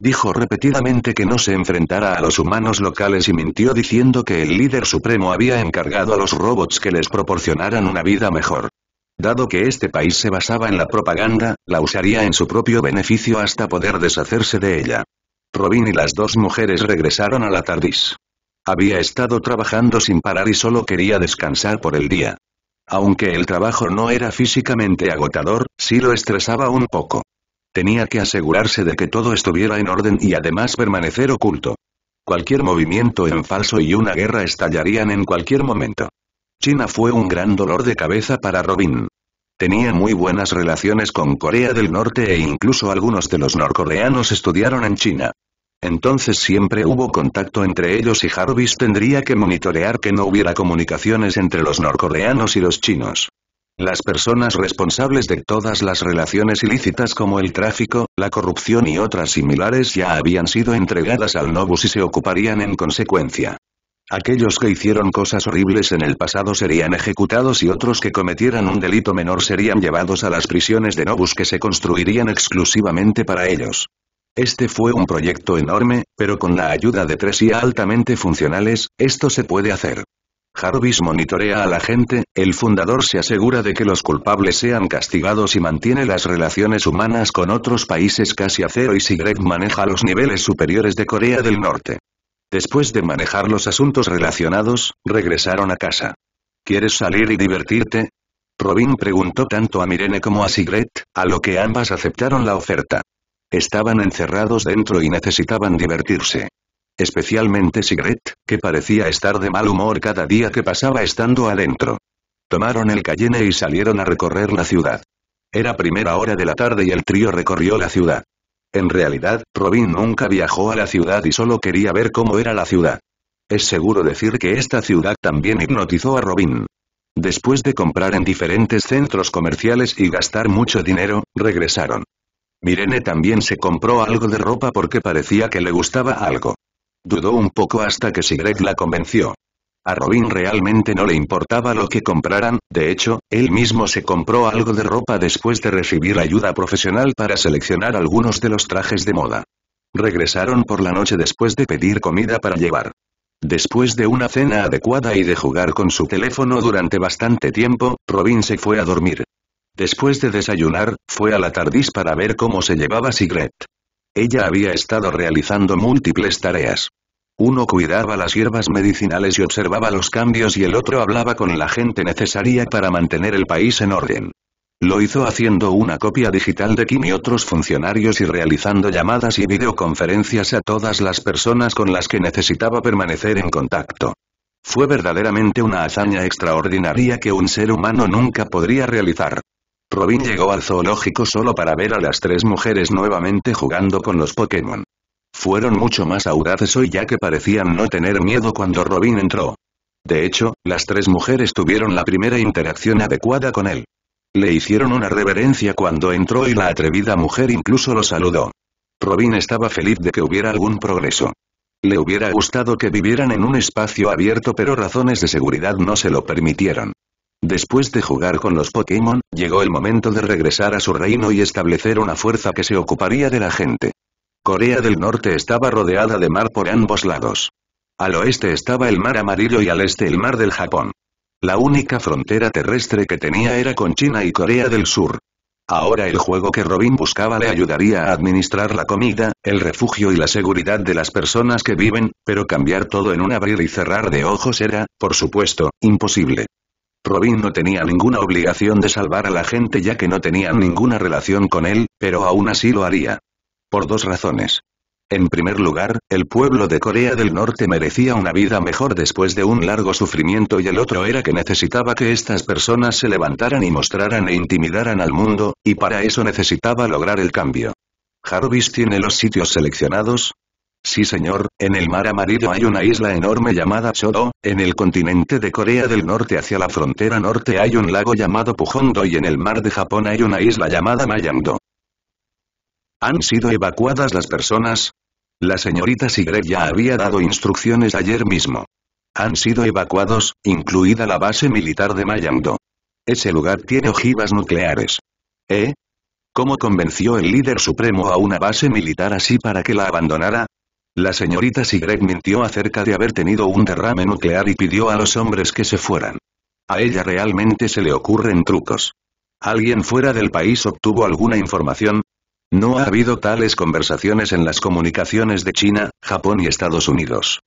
Dijo repetidamente que no se enfrentara a los humanos locales y mintió diciendo que el líder supremo había encargado a los robots que les proporcionaran una vida mejor. Dado que este país se basaba en la propaganda, la usaría en su propio beneficio hasta poder deshacerse de ella. Robin y las dos mujeres regresaron a la TARDIS. Había estado trabajando sin parar y solo quería descansar por el día. Aunque el trabajo no era físicamente agotador, sí lo estresaba un poco. Tenía que asegurarse de que todo estuviera en orden y además permanecer oculto. Cualquier movimiento en falso y una guerra estallarían en cualquier momento. China fue un gran dolor de cabeza para Robin. Tenía muy buenas relaciones con Corea del Norte e incluso algunos de los norcoreanos estudiaron en China. Entonces siempre hubo contacto entre ellos y Jarvis tendría que monitorear que no hubiera comunicaciones entre los norcoreanos y los chinos. Las personas responsables de todas las relaciones ilícitas como el tráfico, la corrupción y otras similares ya habían sido entregadas al Nobus y se ocuparían en consecuencia. Aquellos que hicieron cosas horribles en el pasado serían ejecutados y otros que cometieran un delito menor serían llevados a las prisiones de Nobus que se construirían exclusivamente para ellos. Este fue un proyecto enorme, pero con la ayuda de tres IA altamente funcionales, esto se puede hacer. Jarvis monitorea a la gente, el fundador se asegura de que los culpables sean castigados y mantiene las relaciones humanas con otros países casi a cero y si Greg maneja los niveles superiores de Corea del Norte. Después de manejar los asuntos relacionados, regresaron a casa. ¿Quieres salir y divertirte? Robin preguntó tanto a Mirene como a Sigret, a lo que ambas aceptaron la oferta. Estaban encerrados dentro y necesitaban divertirse. Especialmente Sigret, que parecía estar de mal humor cada día que pasaba estando adentro. Tomaron el Cayenne y salieron a recorrer la ciudad. Era primera hora de la tarde y el trío recorrió la ciudad. En realidad, Robin nunca viajó a la ciudad y solo quería ver cómo era la ciudad. Es seguro decir que esta ciudad también hipnotizó a Robin. Después de comprar en diferentes centros comerciales y gastar mucho dinero, regresaron. Mirene también se compró algo de ropa porque parecía que le gustaba algo. Dudó un poco hasta que Sigrid la convenció. A Robin realmente no le importaba lo que compraran, de hecho, él mismo se compró algo de ropa después de recibir ayuda profesional para seleccionar algunos de los trajes de moda. Regresaron por la noche después de pedir comida para llevar. Después de una cena adecuada y de jugar con su teléfono durante bastante tiempo, Robin se fue a dormir. Después de desayunar, fue a la tardis para ver cómo se llevaba Sigret. Ella había estado realizando múltiples tareas. Uno cuidaba las hierbas medicinales y observaba los cambios y el otro hablaba con la gente necesaria para mantener el país en orden. Lo hizo haciendo una copia digital de Kim y otros funcionarios y realizando llamadas y videoconferencias a todas las personas con las que necesitaba permanecer en contacto. Fue verdaderamente una hazaña extraordinaria que un ser humano nunca podría realizar. Robin llegó al zoológico solo para ver a las tres mujeres nuevamente jugando con los Pokémon. Fueron mucho más audaces hoy ya que parecían no tener miedo cuando Robin entró. De hecho, las tres mujeres tuvieron la primera interacción adecuada con él. Le hicieron una reverencia cuando entró y la atrevida mujer incluso lo saludó. Robin estaba feliz de que hubiera algún progreso. Le hubiera gustado que vivieran en un espacio abierto pero razones de seguridad no se lo permitieron. Después de jugar con los Pokémon, llegó el momento de regresar a su reino y establecer una fuerza que se ocuparía de la gente. Corea del Norte estaba rodeada de mar por ambos lados. Al oeste estaba el mar amarillo y al este el mar del Japón. La única frontera terrestre que tenía era con China y Corea del Sur. Ahora el juego que Robin buscaba le ayudaría a administrar la comida, el refugio y la seguridad de las personas que viven, pero cambiar todo en un abrir y cerrar de ojos era, por supuesto, imposible. Robin no tenía ninguna obligación de salvar a la gente ya que no tenían ninguna relación con él, pero aún así lo haría por dos razones. En primer lugar, el pueblo de Corea del Norte merecía una vida mejor después de un largo sufrimiento y el otro era que necesitaba que estas personas se levantaran y mostraran e intimidaran al mundo, y para eso necesitaba lograr el cambio. ¿Jarvis tiene los sitios seleccionados? Sí señor, en el mar amarillo hay una isla enorme llamada Chodo, en el continente de Corea del Norte hacia la frontera norte hay un lago llamado Pujondo y en el mar de Japón hay una isla llamada Mayando. ¿Han sido evacuadas las personas? La señorita Sigre ya había dado instrucciones ayer mismo. Han sido evacuados, incluida la base militar de Mayangdo. Ese lugar tiene ojivas nucleares. ¿Eh? ¿Cómo convenció el líder supremo a una base militar así para que la abandonara? La señorita Sigret mintió acerca de haber tenido un derrame nuclear y pidió a los hombres que se fueran. A ella realmente se le ocurren trucos. ¿Alguien fuera del país obtuvo alguna información? No ha habido tales conversaciones en las comunicaciones de China, Japón y Estados Unidos.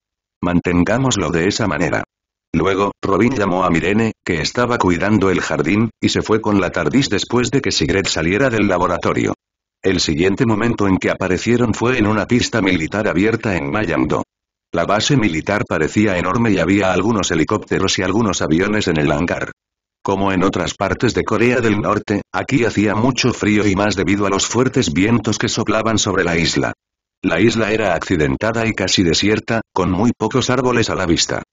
Mantengámoslo de esa manera. Luego, Robin llamó a Mirene, que estaba cuidando el jardín, y se fue con la tardis después de que Sigret saliera del laboratorio. El siguiente momento en que aparecieron fue en una pista militar abierta en Mayangdo. La base militar parecía enorme y había algunos helicópteros y algunos aviones en el hangar. Como en otras partes de Corea del Norte, aquí hacía mucho frío y más debido a los fuertes vientos que soplaban sobre la isla. La isla era accidentada y casi desierta, con muy pocos árboles a la vista.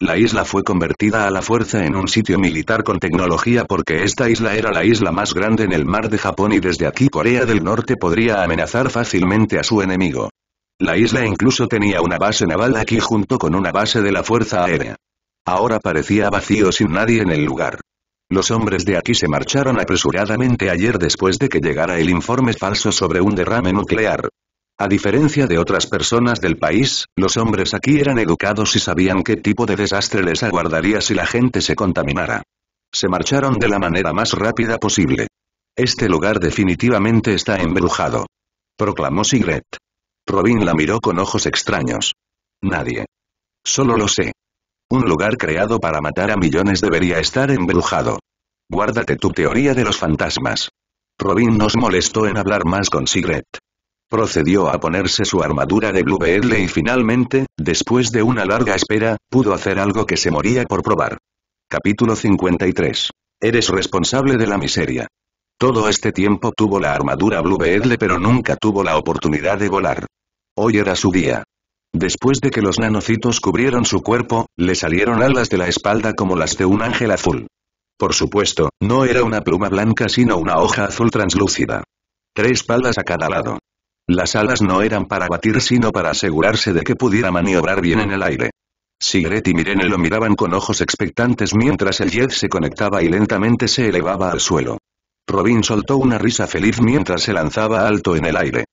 La isla fue convertida a la fuerza en un sitio militar con tecnología porque esta isla era la isla más grande en el mar de Japón y desde aquí Corea del Norte podría amenazar fácilmente a su enemigo. La isla incluso tenía una base naval aquí junto con una base de la Fuerza Aérea. Ahora parecía vacío sin nadie en el lugar. Los hombres de aquí se marcharon apresuradamente ayer después de que llegara el informe falso sobre un derrame nuclear. A diferencia de otras personas del país, los hombres aquí eran educados y sabían qué tipo de desastre les aguardaría si la gente se contaminara. Se marcharon de la manera más rápida posible. Este lugar definitivamente está embrujado. Proclamó Sigret. Robin la miró con ojos extraños. Nadie. Solo lo sé. Un lugar creado para matar a millones debería estar embrujado. Guárdate tu teoría de los fantasmas. Robin nos molestó en hablar más con Sigret. Procedió a ponerse su armadura de Blue Edle y finalmente, después de una larga espera, pudo hacer algo que se moría por probar. Capítulo 53. Eres responsable de la miseria. Todo este tiempo tuvo la armadura Blue Edle, pero nunca tuvo la oportunidad de volar. Hoy era su día. Después de que los nanocitos cubrieron su cuerpo, le salieron alas de la espalda como las de un ángel azul. Por supuesto, no era una pluma blanca sino una hoja azul translúcida. Tres palas a cada lado. Las alas no eran para batir sino para asegurarse de que pudiera maniobrar bien en el aire. Sigret y Mirene lo miraban con ojos expectantes mientras el jet se conectaba y lentamente se elevaba al suelo. Robin soltó una risa feliz mientras se lanzaba alto en el aire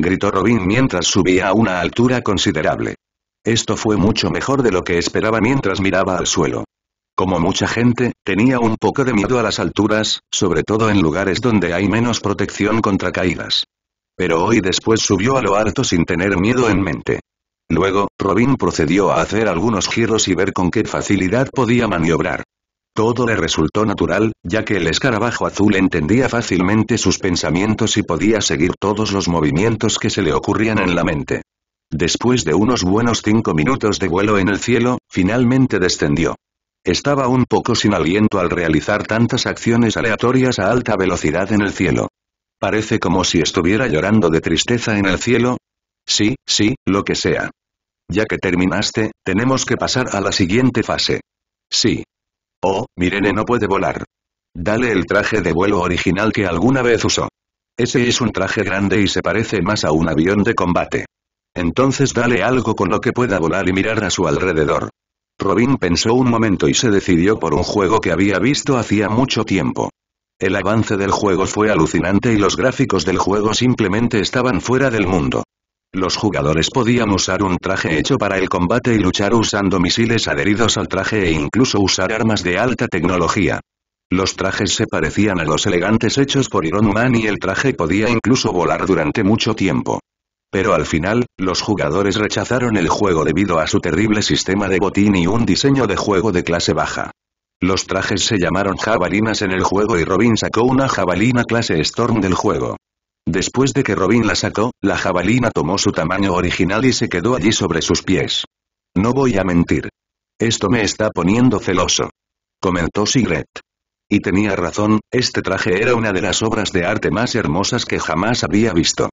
gritó Robin mientras subía a una altura considerable. Esto fue mucho mejor de lo que esperaba mientras miraba al suelo. Como mucha gente, tenía un poco de miedo a las alturas, sobre todo en lugares donde hay menos protección contra caídas. Pero hoy después subió a lo alto sin tener miedo en mente. Luego, Robin procedió a hacer algunos giros y ver con qué facilidad podía maniobrar. Todo le resultó natural, ya que el escarabajo azul entendía fácilmente sus pensamientos y podía seguir todos los movimientos que se le ocurrían en la mente. Después de unos buenos cinco minutos de vuelo en el cielo, finalmente descendió. Estaba un poco sin aliento al realizar tantas acciones aleatorias a alta velocidad en el cielo. Parece como si estuviera llorando de tristeza en el cielo. Sí, sí, lo que sea. Ya que terminaste, tenemos que pasar a la siguiente fase. Sí, Oh, Mirene eh, no puede volar. Dale el traje de vuelo original que alguna vez usó. Ese es un traje grande y se parece más a un avión de combate. Entonces dale algo con lo que pueda volar y mirar a su alrededor. Robin pensó un momento y se decidió por un juego que había visto hacía mucho tiempo. El avance del juego fue alucinante y los gráficos del juego simplemente estaban fuera del mundo. Los jugadores podían usar un traje hecho para el combate y luchar usando misiles adheridos al traje e incluso usar armas de alta tecnología. Los trajes se parecían a los elegantes hechos por Iron Man y el traje podía incluso volar durante mucho tiempo. Pero al final, los jugadores rechazaron el juego debido a su terrible sistema de botín y un diseño de juego de clase baja. Los trajes se llamaron jabalinas en el juego y Robin sacó una jabalina clase Storm del juego. Después de que Robin la sacó, la jabalina tomó su tamaño original y se quedó allí sobre sus pies. No voy a mentir. Esto me está poniendo celoso. Comentó Sigret. Y tenía razón, este traje era una de las obras de arte más hermosas que jamás había visto.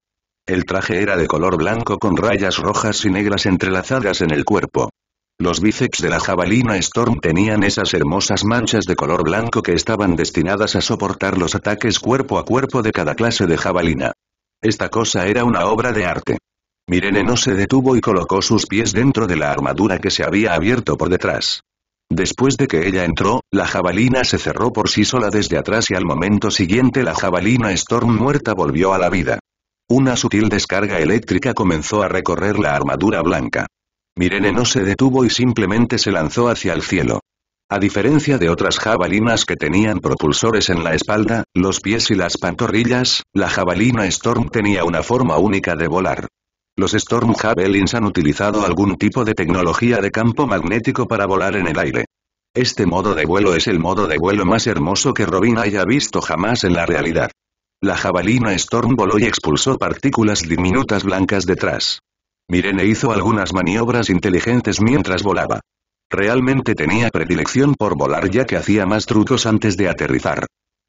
El traje era de color blanco con rayas rojas y negras entrelazadas en el cuerpo. Los bíceps de la jabalina Storm tenían esas hermosas manchas de color blanco que estaban destinadas a soportar los ataques cuerpo a cuerpo de cada clase de jabalina. Esta cosa era una obra de arte. Mirene no se detuvo y colocó sus pies dentro de la armadura que se había abierto por detrás. Después de que ella entró, la jabalina se cerró por sí sola desde atrás y al momento siguiente la jabalina Storm muerta volvió a la vida. Una sutil descarga eléctrica comenzó a recorrer la armadura blanca. Mirene no se detuvo y simplemente se lanzó hacia el cielo. A diferencia de otras jabalinas que tenían propulsores en la espalda, los pies y las pantorrillas, la jabalina Storm tenía una forma única de volar. Los Storm Javelins han utilizado algún tipo de tecnología de campo magnético para volar en el aire. Este modo de vuelo es el modo de vuelo más hermoso que Robin haya visto jamás en la realidad. La jabalina Storm voló y expulsó partículas diminutas blancas detrás. Mirene hizo algunas maniobras inteligentes mientras volaba. Realmente tenía predilección por volar ya que hacía más trucos antes de aterrizar.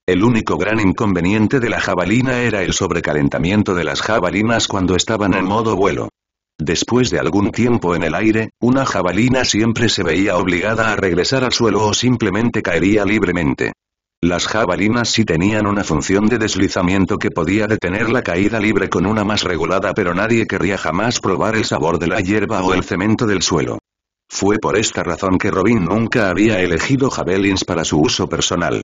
El único gran inconveniente de la jabalina era el sobrecalentamiento de las jabalinas cuando estaban en modo vuelo. Después de algún tiempo en el aire, una jabalina siempre se veía obligada a regresar al suelo o simplemente caería libremente. Las jabalinas sí tenían una función de deslizamiento que podía detener la caída libre con una más regulada pero nadie querría jamás probar el sabor de la hierba o el cemento del suelo. Fue por esta razón que Robin nunca había elegido javelins para su uso personal.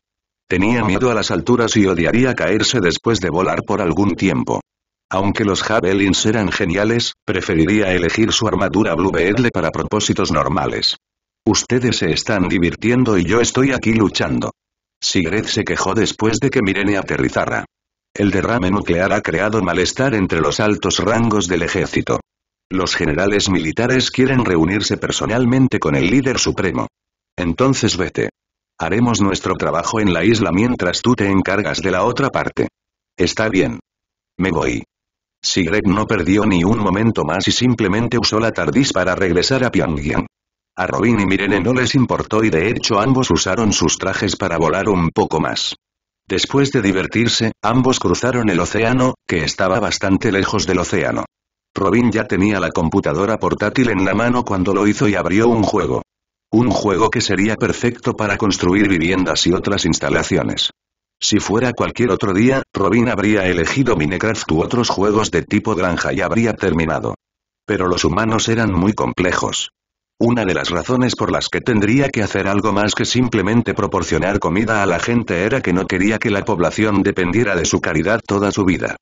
Tenía miedo a las alturas y odiaría caerse después de volar por algún tiempo. Aunque los javelins eran geniales, preferiría elegir su armadura Blue para propósitos normales. Ustedes se están divirtiendo y yo estoy aquí luchando. Sigred se quejó después de que Mirene aterrizara. El derrame nuclear ha creado malestar entre los altos rangos del ejército. Los generales militares quieren reunirse personalmente con el líder supremo. Entonces vete. Haremos nuestro trabajo en la isla mientras tú te encargas de la otra parte. Está bien. Me voy. Sigred no perdió ni un momento más y simplemente usó la TARDIS para regresar a Pyongyang. A Robin y Mirene no les importó y de hecho ambos usaron sus trajes para volar un poco más. Después de divertirse, ambos cruzaron el océano, que estaba bastante lejos del océano. Robin ya tenía la computadora portátil en la mano cuando lo hizo y abrió un juego. Un juego que sería perfecto para construir viviendas y otras instalaciones. Si fuera cualquier otro día, Robin habría elegido Minecraft u otros juegos de tipo granja y habría terminado. Pero los humanos eran muy complejos. Una de las razones por las que tendría que hacer algo más que simplemente proporcionar comida a la gente era que no quería que la población dependiera de su caridad toda su vida.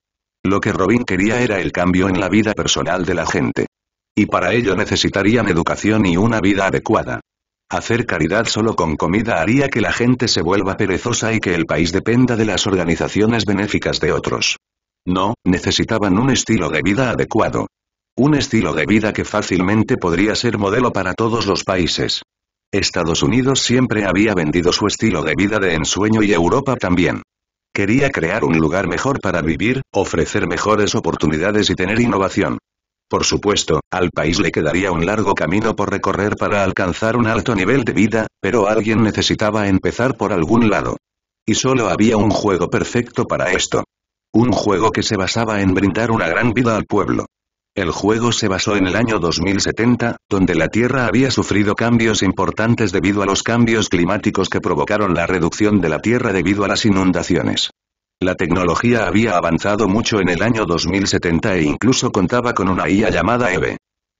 Lo que Robin quería era el cambio en la vida personal de la gente. Y para ello necesitarían educación y una vida adecuada. Hacer caridad solo con comida haría que la gente se vuelva perezosa y que el país dependa de las organizaciones benéficas de otros. No, necesitaban un estilo de vida adecuado. Un estilo de vida que fácilmente podría ser modelo para todos los países. Estados Unidos siempre había vendido su estilo de vida de ensueño y Europa también. Quería crear un lugar mejor para vivir, ofrecer mejores oportunidades y tener innovación. Por supuesto, al país le quedaría un largo camino por recorrer para alcanzar un alto nivel de vida, pero alguien necesitaba empezar por algún lado. Y solo había un juego perfecto para esto. Un juego que se basaba en brindar una gran vida al pueblo. El juego se basó en el año 2070, donde la Tierra había sufrido cambios importantes debido a los cambios climáticos que provocaron la reducción de la Tierra debido a las inundaciones. La tecnología había avanzado mucho en el año 2070 e incluso contaba con una IA llamada EVE.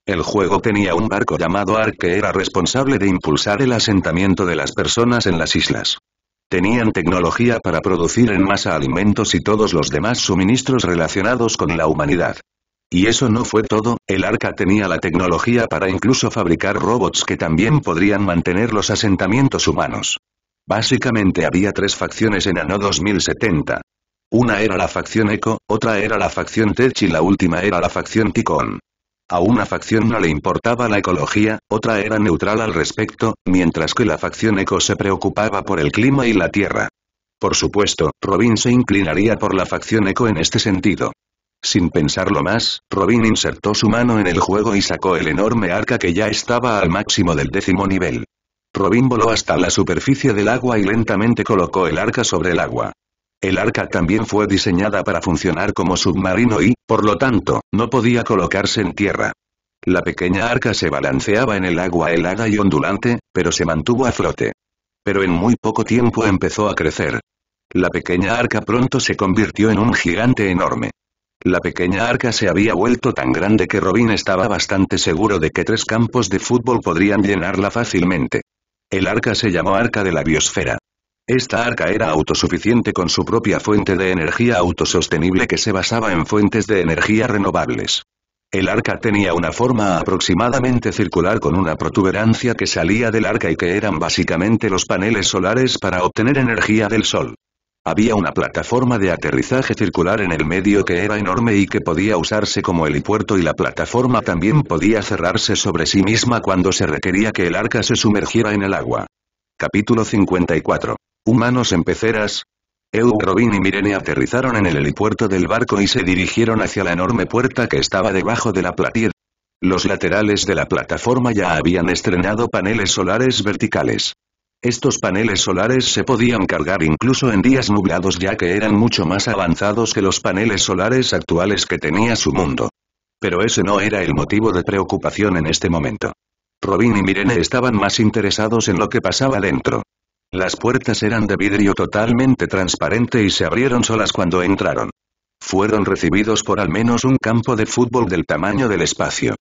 El juego tenía un barco llamado ARC que era responsable de impulsar el asentamiento de las personas en las islas. Tenían tecnología para producir en masa alimentos y todos los demás suministros relacionados con la humanidad. Y eso no fue todo, el arca tenía la tecnología para incluso fabricar robots que también podrían mantener los asentamientos humanos. Básicamente había tres facciones en ANO 2070. Una era la facción Eco, otra era la facción Tech y la última era la facción Ticón. A una facción no le importaba la ecología, otra era neutral al respecto, mientras que la facción Eco se preocupaba por el clima y la tierra. Por supuesto, Robin se inclinaría por la facción Eco en este sentido. Sin pensarlo más, Robin insertó su mano en el juego y sacó el enorme arca que ya estaba al máximo del décimo nivel. Robin voló hasta la superficie del agua y lentamente colocó el arca sobre el agua. El arca también fue diseñada para funcionar como submarino y, por lo tanto, no podía colocarse en tierra. La pequeña arca se balanceaba en el agua helada y ondulante, pero se mantuvo a flote. Pero en muy poco tiempo empezó a crecer. La pequeña arca pronto se convirtió en un gigante enorme. La pequeña arca se había vuelto tan grande que Robin estaba bastante seguro de que tres campos de fútbol podrían llenarla fácilmente. El arca se llamó Arca de la Biosfera. Esta arca era autosuficiente con su propia fuente de energía autosostenible que se basaba en fuentes de energía renovables. El arca tenía una forma aproximadamente circular con una protuberancia que salía del arca y que eran básicamente los paneles solares para obtener energía del sol. Había una plataforma de aterrizaje circular en el medio que era enorme y que podía usarse como helipuerto y la plataforma también podía cerrarse sobre sí misma cuando se requería que el arca se sumergiera en el agua. Capítulo 54. Humanos en peceras. Eu, Robin y Mirene aterrizaron en el helipuerto del barco y se dirigieron hacia la enorme puerta que estaba debajo de la platía. Los laterales de la plataforma ya habían estrenado paneles solares verticales. Estos paneles solares se podían cargar incluso en días nublados ya que eran mucho más avanzados que los paneles solares actuales que tenía su mundo. Pero ese no era el motivo de preocupación en este momento. Robin y Mirene estaban más interesados en lo que pasaba dentro. Las puertas eran de vidrio totalmente transparente y se abrieron solas cuando entraron. Fueron recibidos por al menos un campo de fútbol del tamaño del espacio.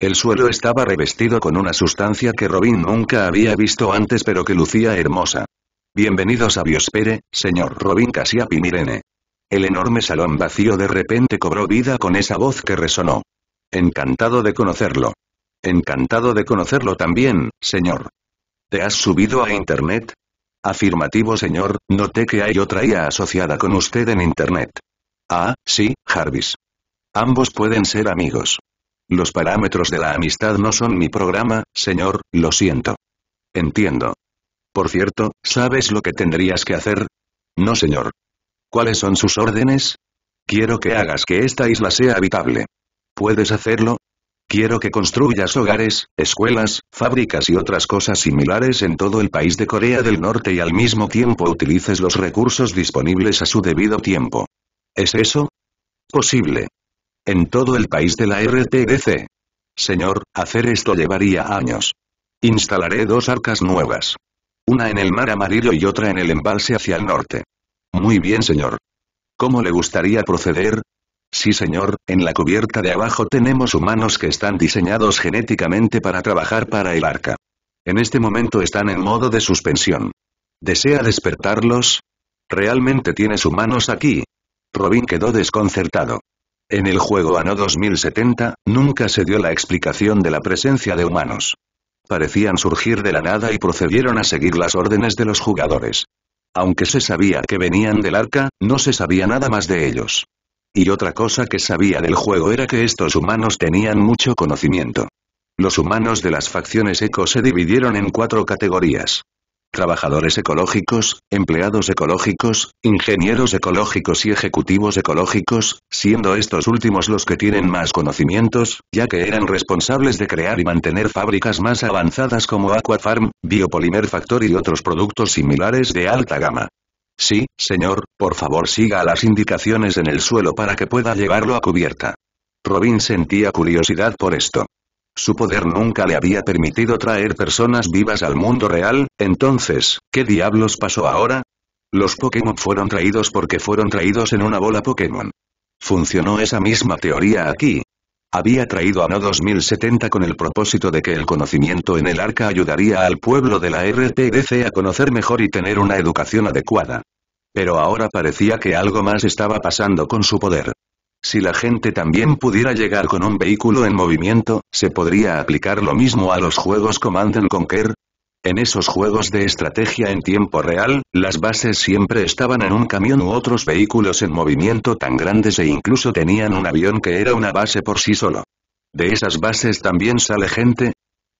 El suelo estaba revestido con una sustancia que Robin nunca había visto antes pero que lucía hermosa. Bienvenidos a Biospere, señor Robin Casia Mirene. El enorme salón vacío de repente cobró vida con esa voz que resonó. Encantado de conocerlo. Encantado de conocerlo también, señor. ¿Te has subido a Internet? Afirmativo señor, noté que hay otra IA asociada con usted en Internet. Ah, sí, Jarvis. Ambos pueden ser amigos. Los parámetros de la amistad no son mi programa, señor, lo siento. Entiendo. Por cierto, ¿sabes lo que tendrías que hacer? No, señor. ¿Cuáles son sus órdenes? Quiero que hagas que esta isla sea habitable. ¿Puedes hacerlo? Quiero que construyas hogares, escuelas, fábricas y otras cosas similares en todo el país de Corea del Norte y al mismo tiempo utilices los recursos disponibles a su debido tiempo. ¿Es eso? Posible en todo el país de la RTDC. Señor, hacer esto llevaría años. Instalaré dos arcas nuevas. Una en el mar amarillo y otra en el embalse hacia el norte. Muy bien, señor. ¿Cómo le gustaría proceder? Sí, señor, en la cubierta de abajo tenemos humanos que están diseñados genéticamente para trabajar para el arca. En este momento están en modo de suspensión. ¿Desea despertarlos? ¿Realmente tienes humanos aquí? Robin quedó desconcertado. En el juego Ano 2070, nunca se dio la explicación de la presencia de humanos. Parecían surgir de la nada y procedieron a seguir las órdenes de los jugadores. Aunque se sabía que venían del arca, no se sabía nada más de ellos. Y otra cosa que sabía del juego era que estos humanos tenían mucho conocimiento. Los humanos de las facciones eco se dividieron en cuatro categorías trabajadores ecológicos, empleados ecológicos, ingenieros ecológicos y ejecutivos ecológicos, siendo estos últimos los que tienen más conocimientos, ya que eran responsables de crear y mantener fábricas más avanzadas como Aquafarm, Biopolymer Factory y otros productos similares de alta gama. Sí, señor, por favor siga las indicaciones en el suelo para que pueda llevarlo a cubierta. Robin sentía curiosidad por esto. Su poder nunca le había permitido traer personas vivas al mundo real, entonces, ¿qué diablos pasó ahora? Los Pokémon fueron traídos porque fueron traídos en una bola Pokémon. Funcionó esa misma teoría aquí. Había traído a No 2070 con el propósito de que el conocimiento en el arca ayudaría al pueblo de la RTDC a conocer mejor y tener una educación adecuada. Pero ahora parecía que algo más estaba pasando con su poder. Si la gente también pudiera llegar con un vehículo en movimiento, ¿se podría aplicar lo mismo a los juegos Command Conquer? En esos juegos de estrategia en tiempo real, las bases siempre estaban en un camión u otros vehículos en movimiento tan grandes e incluso tenían un avión que era una base por sí solo. ¿De esas bases también sale gente?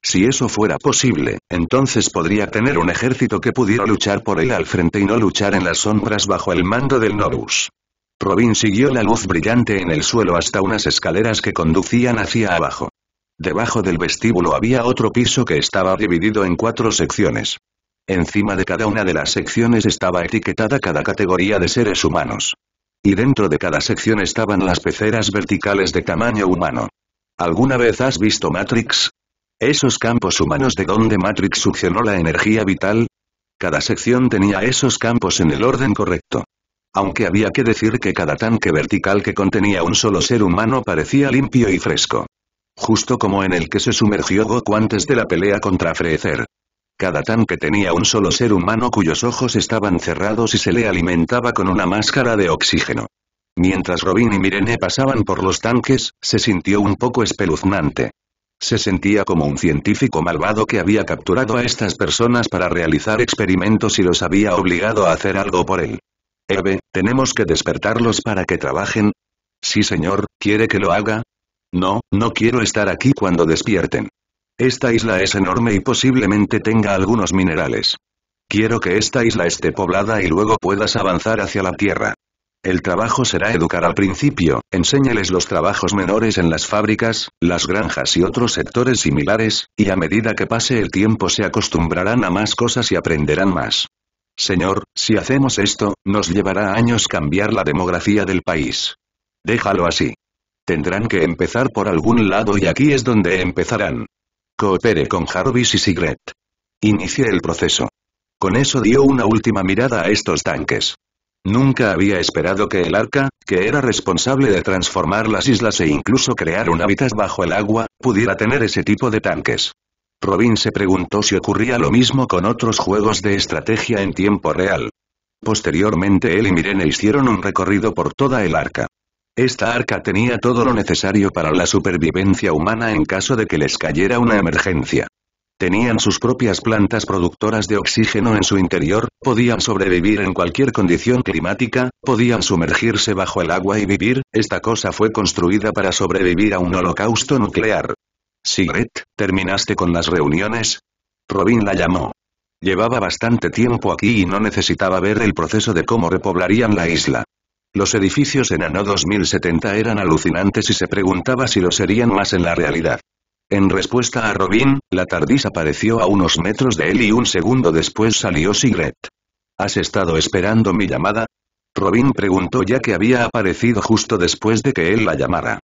Si eso fuera posible, entonces podría tener un ejército que pudiera luchar por él al frente y no luchar en las sombras bajo el mando del Norus. Robin siguió la luz brillante en el suelo hasta unas escaleras que conducían hacia abajo. Debajo del vestíbulo había otro piso que estaba dividido en cuatro secciones. Encima de cada una de las secciones estaba etiquetada cada categoría de seres humanos. Y dentro de cada sección estaban las peceras verticales de tamaño humano. ¿Alguna vez has visto Matrix? Esos campos humanos de donde Matrix succionó la energía vital. Cada sección tenía esos campos en el orden correcto. Aunque había que decir que cada tanque vertical que contenía un solo ser humano parecía limpio y fresco. Justo como en el que se sumergió Goku antes de la pelea contra Freezer. Cada tanque tenía un solo ser humano cuyos ojos estaban cerrados y se le alimentaba con una máscara de oxígeno. Mientras Robin y Mirene pasaban por los tanques, se sintió un poco espeluznante. Se sentía como un científico malvado que había capturado a estas personas para realizar experimentos y los había obligado a hacer algo por él. Eve, tenemos que despertarlos para que trabajen. Sí señor, ¿quiere que lo haga? No, no quiero estar aquí cuando despierten. Esta isla es enorme y posiblemente tenga algunos minerales. Quiero que esta isla esté poblada y luego puedas avanzar hacia la Tierra. El trabajo será educar al principio, enséñales los trabajos menores en las fábricas, las granjas y otros sectores similares, y a medida que pase el tiempo se acostumbrarán a más cosas y aprenderán más. Señor, si hacemos esto, nos llevará años cambiar la demografía del país. Déjalo así. Tendrán que empezar por algún lado y aquí es donde empezarán. Coopere con Jarvis y Sigret. Inicie el proceso. Con eso dio una última mirada a estos tanques. Nunca había esperado que el arca, que era responsable de transformar las islas e incluso crear un hábitat bajo el agua, pudiera tener ese tipo de tanques. Robin se preguntó si ocurría lo mismo con otros juegos de estrategia en tiempo real. Posteriormente él y Mirene hicieron un recorrido por toda el arca. Esta arca tenía todo lo necesario para la supervivencia humana en caso de que les cayera una emergencia. Tenían sus propias plantas productoras de oxígeno en su interior, podían sobrevivir en cualquier condición climática, podían sumergirse bajo el agua y vivir, esta cosa fue construida para sobrevivir a un holocausto nuclear. Sigret, ¿terminaste con las reuniones? Robin la llamó. Llevaba bastante tiempo aquí y no necesitaba ver el proceso de cómo repoblarían la isla. Los edificios en Ano 2070 eran alucinantes y se preguntaba si lo serían más en la realidad. En respuesta a Robin, la TARDIS apareció a unos metros de él y un segundo después salió Sigret. ¿Has estado esperando mi llamada? Robin preguntó ya que había aparecido justo después de que él la llamara.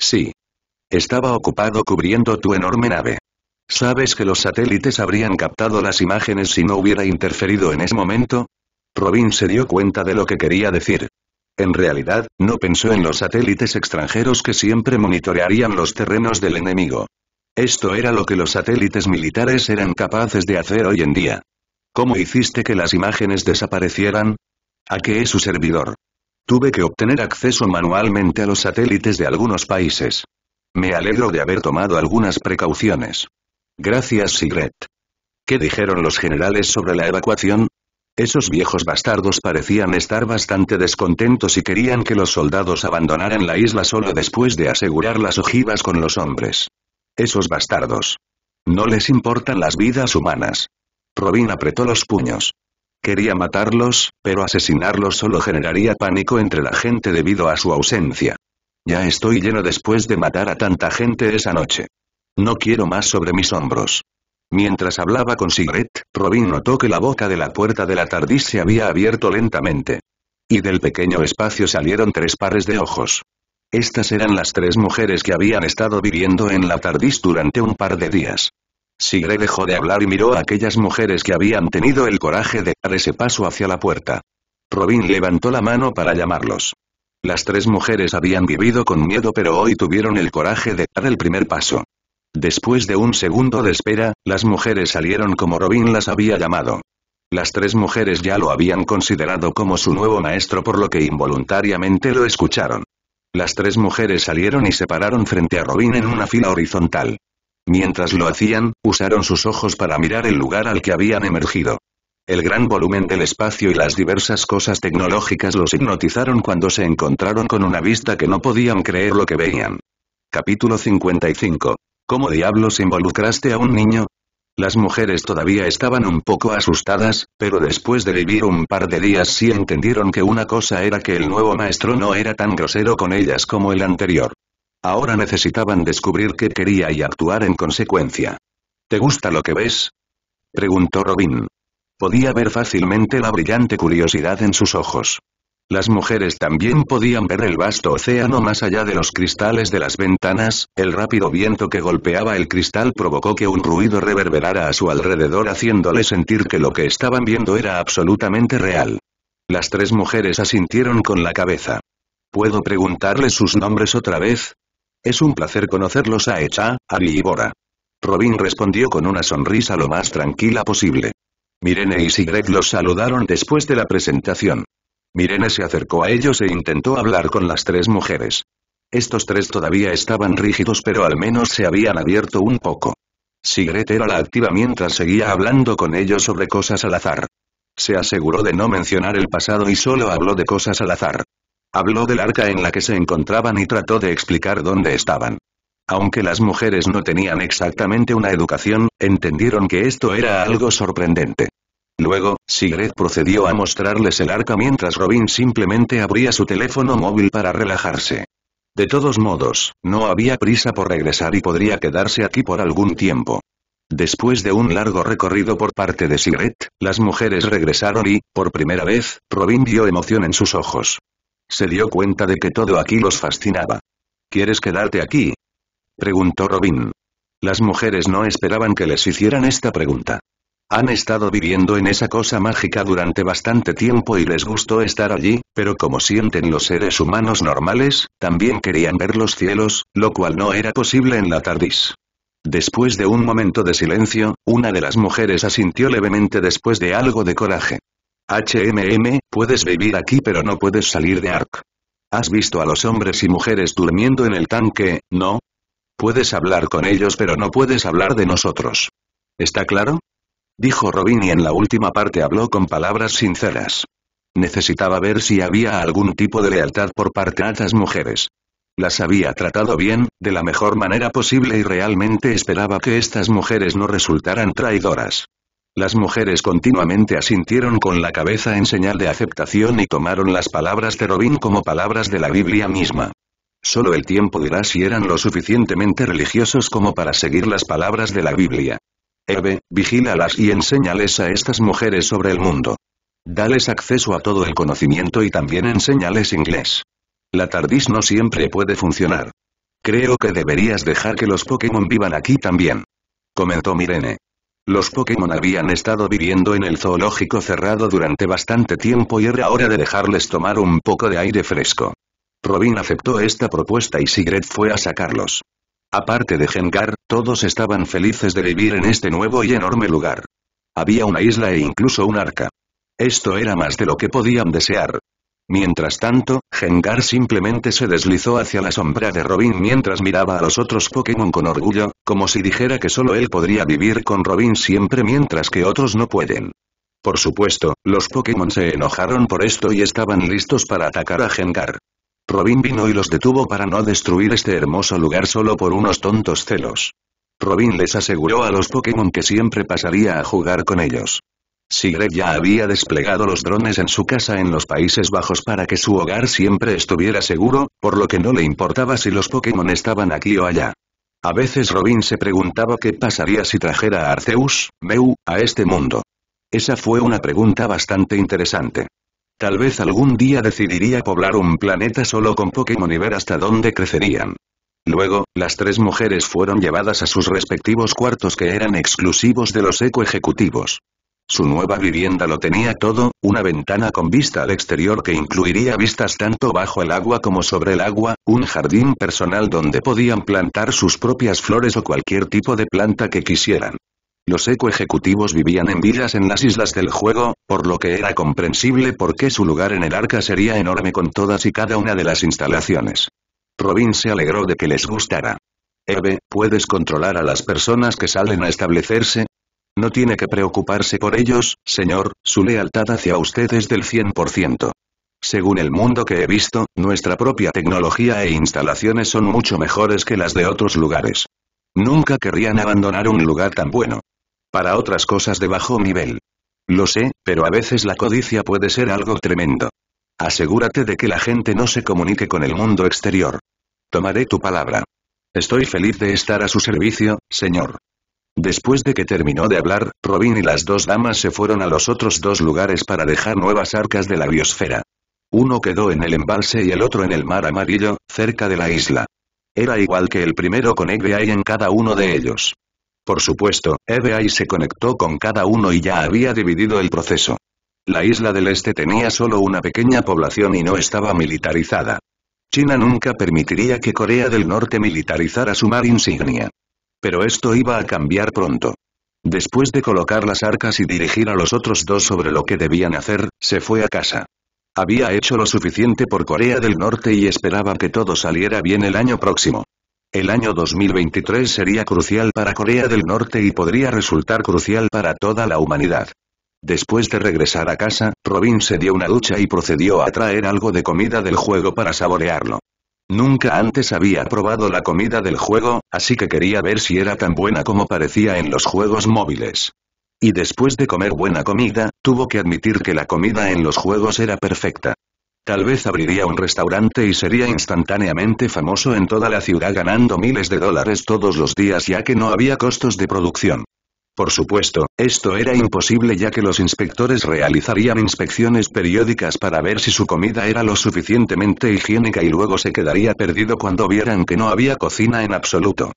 Sí, estaba ocupado cubriendo tu enorme nave. ¿Sabes que los satélites habrían captado las imágenes si no hubiera interferido en ese momento? Robin se dio cuenta de lo que quería decir. En realidad, no pensó en los satélites extranjeros que siempre monitorearían los terrenos del enemigo. Esto era lo que los satélites militares eran capaces de hacer hoy en día. ¿Cómo hiciste que las imágenes desaparecieran? ¿A qué es su servidor? Tuve que obtener acceso manualmente a los satélites de algunos países. Me alegro de haber tomado algunas precauciones. Gracias Sigret. ¿Qué dijeron los generales sobre la evacuación? Esos viejos bastardos parecían estar bastante descontentos y querían que los soldados abandonaran la isla solo después de asegurar las ojivas con los hombres. Esos bastardos. No les importan las vidas humanas. Robin apretó los puños. Quería matarlos, pero asesinarlos solo generaría pánico entre la gente debido a su ausencia. Ya estoy lleno después de matar a tanta gente esa noche. No quiero más sobre mis hombros. Mientras hablaba con Sigret, Robin notó que la boca de la puerta de la tardis se había abierto lentamente. Y del pequeño espacio salieron tres pares de ojos. Estas eran las tres mujeres que habían estado viviendo en la tardis durante un par de días. Sigret dejó de hablar y miró a aquellas mujeres que habían tenido el coraje de dar ese paso hacia la puerta. Robin levantó la mano para llamarlos. Las tres mujeres habían vivido con miedo pero hoy tuvieron el coraje de dar el primer paso. Después de un segundo de espera, las mujeres salieron como Robin las había llamado. Las tres mujeres ya lo habían considerado como su nuevo maestro por lo que involuntariamente lo escucharon. Las tres mujeres salieron y se pararon frente a Robin en una fila horizontal. Mientras lo hacían, usaron sus ojos para mirar el lugar al que habían emergido. El gran volumen del espacio y las diversas cosas tecnológicas los hipnotizaron cuando se encontraron con una vista que no podían creer lo que veían. Capítulo 55. ¿Cómo diablos involucraste a un niño? Las mujeres todavía estaban un poco asustadas, pero después de vivir un par de días sí entendieron que una cosa era que el nuevo maestro no era tan grosero con ellas como el anterior. Ahora necesitaban descubrir qué quería y actuar en consecuencia. ¿Te gusta lo que ves? Preguntó Robin. Podía ver fácilmente la brillante curiosidad en sus ojos. Las mujeres también podían ver el vasto océano más allá de los cristales de las ventanas, el rápido viento que golpeaba el cristal provocó que un ruido reverberara a su alrededor haciéndole sentir que lo que estaban viendo era absolutamente real. Las tres mujeres asintieron con la cabeza. ¿Puedo preguntarles sus nombres otra vez? Es un placer conocerlos a Echa, Ari y Bora. Robin respondió con una sonrisa lo más tranquila posible. Mirene y Sigret los saludaron después de la presentación. Mirene se acercó a ellos e intentó hablar con las tres mujeres. Estos tres todavía estaban rígidos pero al menos se habían abierto un poco. Sigret era la activa mientras seguía hablando con ellos sobre cosas al azar. Se aseguró de no mencionar el pasado y solo habló de cosas al azar. Habló del arca en la que se encontraban y trató de explicar dónde estaban. Aunque las mujeres no tenían exactamente una educación, entendieron que esto era algo sorprendente. Luego, Sigrid procedió a mostrarles el arca mientras Robin simplemente abría su teléfono móvil para relajarse. De todos modos, no había prisa por regresar y podría quedarse aquí por algún tiempo. Después de un largo recorrido por parte de Sigrid, las mujeres regresaron y, por primera vez, Robin vio emoción en sus ojos. Se dio cuenta de que todo aquí los fascinaba. ¿Quieres quedarte aquí? Preguntó Robin. Las mujeres no esperaban que les hicieran esta pregunta. Han estado viviendo en esa cosa mágica durante bastante tiempo y les gustó estar allí, pero como sienten los seres humanos normales, también querían ver los cielos, lo cual no era posible en la TARDIS. Después de un momento de silencio, una de las mujeres asintió levemente después de algo de coraje. HMM, puedes vivir aquí pero no puedes salir de Ark. ¿Has visto a los hombres y mujeres durmiendo en el tanque, no? Puedes hablar con ellos pero no puedes hablar de nosotros. ¿Está claro? Dijo Robin y en la última parte habló con palabras sinceras. Necesitaba ver si había algún tipo de lealtad por parte de estas mujeres. Las había tratado bien, de la mejor manera posible y realmente esperaba que estas mujeres no resultaran traidoras. Las mujeres continuamente asintieron con la cabeza en señal de aceptación y tomaron las palabras de Robin como palabras de la Biblia misma. Solo el tiempo dirá si eran lo suficientemente religiosos como para seguir las palabras de la Biblia. Eve, vigílalas y enséñales a estas mujeres sobre el mundo. Dales acceso a todo el conocimiento y también enséñales inglés. La TARDIS no siempre puede funcionar. Creo que deberías dejar que los Pokémon vivan aquí también. Comentó Mirene. Los Pokémon habían estado viviendo en el zoológico cerrado durante bastante tiempo y era hora de dejarles tomar un poco de aire fresco. Robin aceptó esta propuesta y Sigrid fue a sacarlos. Aparte de Gengar, todos estaban felices de vivir en este nuevo y enorme lugar. Había una isla e incluso un arca. Esto era más de lo que podían desear. Mientras tanto, Gengar simplemente se deslizó hacia la sombra de Robin mientras miraba a los otros Pokémon con orgullo, como si dijera que solo él podría vivir con Robin siempre mientras que otros no pueden. Por supuesto, los Pokémon se enojaron por esto y estaban listos para atacar a Gengar. Robin vino y los detuvo para no destruir este hermoso lugar solo por unos tontos celos. Robin les aseguró a los Pokémon que siempre pasaría a jugar con ellos. Sigred ya había desplegado los drones en su casa en los Países Bajos para que su hogar siempre estuviera seguro, por lo que no le importaba si los Pokémon estaban aquí o allá. A veces Robin se preguntaba qué pasaría si trajera a Arceus, Mew, a este mundo. Esa fue una pregunta bastante interesante. Tal vez algún día decidiría poblar un planeta solo con Pokémon y ver hasta dónde crecerían. Luego, las tres mujeres fueron llevadas a sus respectivos cuartos que eran exclusivos de los eco-ejecutivos. Su nueva vivienda lo tenía todo, una ventana con vista al exterior que incluiría vistas tanto bajo el agua como sobre el agua, un jardín personal donde podían plantar sus propias flores o cualquier tipo de planta que quisieran. Los eco-ejecutivos vivían en villas en las islas del juego, por lo que era comprensible por qué su lugar en el arca sería enorme con todas y cada una de las instalaciones. Robin se alegró de que les gustara. Eve, ¿puedes controlar a las personas que salen a establecerse? No tiene que preocuparse por ellos, señor, su lealtad hacia usted es del 100%. Según el mundo que he visto, nuestra propia tecnología e instalaciones son mucho mejores que las de otros lugares. Nunca querrían abandonar un lugar tan bueno para otras cosas de bajo nivel. Lo sé, pero a veces la codicia puede ser algo tremendo. Asegúrate de que la gente no se comunique con el mundo exterior. Tomaré tu palabra. Estoy feliz de estar a su servicio, señor. Después de que terminó de hablar, Robin y las dos damas se fueron a los otros dos lugares para dejar nuevas arcas de la biosfera. Uno quedó en el embalse y el otro en el mar amarillo, cerca de la isla. Era igual que el primero con hay en cada uno de ellos. Por supuesto, EBI se conectó con cada uno y ya había dividido el proceso. La isla del este tenía solo una pequeña población y no estaba militarizada. China nunca permitiría que Corea del Norte militarizara su mar insignia. Pero esto iba a cambiar pronto. Después de colocar las arcas y dirigir a los otros dos sobre lo que debían hacer, se fue a casa. Había hecho lo suficiente por Corea del Norte y esperaba que todo saliera bien el año próximo. El año 2023 sería crucial para Corea del Norte y podría resultar crucial para toda la humanidad. Después de regresar a casa, Robin se dio una ducha y procedió a traer algo de comida del juego para saborearlo. Nunca antes había probado la comida del juego, así que quería ver si era tan buena como parecía en los juegos móviles. Y después de comer buena comida, tuvo que admitir que la comida en los juegos era perfecta. Tal vez abriría un restaurante y sería instantáneamente famoso en toda la ciudad ganando miles de dólares todos los días ya que no había costos de producción. Por supuesto, esto era imposible ya que los inspectores realizarían inspecciones periódicas para ver si su comida era lo suficientemente higiénica y luego se quedaría perdido cuando vieran que no había cocina en absoluto.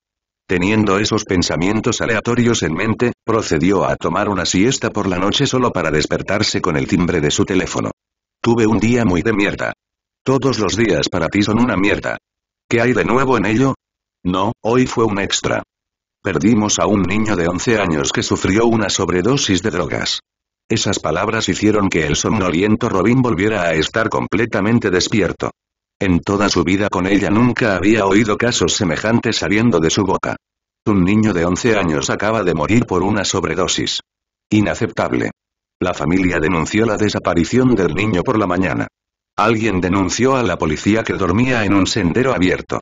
Teniendo esos pensamientos aleatorios en mente, procedió a tomar una siesta por la noche solo para despertarse con el timbre de su teléfono. Tuve un día muy de mierda. Todos los días para ti son una mierda. ¿Qué hay de nuevo en ello? No, hoy fue un extra. Perdimos a un niño de 11 años que sufrió una sobredosis de drogas. Esas palabras hicieron que el somnoliento Robin volviera a estar completamente despierto. En toda su vida con ella nunca había oído casos semejantes saliendo de su boca. Un niño de 11 años acaba de morir por una sobredosis. Inaceptable. La familia denunció la desaparición del niño por la mañana. Alguien denunció a la policía que dormía en un sendero abierto.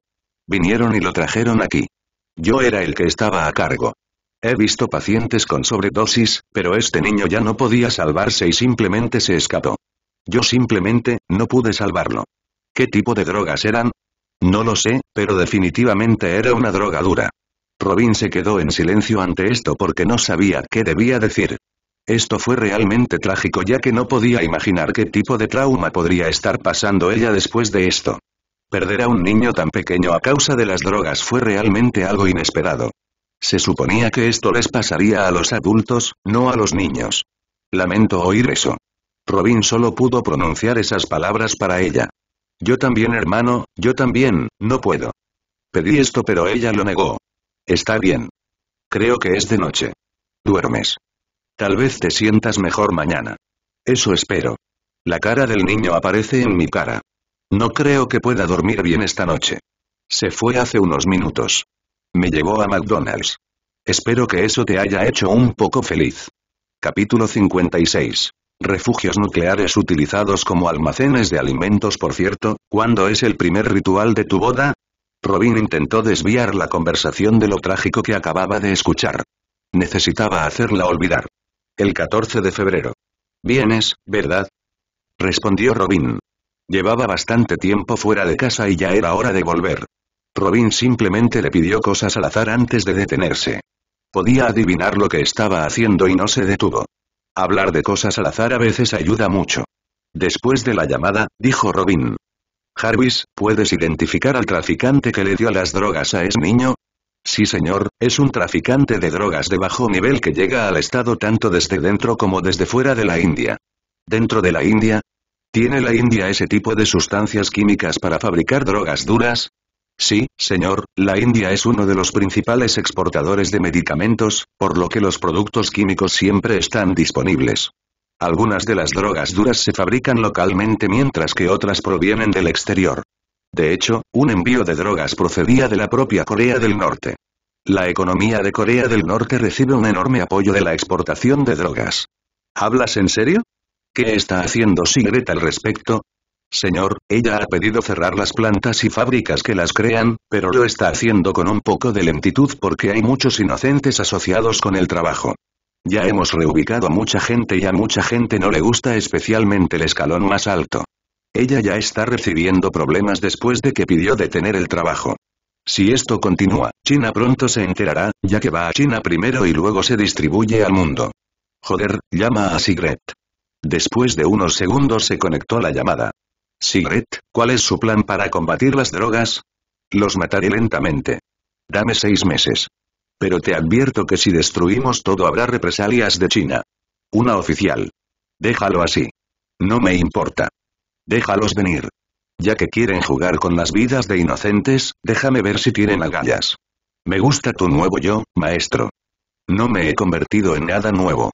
Vinieron y lo trajeron aquí. Yo era el que estaba a cargo. He visto pacientes con sobredosis, pero este niño ya no podía salvarse y simplemente se escapó. Yo simplemente, no pude salvarlo. ¿Qué tipo de drogas eran? No lo sé, pero definitivamente era una droga dura. Robin se quedó en silencio ante esto porque no sabía qué debía decir. Esto fue realmente trágico ya que no podía imaginar qué tipo de trauma podría estar pasando ella después de esto. Perder a un niño tan pequeño a causa de las drogas fue realmente algo inesperado. Se suponía que esto les pasaría a los adultos, no a los niños. Lamento oír eso. Robin solo pudo pronunciar esas palabras para ella. Yo también hermano, yo también, no puedo. Pedí esto pero ella lo negó. Está bien. Creo que es de noche. Duermes. Tal vez te sientas mejor mañana. Eso espero. La cara del niño aparece en mi cara. No creo que pueda dormir bien esta noche. Se fue hace unos minutos. Me llevó a McDonald's. Espero que eso te haya hecho un poco feliz. Capítulo 56. Refugios nucleares utilizados como almacenes de alimentos Por cierto, ¿cuándo es el primer ritual de tu boda? Robin intentó desviar la conversación de lo trágico que acababa de escuchar. Necesitaba hacerla olvidar. El 14 de febrero. Vienes, ¿verdad? Respondió Robin. Llevaba bastante tiempo fuera de casa y ya era hora de volver. Robin simplemente le pidió cosas al azar antes de detenerse. Podía adivinar lo que estaba haciendo y no se detuvo. Hablar de cosas al azar a veces ayuda mucho. Después de la llamada, dijo Robin. Jarvis, ¿puedes identificar al traficante que le dio las drogas a ese niño? Sí señor, es un traficante de drogas de bajo nivel que llega al estado tanto desde dentro como desde fuera de la India. ¿Dentro de la India? ¿Tiene la India ese tipo de sustancias químicas para fabricar drogas duras? Sí, señor, la India es uno de los principales exportadores de medicamentos, por lo que los productos químicos siempre están disponibles. Algunas de las drogas duras se fabrican localmente mientras que otras provienen del exterior. De hecho, un envío de drogas procedía de la propia Corea del Norte. La economía de Corea del Norte recibe un enorme apoyo de la exportación de drogas. ¿Hablas en serio? ¿Qué está haciendo Sigret al respecto? Señor, ella ha pedido cerrar las plantas y fábricas que las crean, pero lo está haciendo con un poco de lentitud porque hay muchos inocentes asociados con el trabajo. Ya hemos reubicado a mucha gente y a mucha gente no le gusta especialmente el escalón más alto. Ella ya está recibiendo problemas después de que pidió detener el trabajo. Si esto continúa, China pronto se enterará, ya que va a China primero y luego se distribuye al mundo. Joder, llama a Sigret. Después de unos segundos se conectó la llamada. Sigret, ¿cuál es su plan para combatir las drogas? Los mataré lentamente. Dame seis meses. Pero te advierto que si destruimos todo habrá represalias de China. Una oficial. Déjalo así. No me importa. Déjalos venir. Ya que quieren jugar con las vidas de inocentes, déjame ver si tienen agallas. Me gusta tu nuevo yo, maestro. No me he convertido en nada nuevo.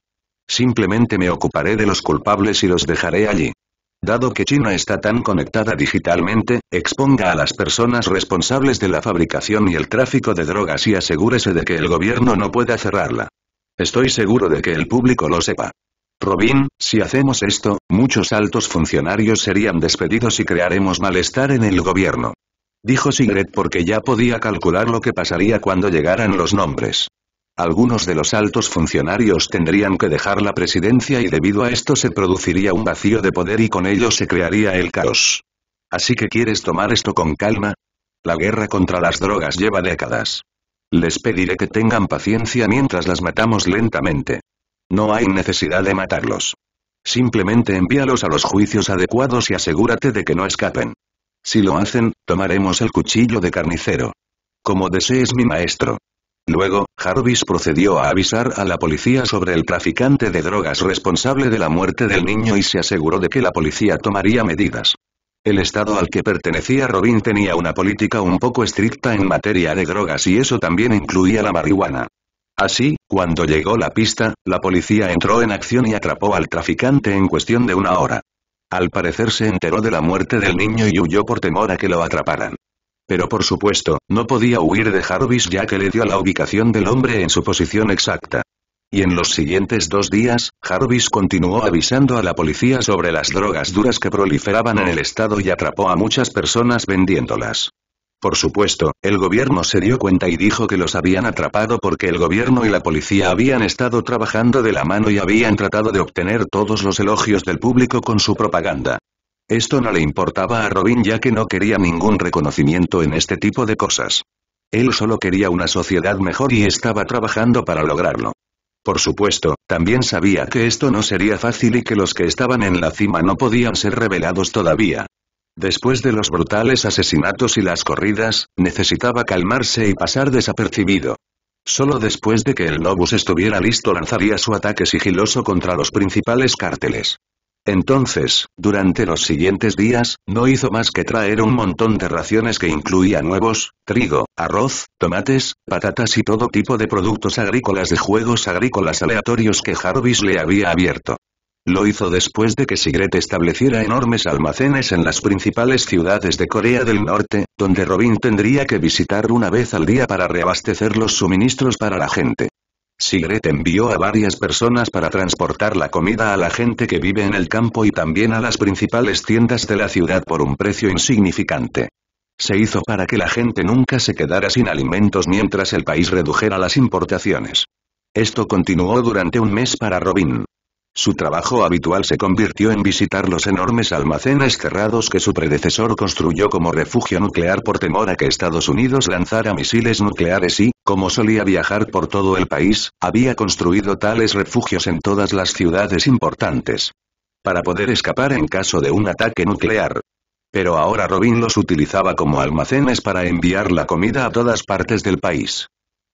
Simplemente me ocuparé de los culpables y los dejaré allí. Dado que China está tan conectada digitalmente, exponga a las personas responsables de la fabricación y el tráfico de drogas y asegúrese de que el gobierno no pueda cerrarla. Estoy seguro de que el público lo sepa. Robin, si hacemos esto, muchos altos funcionarios serían despedidos y crearemos malestar en el gobierno. Dijo Sigret porque ya podía calcular lo que pasaría cuando llegaran los nombres. Algunos de los altos funcionarios tendrían que dejar la presidencia y debido a esto se produciría un vacío de poder y con ello se crearía el caos. Así que quieres tomar esto con calma. La guerra contra las drogas lleva décadas. Les pediré que tengan paciencia mientras las matamos lentamente. No hay necesidad de matarlos. Simplemente envíalos a los juicios adecuados y asegúrate de que no escapen. Si lo hacen, tomaremos el cuchillo de carnicero. Como desees mi maestro. Luego, Jarvis procedió a avisar a la policía sobre el traficante de drogas responsable de la muerte del niño y se aseguró de que la policía tomaría medidas. El estado al que pertenecía Robin tenía una política un poco estricta en materia de drogas y eso también incluía la marihuana. Así, cuando llegó la pista, la policía entró en acción y atrapó al traficante en cuestión de una hora. Al parecer se enteró de la muerte del niño y huyó por temor a que lo atraparan. Pero por supuesto, no podía huir de Jarvis ya que le dio la ubicación del hombre en su posición exacta. Y en los siguientes dos días, Jarvis continuó avisando a la policía sobre las drogas duras que proliferaban en el estado y atrapó a muchas personas vendiéndolas. Por supuesto, el gobierno se dio cuenta y dijo que los habían atrapado porque el gobierno y la policía habían estado trabajando de la mano y habían tratado de obtener todos los elogios del público con su propaganda. Esto no le importaba a Robin ya que no quería ningún reconocimiento en este tipo de cosas. Él solo quería una sociedad mejor y estaba trabajando para lograrlo. Por supuesto, también sabía que esto no sería fácil y que los que estaban en la cima no podían ser revelados todavía. Después de los brutales asesinatos y las corridas, necesitaba calmarse y pasar desapercibido. Solo después de que el Lobus estuviera listo lanzaría su ataque sigiloso contra los principales cárteles. Entonces, durante los siguientes días, no hizo más que traer un montón de raciones que incluía huevos, trigo, arroz, tomates, patatas y todo tipo de productos agrícolas de juegos agrícolas aleatorios que Jarvis le había abierto. Lo hizo después de que Sigret estableciera enormes almacenes en las principales ciudades de Corea del Norte, donde Robin tendría que visitar una vez al día para reabastecer los suministros para la gente. Sigret envió a varias personas para transportar la comida a la gente que vive en el campo y también a las principales tiendas de la ciudad por un precio insignificante. Se hizo para que la gente nunca se quedara sin alimentos mientras el país redujera las importaciones. Esto continuó durante un mes para Robin, su trabajo habitual se convirtió en visitar los enormes almacenes cerrados que su predecesor construyó como refugio nuclear por temor a que Estados Unidos lanzara misiles nucleares y, como solía viajar por todo el país, había construido tales refugios en todas las ciudades importantes. Para poder escapar en caso de un ataque nuclear. Pero ahora Robin los utilizaba como almacenes para enviar la comida a todas partes del país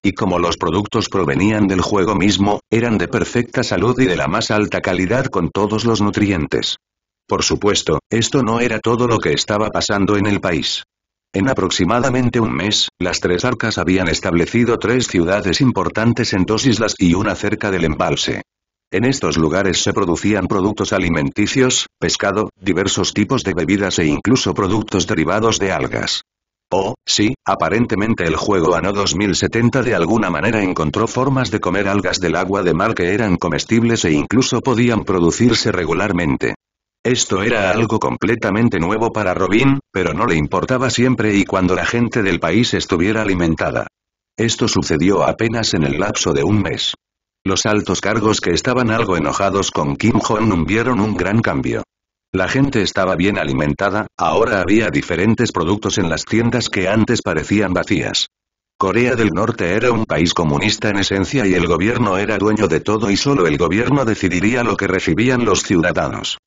y como los productos provenían del juego mismo, eran de perfecta salud y de la más alta calidad con todos los nutrientes. Por supuesto, esto no era todo lo que estaba pasando en el país. En aproximadamente un mes, las tres arcas habían establecido tres ciudades importantes en dos islas y una cerca del embalse. En estos lugares se producían productos alimenticios, pescado, diversos tipos de bebidas e incluso productos derivados de algas. Oh, sí, aparentemente el juego ANO 2070 de alguna manera encontró formas de comer algas del agua de mar que eran comestibles e incluso podían producirse regularmente. Esto era algo completamente nuevo para Robin, pero no le importaba siempre y cuando la gente del país estuviera alimentada. Esto sucedió apenas en el lapso de un mes. Los altos cargos que estaban algo enojados con Kim Jong-un vieron un gran cambio. La gente estaba bien alimentada, ahora había diferentes productos en las tiendas que antes parecían vacías. Corea del Norte era un país comunista en esencia y el gobierno era dueño de todo y solo el gobierno decidiría lo que recibían los ciudadanos.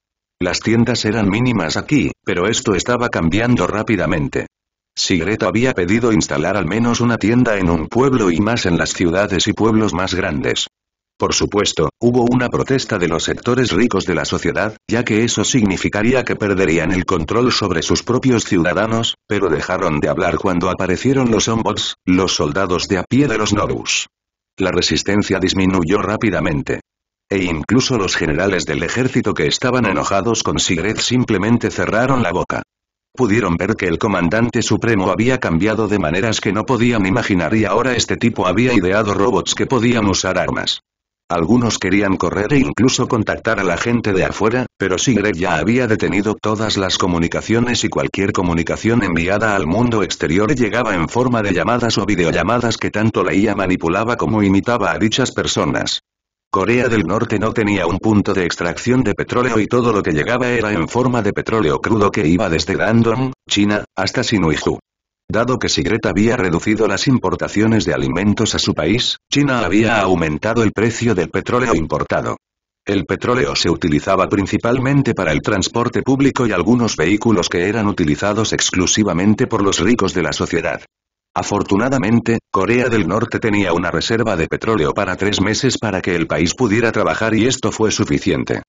Las tiendas eran mínimas aquí, pero esto estaba cambiando rápidamente. Sigreto había pedido instalar al menos una tienda en un pueblo y más en las ciudades y pueblos más grandes. Por supuesto, hubo una protesta de los sectores ricos de la sociedad, ya que eso significaría que perderían el control sobre sus propios ciudadanos, pero dejaron de hablar cuando aparecieron los Ombots, los soldados de a pie de los Norus. La resistencia disminuyó rápidamente. E incluso los generales del ejército que estaban enojados con Sigred simplemente cerraron la boca pudieron ver que el comandante supremo había cambiado de maneras que no podían imaginar y ahora este tipo había ideado robots que podían usar armas. Algunos querían correr e incluso contactar a la gente de afuera, pero Sigre ya había detenido todas las comunicaciones y cualquier comunicación enviada al mundo exterior llegaba en forma de llamadas o videollamadas que tanto leía manipulaba como imitaba a dichas personas. Corea del Norte no tenía un punto de extracción de petróleo y todo lo que llegaba era en forma de petróleo crudo que iba desde Dandong, China, hasta Sinuiju. Dado que Sigret había reducido las importaciones de alimentos a su país, China había aumentado el precio del petróleo importado. El petróleo se utilizaba principalmente para el transporte público y algunos vehículos que eran utilizados exclusivamente por los ricos de la sociedad. Afortunadamente, Corea del Norte tenía una reserva de petróleo para tres meses para que el país pudiera trabajar y esto fue suficiente.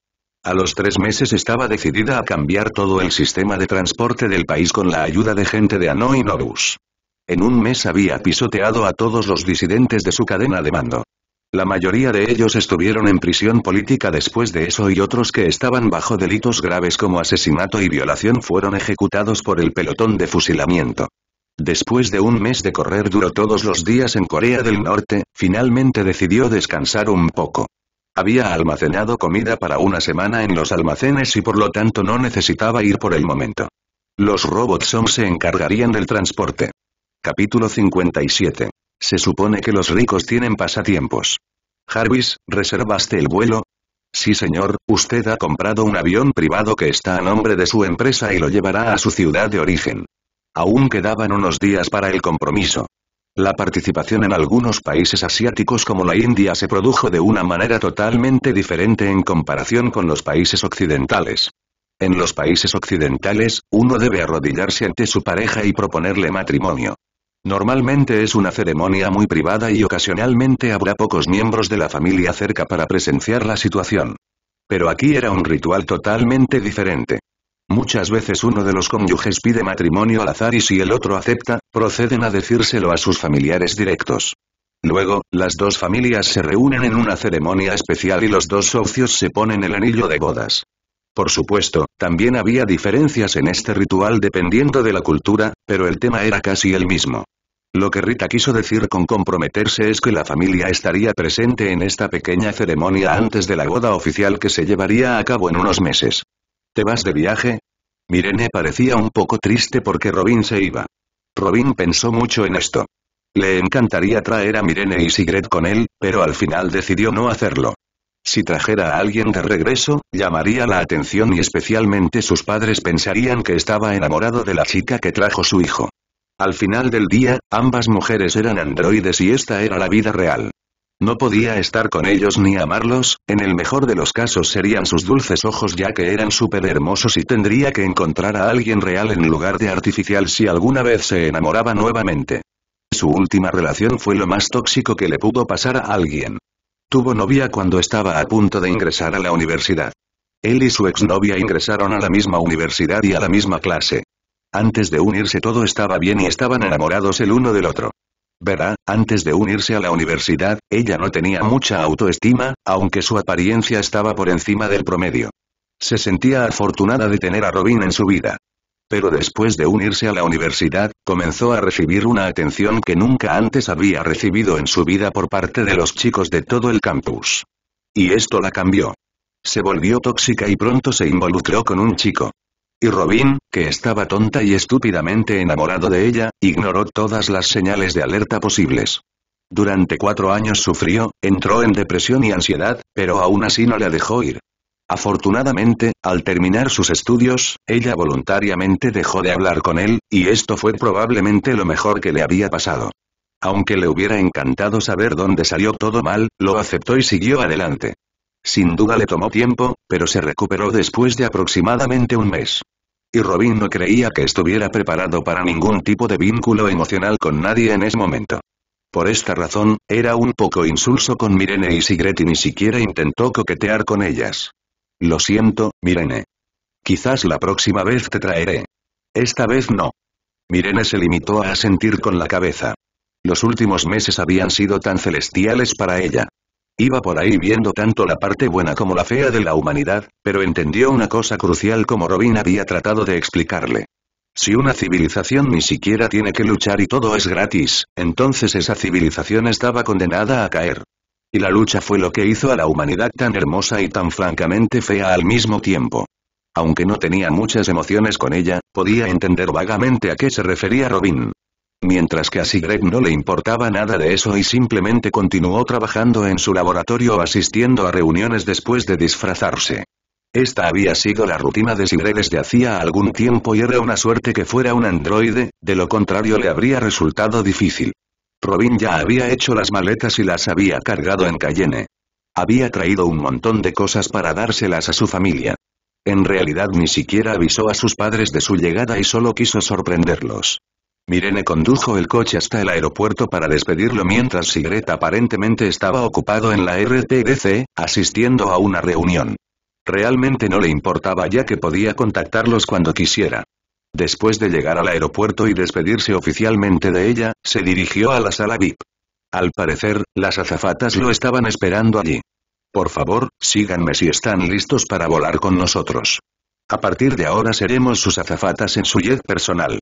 A los tres meses estaba decidida a cambiar todo el sistema de transporte del país con la ayuda de gente de Hanoi En un mes había pisoteado a todos los disidentes de su cadena de mando. La mayoría de ellos estuvieron en prisión política después de eso y otros que estaban bajo delitos graves como asesinato y violación fueron ejecutados por el pelotón de fusilamiento. Después de un mes de correr duro todos los días en Corea del Norte, finalmente decidió descansar un poco. Había almacenado comida para una semana en los almacenes y por lo tanto no necesitaba ir por el momento. Los robots son se encargarían del transporte. Capítulo 57. Se supone que los ricos tienen pasatiempos. Jarvis, ¿reservaste el vuelo? Sí señor, usted ha comprado un avión privado que está a nombre de su empresa y lo llevará a su ciudad de origen. Aún quedaban unos días para el compromiso. La participación en algunos países asiáticos como la India se produjo de una manera totalmente diferente en comparación con los países occidentales. En los países occidentales, uno debe arrodillarse ante su pareja y proponerle matrimonio. Normalmente es una ceremonia muy privada y ocasionalmente habrá pocos miembros de la familia cerca para presenciar la situación. Pero aquí era un ritual totalmente diferente. Muchas veces uno de los cónyuges pide matrimonio al azar y si el otro acepta, proceden a decírselo a sus familiares directos. Luego, las dos familias se reúnen en una ceremonia especial y los dos socios se ponen el anillo de bodas. Por supuesto, también había diferencias en este ritual dependiendo de la cultura, pero el tema era casi el mismo. Lo que Rita quiso decir con comprometerse es que la familia estaría presente en esta pequeña ceremonia antes de la boda oficial que se llevaría a cabo en unos meses. ¿Te vas de viaje? Mirene parecía un poco triste porque Robin se iba. Robin pensó mucho en esto. Le encantaría traer a Mirene y Sigret con él, pero al final decidió no hacerlo. Si trajera a alguien de regreso, llamaría la atención y especialmente sus padres pensarían que estaba enamorado de la chica que trajo su hijo. Al final del día, ambas mujeres eran androides y esta era la vida real. No podía estar con ellos ni amarlos, en el mejor de los casos serían sus dulces ojos ya que eran súper hermosos y tendría que encontrar a alguien real en lugar de artificial si alguna vez se enamoraba nuevamente. Su última relación fue lo más tóxico que le pudo pasar a alguien. Tuvo novia cuando estaba a punto de ingresar a la universidad. Él y su exnovia ingresaron a la misma universidad y a la misma clase. Antes de unirse todo estaba bien y estaban enamorados el uno del otro. Verá, antes de unirse a la universidad, ella no tenía mucha autoestima, aunque su apariencia estaba por encima del promedio. Se sentía afortunada de tener a Robin en su vida. Pero después de unirse a la universidad, comenzó a recibir una atención que nunca antes había recibido en su vida por parte de los chicos de todo el campus. Y esto la cambió. Se volvió tóxica y pronto se involucró con un chico. Y Robin, que estaba tonta y estúpidamente enamorado de ella, ignoró todas las señales de alerta posibles. Durante cuatro años sufrió, entró en depresión y ansiedad, pero aún así no la dejó ir. Afortunadamente, al terminar sus estudios, ella voluntariamente dejó de hablar con él, y esto fue probablemente lo mejor que le había pasado. Aunque le hubiera encantado saber dónde salió todo mal, lo aceptó y siguió adelante. Sin duda le tomó tiempo, pero se recuperó después de aproximadamente un mes. Y Robin no creía que estuviera preparado para ningún tipo de vínculo emocional con nadie en ese momento. Por esta razón, era un poco insulso con Mirene y Sigret ni siquiera intentó coquetear con ellas. Lo siento, Mirene. Quizás la próxima vez te traeré. Esta vez no. Mirene se limitó a asentir con la cabeza. Los últimos meses habían sido tan celestiales para ella. Iba por ahí viendo tanto la parte buena como la fea de la humanidad, pero entendió una cosa crucial como Robin había tratado de explicarle. Si una civilización ni siquiera tiene que luchar y todo es gratis, entonces esa civilización estaba condenada a caer. Y la lucha fue lo que hizo a la humanidad tan hermosa y tan francamente fea al mismo tiempo. Aunque no tenía muchas emociones con ella, podía entender vagamente a qué se refería Robin. Mientras que a Sigrid no le importaba nada de eso y simplemente continuó trabajando en su laboratorio o asistiendo a reuniones después de disfrazarse. Esta había sido la rutina de Sigre desde hacía algún tiempo y era una suerte que fuera un androide, de lo contrario le habría resultado difícil. Robin ya había hecho las maletas y las había cargado en Cayenne. Había traído un montón de cosas para dárselas a su familia. En realidad ni siquiera avisó a sus padres de su llegada y solo quiso sorprenderlos. Mirene condujo el coche hasta el aeropuerto para despedirlo mientras Sigret aparentemente estaba ocupado en la RTDC, asistiendo a una reunión. Realmente no le importaba ya que podía contactarlos cuando quisiera. Después de llegar al aeropuerto y despedirse oficialmente de ella, se dirigió a la sala VIP. Al parecer, las azafatas lo estaban esperando allí. Por favor, síganme si están listos para volar con nosotros. A partir de ahora seremos sus azafatas en su jet personal.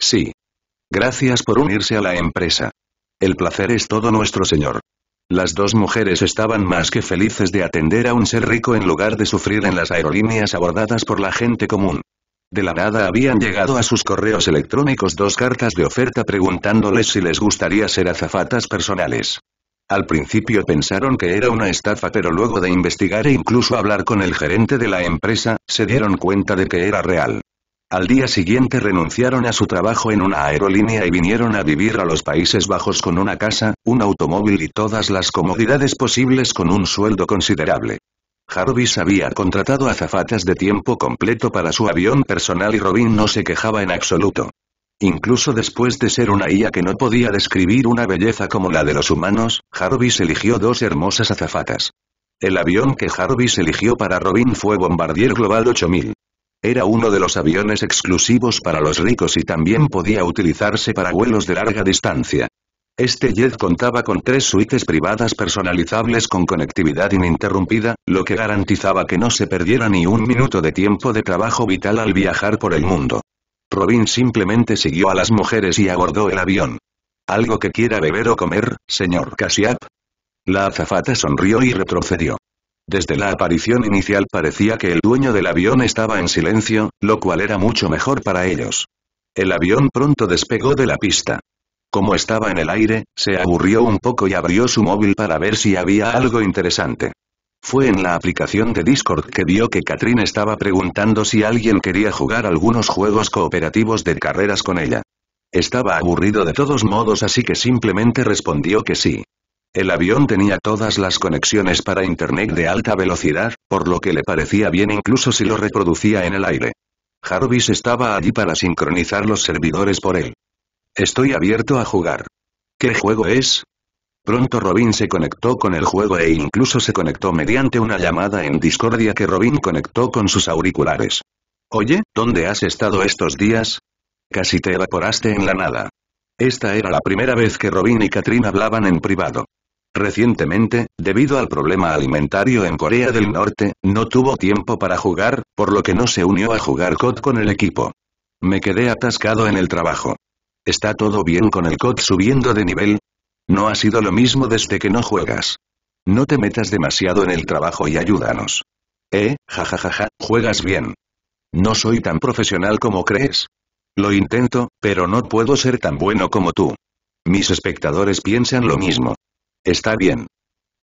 Sí, Gracias por unirse a la empresa. El placer es todo nuestro señor. Las dos mujeres estaban más que felices de atender a un ser rico en lugar de sufrir en las aerolíneas abordadas por la gente común. De la nada habían llegado a sus correos electrónicos dos cartas de oferta preguntándoles si les gustaría ser azafatas personales. Al principio pensaron que era una estafa pero luego de investigar e incluso hablar con el gerente de la empresa, se dieron cuenta de que era real. Al día siguiente renunciaron a su trabajo en una aerolínea y vinieron a vivir a los Países Bajos con una casa, un automóvil y todas las comodidades posibles con un sueldo considerable. Jarvis había contratado azafatas de tiempo completo para su avión personal y Robin no se quejaba en absoluto. Incluso después de ser una IA que no podía describir una belleza como la de los humanos, Jarvis eligió dos hermosas azafatas. El avión que Jarvis eligió para Robin fue Bombardier Global 8000. Era uno de los aviones exclusivos para los ricos y también podía utilizarse para vuelos de larga distancia. Este jet contaba con tres suites privadas personalizables con conectividad ininterrumpida, lo que garantizaba que no se perdiera ni un minuto de tiempo de trabajo vital al viajar por el mundo. Robin simplemente siguió a las mujeres y abordó el avión. ¿Algo que quiera beber o comer, señor Casiap? La azafata sonrió y retrocedió. Desde la aparición inicial parecía que el dueño del avión estaba en silencio, lo cual era mucho mejor para ellos. El avión pronto despegó de la pista. Como estaba en el aire, se aburrió un poco y abrió su móvil para ver si había algo interesante. Fue en la aplicación de Discord que vio que Katrin estaba preguntando si alguien quería jugar algunos juegos cooperativos de carreras con ella. Estaba aburrido de todos modos así que simplemente respondió que sí. El avión tenía todas las conexiones para Internet de alta velocidad, por lo que le parecía bien incluso si lo reproducía en el aire. Jarvis estaba allí para sincronizar los servidores por él. Estoy abierto a jugar. ¿Qué juego es? Pronto Robin se conectó con el juego e incluso se conectó mediante una llamada en Discordia que Robin conectó con sus auriculares. Oye, ¿dónde has estado estos días? Casi te evaporaste en la nada. Esta era la primera vez que Robin y Katrin hablaban en privado. Recientemente, debido al problema alimentario en Corea del Norte, no tuvo tiempo para jugar, por lo que no se unió a jugar COD con el equipo. Me quedé atascado en el trabajo. ¿Está todo bien con el COD subiendo de nivel? No ha sido lo mismo desde que no juegas. No te metas demasiado en el trabajo y ayúdanos. Eh, jajajaja, juegas bien. No soy tan profesional como crees. Lo intento, pero no puedo ser tan bueno como tú. Mis espectadores piensan lo mismo. Está bien.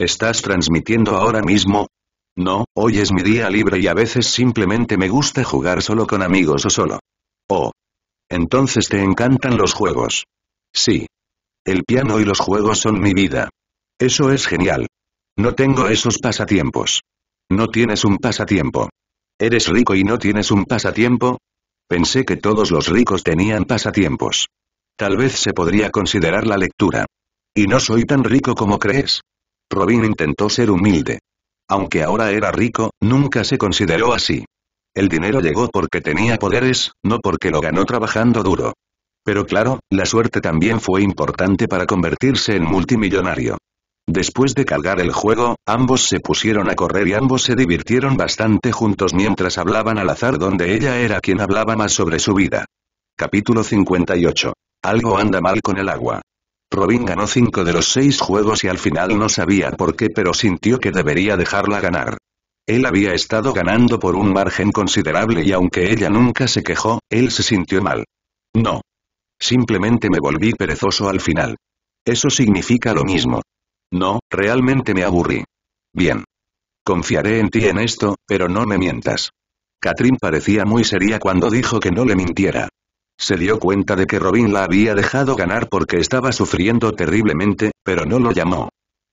¿Estás transmitiendo ahora mismo? No, hoy es mi día libre y a veces simplemente me gusta jugar solo con amigos o solo. Oh. Entonces te encantan los juegos. Sí. El piano y los juegos son mi vida. Eso es genial. No tengo esos pasatiempos. No tienes un pasatiempo. ¿Eres rico y no tienes un pasatiempo? Pensé que todos los ricos tenían pasatiempos. Tal vez se podría considerar la lectura. Y no soy tan rico como crees. Robin intentó ser humilde. Aunque ahora era rico, nunca se consideró así. El dinero llegó porque tenía poderes, no porque lo ganó trabajando duro. Pero claro, la suerte también fue importante para convertirse en multimillonario. Después de cargar el juego, ambos se pusieron a correr y ambos se divirtieron bastante juntos mientras hablaban al azar donde ella era quien hablaba más sobre su vida. Capítulo 58. Algo anda mal con el agua. Robin ganó cinco de los seis juegos y al final no sabía por qué pero sintió que debería dejarla ganar. Él había estado ganando por un margen considerable y aunque ella nunca se quejó, él se sintió mal. No. Simplemente me volví perezoso al final. Eso significa lo mismo. No, realmente me aburrí. Bien. Confiaré en ti en esto, pero no me mientas. Katrin parecía muy seria cuando dijo que no le mintiera. Se dio cuenta de que Robin la había dejado ganar porque estaba sufriendo terriblemente, pero no lo llamó.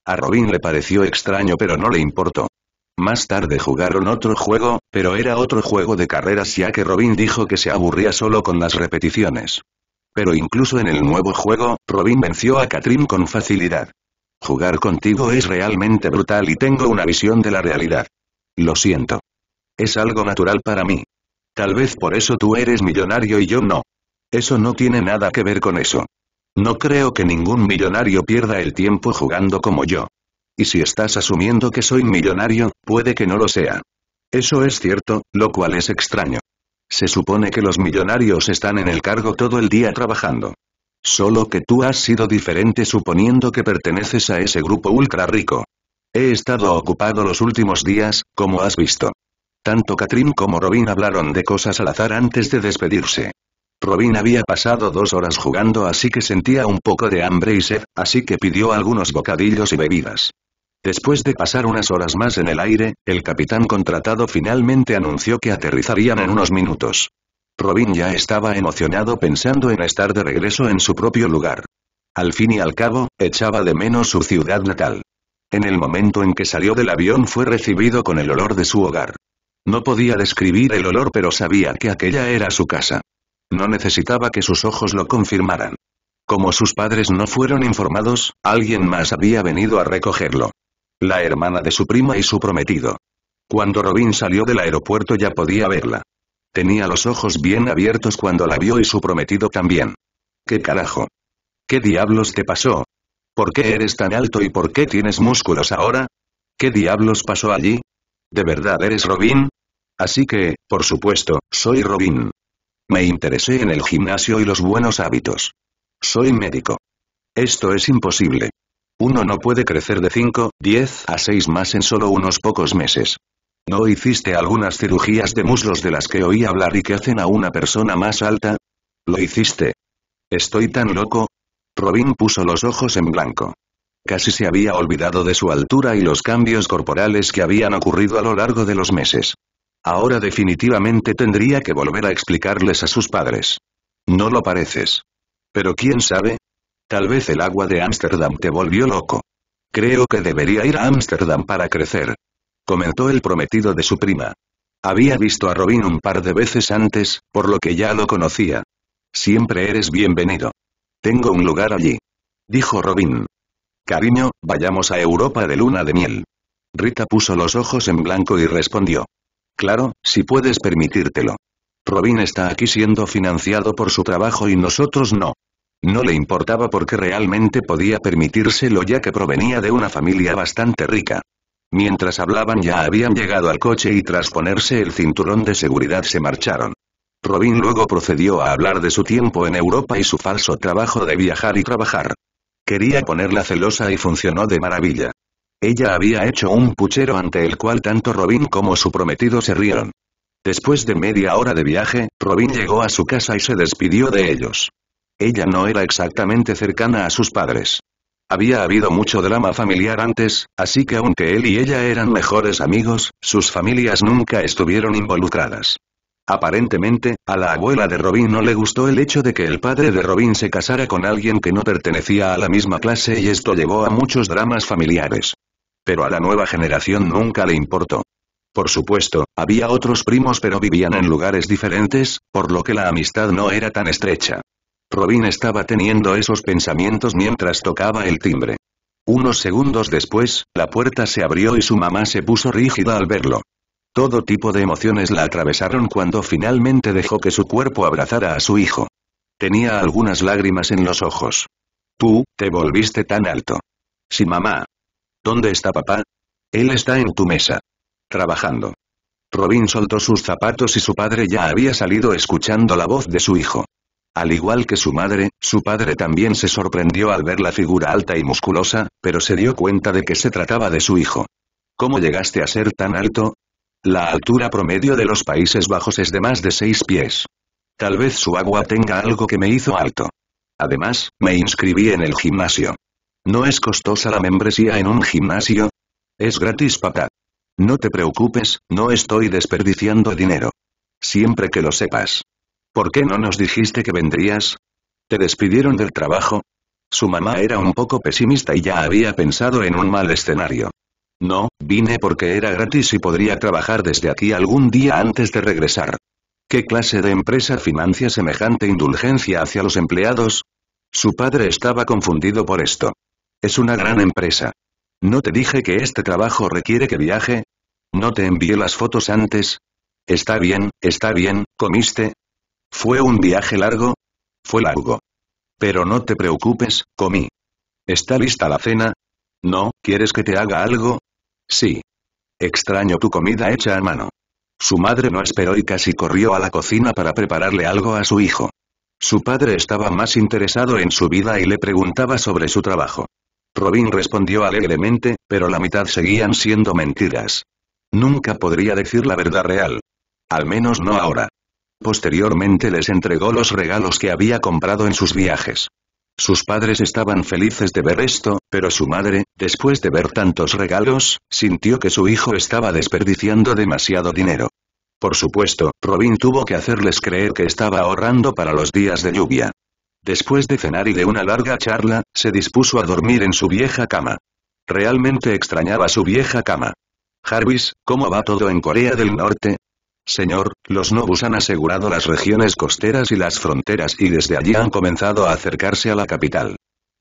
A Robin le pareció extraño pero no le importó. Más tarde jugaron otro juego, pero era otro juego de carreras ya que Robin dijo que se aburría solo con las repeticiones. Pero incluso en el nuevo juego, Robin venció a Katrin con facilidad. Jugar contigo es realmente brutal y tengo una visión de la realidad. Lo siento. Es algo natural para mí. Tal vez por eso tú eres millonario y yo no. Eso no tiene nada que ver con eso. No creo que ningún millonario pierda el tiempo jugando como yo. Y si estás asumiendo que soy millonario, puede que no lo sea. Eso es cierto, lo cual es extraño. Se supone que los millonarios están en el cargo todo el día trabajando. Solo que tú has sido diferente suponiendo que perteneces a ese grupo ultra rico. He estado ocupado los últimos días, como has visto. Tanto Katrin como Robin hablaron de cosas al azar antes de despedirse. Robin había pasado dos horas jugando así que sentía un poco de hambre y sed, así que pidió algunos bocadillos y bebidas. Después de pasar unas horas más en el aire, el capitán contratado finalmente anunció que aterrizarían en unos minutos. Robin ya estaba emocionado pensando en estar de regreso en su propio lugar. Al fin y al cabo, echaba de menos su ciudad natal. En el momento en que salió del avión fue recibido con el olor de su hogar. No podía describir el olor pero sabía que aquella era su casa. No necesitaba que sus ojos lo confirmaran. Como sus padres no fueron informados, alguien más había venido a recogerlo. La hermana de su prima y su prometido. Cuando Robin salió del aeropuerto ya podía verla. Tenía los ojos bien abiertos cuando la vio y su prometido también. ¿Qué carajo? ¿Qué diablos te pasó? ¿Por qué eres tan alto y por qué tienes músculos ahora? ¿Qué diablos pasó allí? ¿De verdad eres Robin? Así que, por supuesto, soy Robin. Me interesé en el gimnasio y los buenos hábitos. Soy médico. Esto es imposible. Uno no puede crecer de 5, 10 a 6 más en solo unos pocos meses. ¿No hiciste algunas cirugías de muslos de las que oí hablar y que hacen a una persona más alta? Lo hiciste. Estoy tan loco. Robin puso los ojos en blanco. Casi se había olvidado de su altura y los cambios corporales que habían ocurrido a lo largo de los meses. Ahora definitivamente tendría que volver a explicarles a sus padres. No lo pareces. Pero quién sabe. Tal vez el agua de Ámsterdam te volvió loco. Creo que debería ir a Ámsterdam para crecer. Comentó el prometido de su prima. Había visto a Robin un par de veces antes, por lo que ya lo conocía. Siempre eres bienvenido. Tengo un lugar allí. Dijo Robin. Cariño, vayamos a Europa de luna de miel. Rita puso los ojos en blanco y respondió. Claro, si puedes permitírtelo. Robin está aquí siendo financiado por su trabajo y nosotros no. No le importaba porque realmente podía permitírselo ya que provenía de una familia bastante rica. Mientras hablaban ya habían llegado al coche y tras ponerse el cinturón de seguridad se marcharon. Robin luego procedió a hablar de su tiempo en Europa y su falso trabajo de viajar y trabajar. Quería ponerla celosa y funcionó de maravilla. Ella había hecho un puchero ante el cual tanto Robin como su prometido se rieron. Después de media hora de viaje, Robin llegó a su casa y se despidió de ellos. Ella no era exactamente cercana a sus padres. Había habido mucho drama familiar antes, así que aunque él y ella eran mejores amigos, sus familias nunca estuvieron involucradas. Aparentemente, a la abuela de Robin no le gustó el hecho de que el padre de Robin se casara con alguien que no pertenecía a la misma clase y esto llevó a muchos dramas familiares. Pero a la nueva generación nunca le importó. Por supuesto, había otros primos pero vivían en lugares diferentes, por lo que la amistad no era tan estrecha. Robin estaba teniendo esos pensamientos mientras tocaba el timbre. Unos segundos después, la puerta se abrió y su mamá se puso rígida al verlo. Todo tipo de emociones la atravesaron cuando finalmente dejó que su cuerpo abrazara a su hijo. Tenía algunas lágrimas en los ojos. Tú, te volviste tan alto. Sí mamá. ¿Dónde está papá? Él está en tu mesa. Trabajando. Robin soltó sus zapatos y su padre ya había salido escuchando la voz de su hijo. Al igual que su madre, su padre también se sorprendió al ver la figura alta y musculosa, pero se dio cuenta de que se trataba de su hijo. ¿Cómo llegaste a ser tan alto? La altura promedio de los Países Bajos es de más de 6 pies. Tal vez su agua tenga algo que me hizo alto. Además, me inscribí en el gimnasio. ¿No es costosa la membresía en un gimnasio? Es gratis papá. No te preocupes, no estoy desperdiciando dinero. Siempre que lo sepas. ¿Por qué no nos dijiste que vendrías? ¿Te despidieron del trabajo? Su mamá era un poco pesimista y ya había pensado en un mal escenario. No, vine porque era gratis y podría trabajar desde aquí algún día antes de regresar. ¿Qué clase de empresa financia semejante indulgencia hacia los empleados? Su padre estaba confundido por esto. Es una gran empresa. ¿No te dije que este trabajo requiere que viaje? ¿No te envié las fotos antes? Está bien, está bien, comiste. ¿Fue un viaje largo? Fue largo. Pero no te preocupes, comí. ¿Está lista la cena? No, ¿quieres que te haga algo? Sí. Extraño tu comida hecha a mano. Su madre no esperó y casi corrió a la cocina para prepararle algo a su hijo. Su padre estaba más interesado en su vida y le preguntaba sobre su trabajo. Robin respondió alegremente, pero la mitad seguían siendo mentiras. Nunca podría decir la verdad real. Al menos no ahora. Posteriormente les entregó los regalos que había comprado en sus viajes. Sus padres estaban felices de ver esto, pero su madre, después de ver tantos regalos, sintió que su hijo estaba desperdiciando demasiado dinero. Por supuesto, Robin tuvo que hacerles creer que estaba ahorrando para los días de lluvia. Después de cenar y de una larga charla, se dispuso a dormir en su vieja cama. Realmente extrañaba su vieja cama. Jarvis, ¿cómo va todo en Corea del Norte? Señor, los Nobus han asegurado las regiones costeras y las fronteras y desde allí han comenzado a acercarse a la capital.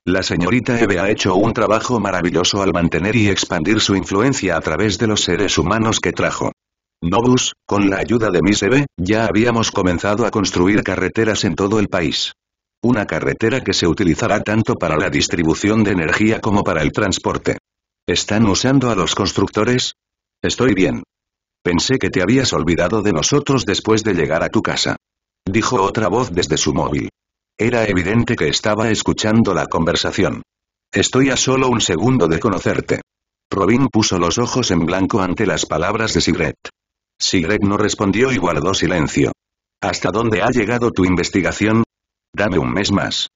La señorita Eve ha hecho un trabajo maravilloso al mantener y expandir su influencia a través de los seres humanos que trajo. Nobus, con la ayuda de Miss Eve, ya habíamos comenzado a construir carreteras en todo el país. Una carretera que se utilizará tanto para la distribución de energía como para el transporte. ¿Están usando a los constructores? Estoy bien. Pensé que te habías olvidado de nosotros después de llegar a tu casa. Dijo otra voz desde su móvil. Era evidente que estaba escuchando la conversación. Estoy a solo un segundo de conocerte. Robin puso los ojos en blanco ante las palabras de Sigret. Sigret no respondió y guardó silencio. ¿Hasta dónde ha llegado tu investigación? Dame un mes más.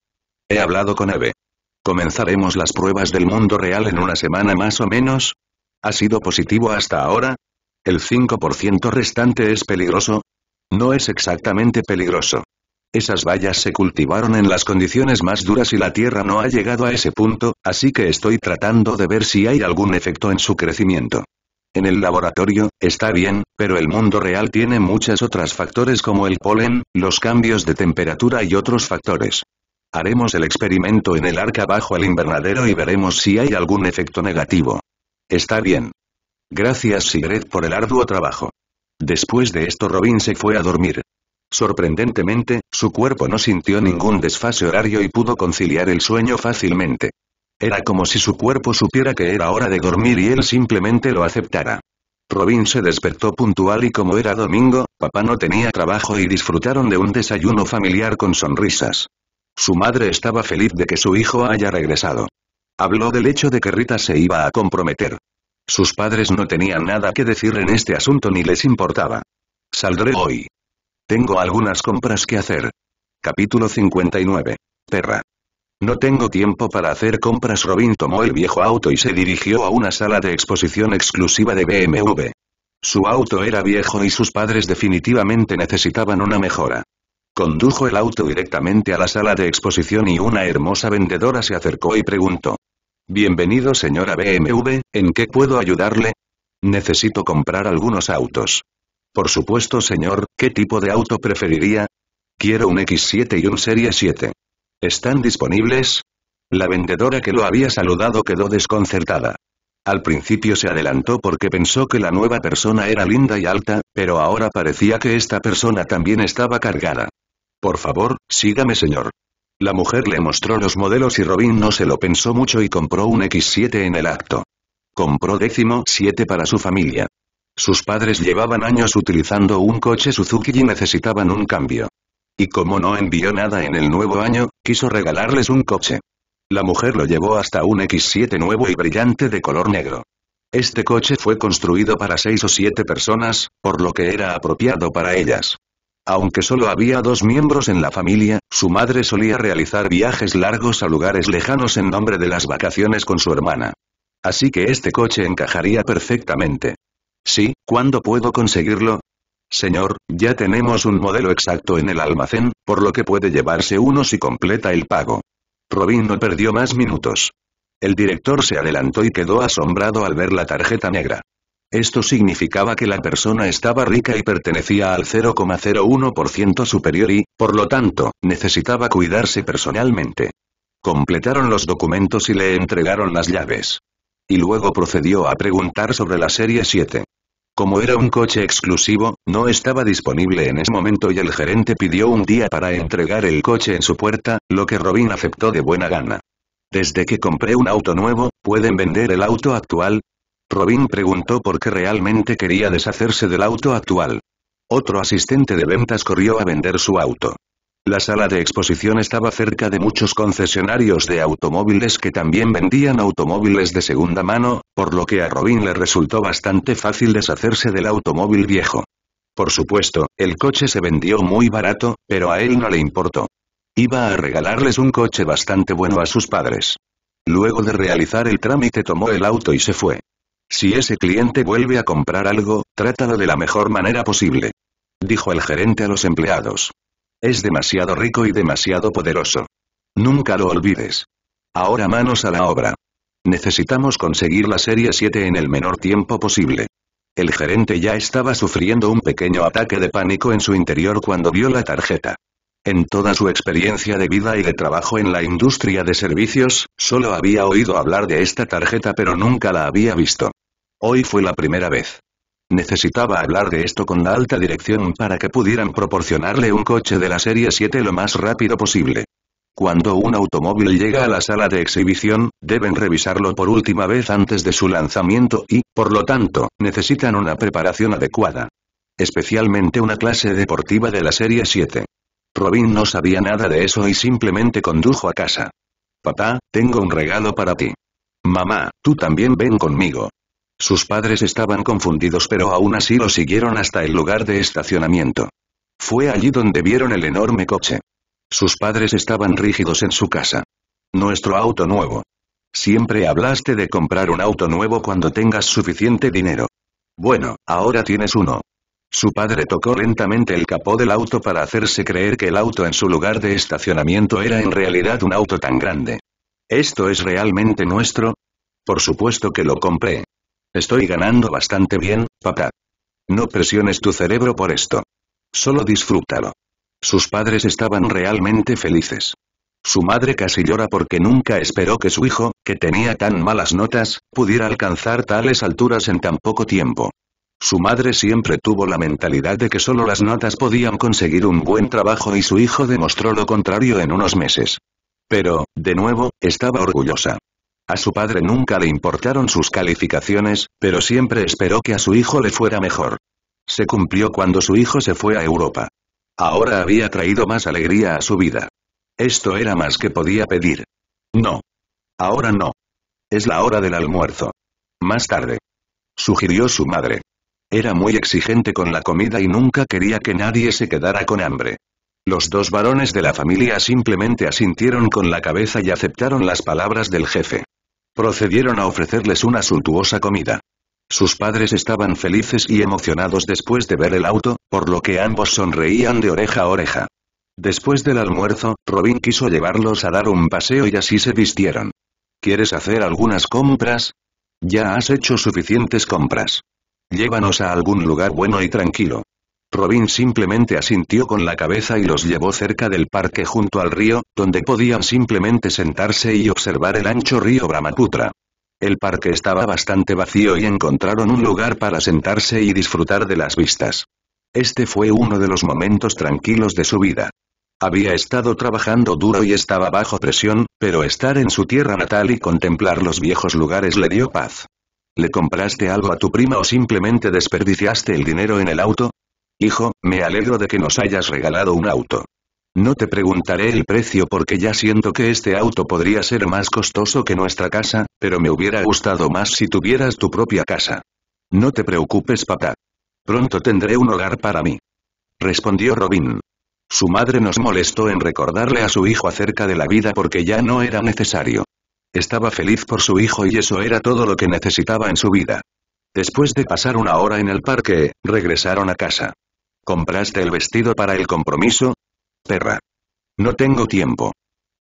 He hablado con Eve. Comenzaremos las pruebas del mundo real en una semana más o menos. ¿Ha sido positivo hasta ahora? ¿El 5% restante es peligroso? No es exactamente peligroso. Esas vallas se cultivaron en las condiciones más duras y la tierra no ha llegado a ese punto, así que estoy tratando de ver si hay algún efecto en su crecimiento. En el laboratorio, está bien, pero el mundo real tiene muchas otros factores como el polen, los cambios de temperatura y otros factores. Haremos el experimento en el arca bajo el invernadero y veremos si hay algún efecto negativo. Está bien. Gracias Sigrid, por el arduo trabajo. Después de esto Robin se fue a dormir. Sorprendentemente, su cuerpo no sintió ningún desfase horario y pudo conciliar el sueño fácilmente. Era como si su cuerpo supiera que era hora de dormir y él simplemente lo aceptara. Robin se despertó puntual y como era domingo, papá no tenía trabajo y disfrutaron de un desayuno familiar con sonrisas. Su madre estaba feliz de que su hijo haya regresado. Habló del hecho de que Rita se iba a comprometer. Sus padres no tenían nada que decir en este asunto ni les importaba. Saldré hoy. Tengo algunas compras que hacer. Capítulo 59. Perra. No tengo tiempo para hacer compras. Robin tomó el viejo auto y se dirigió a una sala de exposición exclusiva de BMW. Su auto era viejo y sus padres definitivamente necesitaban una mejora. Condujo el auto directamente a la sala de exposición y una hermosa vendedora se acercó y preguntó. Bienvenido señora BMW, ¿en qué puedo ayudarle? Necesito comprar algunos autos. Por supuesto señor, ¿qué tipo de auto preferiría? Quiero un X7 y un Serie 7. ¿Están disponibles? La vendedora que lo había saludado quedó desconcertada. Al principio se adelantó porque pensó que la nueva persona era linda y alta, pero ahora parecía que esta persona también estaba cargada. Por favor, sígame señor. La mujer le mostró los modelos y Robin no se lo pensó mucho y compró un X7 en el acto. Compró décimo 7 para su familia. Sus padres llevaban años utilizando un coche Suzuki y necesitaban un cambio. Y como no envió nada en el nuevo año, quiso regalarles un coche. La mujer lo llevó hasta un X7 nuevo y brillante de color negro. Este coche fue construido para seis o siete personas, por lo que era apropiado para ellas. Aunque solo había dos miembros en la familia, su madre solía realizar viajes largos a lugares lejanos en nombre de las vacaciones con su hermana. Así que este coche encajaría perfectamente. Sí, ¿cuándo puedo conseguirlo? Señor, ya tenemos un modelo exacto en el almacén, por lo que puede llevarse uno si completa el pago. Robin no perdió más minutos. El director se adelantó y quedó asombrado al ver la tarjeta negra. Esto significaba que la persona estaba rica y pertenecía al 0,01% superior y, por lo tanto, necesitaba cuidarse personalmente. Completaron los documentos y le entregaron las llaves. Y luego procedió a preguntar sobre la Serie 7. Como era un coche exclusivo, no estaba disponible en ese momento y el gerente pidió un día para entregar el coche en su puerta, lo que Robin aceptó de buena gana. Desde que compré un auto nuevo, pueden vender el auto actual, Robin preguntó por qué realmente quería deshacerse del auto actual. Otro asistente de ventas corrió a vender su auto. La sala de exposición estaba cerca de muchos concesionarios de automóviles que también vendían automóviles de segunda mano, por lo que a Robin le resultó bastante fácil deshacerse del automóvil viejo. Por supuesto, el coche se vendió muy barato, pero a él no le importó. Iba a regalarles un coche bastante bueno a sus padres. Luego de realizar el trámite tomó el auto y se fue. Si ese cliente vuelve a comprar algo, trátalo de la mejor manera posible. Dijo el gerente a los empleados. Es demasiado rico y demasiado poderoso. Nunca lo olvides. Ahora manos a la obra. Necesitamos conseguir la serie 7 en el menor tiempo posible. El gerente ya estaba sufriendo un pequeño ataque de pánico en su interior cuando vio la tarjeta. En toda su experiencia de vida y de trabajo en la industria de servicios, solo había oído hablar de esta tarjeta pero nunca la había visto. Hoy fue la primera vez. Necesitaba hablar de esto con la alta dirección para que pudieran proporcionarle un coche de la Serie 7 lo más rápido posible. Cuando un automóvil llega a la sala de exhibición, deben revisarlo por última vez antes de su lanzamiento y, por lo tanto, necesitan una preparación adecuada. Especialmente una clase deportiva de la Serie 7. Robin no sabía nada de eso y simplemente condujo a casa. Papá, tengo un regalo para ti. Mamá, tú también ven conmigo. Sus padres estaban confundidos pero aún así lo siguieron hasta el lugar de estacionamiento. Fue allí donde vieron el enorme coche. Sus padres estaban rígidos en su casa. Nuestro auto nuevo. Siempre hablaste de comprar un auto nuevo cuando tengas suficiente dinero. Bueno, ahora tienes uno. Su padre tocó lentamente el capó del auto para hacerse creer que el auto en su lugar de estacionamiento era en realidad un auto tan grande. ¿Esto es realmente nuestro? Por supuesto que lo compré. Estoy ganando bastante bien, papá. No presiones tu cerebro por esto. Solo disfrútalo. Sus padres estaban realmente felices. Su madre casi llora porque nunca esperó que su hijo, que tenía tan malas notas, pudiera alcanzar tales alturas en tan poco tiempo. Su madre siempre tuvo la mentalidad de que solo las notas podían conseguir un buen trabajo y su hijo demostró lo contrario en unos meses. Pero, de nuevo, estaba orgullosa. A su padre nunca le importaron sus calificaciones, pero siempre esperó que a su hijo le fuera mejor. Se cumplió cuando su hijo se fue a Europa. Ahora había traído más alegría a su vida. Esto era más que podía pedir. No. Ahora no. Es la hora del almuerzo. Más tarde. Sugirió su madre. Era muy exigente con la comida y nunca quería que nadie se quedara con hambre. Los dos varones de la familia simplemente asintieron con la cabeza y aceptaron las palabras del jefe. Procedieron a ofrecerles una suntuosa comida. Sus padres estaban felices y emocionados después de ver el auto, por lo que ambos sonreían de oreja a oreja. Después del almuerzo, Robin quiso llevarlos a dar un paseo y así se vistieron. ¿Quieres hacer algunas compras? Ya has hecho suficientes compras. Llévanos a algún lugar bueno y tranquilo. Robin simplemente asintió con la cabeza y los llevó cerca del parque junto al río, donde podían simplemente sentarse y observar el ancho río Brahmaputra. El parque estaba bastante vacío y encontraron un lugar para sentarse y disfrutar de las vistas. Este fue uno de los momentos tranquilos de su vida. Había estado trabajando duro y estaba bajo presión, pero estar en su tierra natal y contemplar los viejos lugares le dio paz. ¿Le compraste algo a tu prima o simplemente desperdiciaste el dinero en el auto? Hijo, me alegro de que nos hayas regalado un auto. No te preguntaré el precio porque ya siento que este auto podría ser más costoso que nuestra casa, pero me hubiera gustado más si tuvieras tu propia casa. No te preocupes papá. Pronto tendré un hogar para mí. Respondió Robin. Su madre nos molestó en recordarle a su hijo acerca de la vida porque ya no era necesario. Estaba feliz por su hijo y eso era todo lo que necesitaba en su vida. Después de pasar una hora en el parque, regresaron a casa. ¿Compraste el vestido para el compromiso? Perra. No tengo tiempo.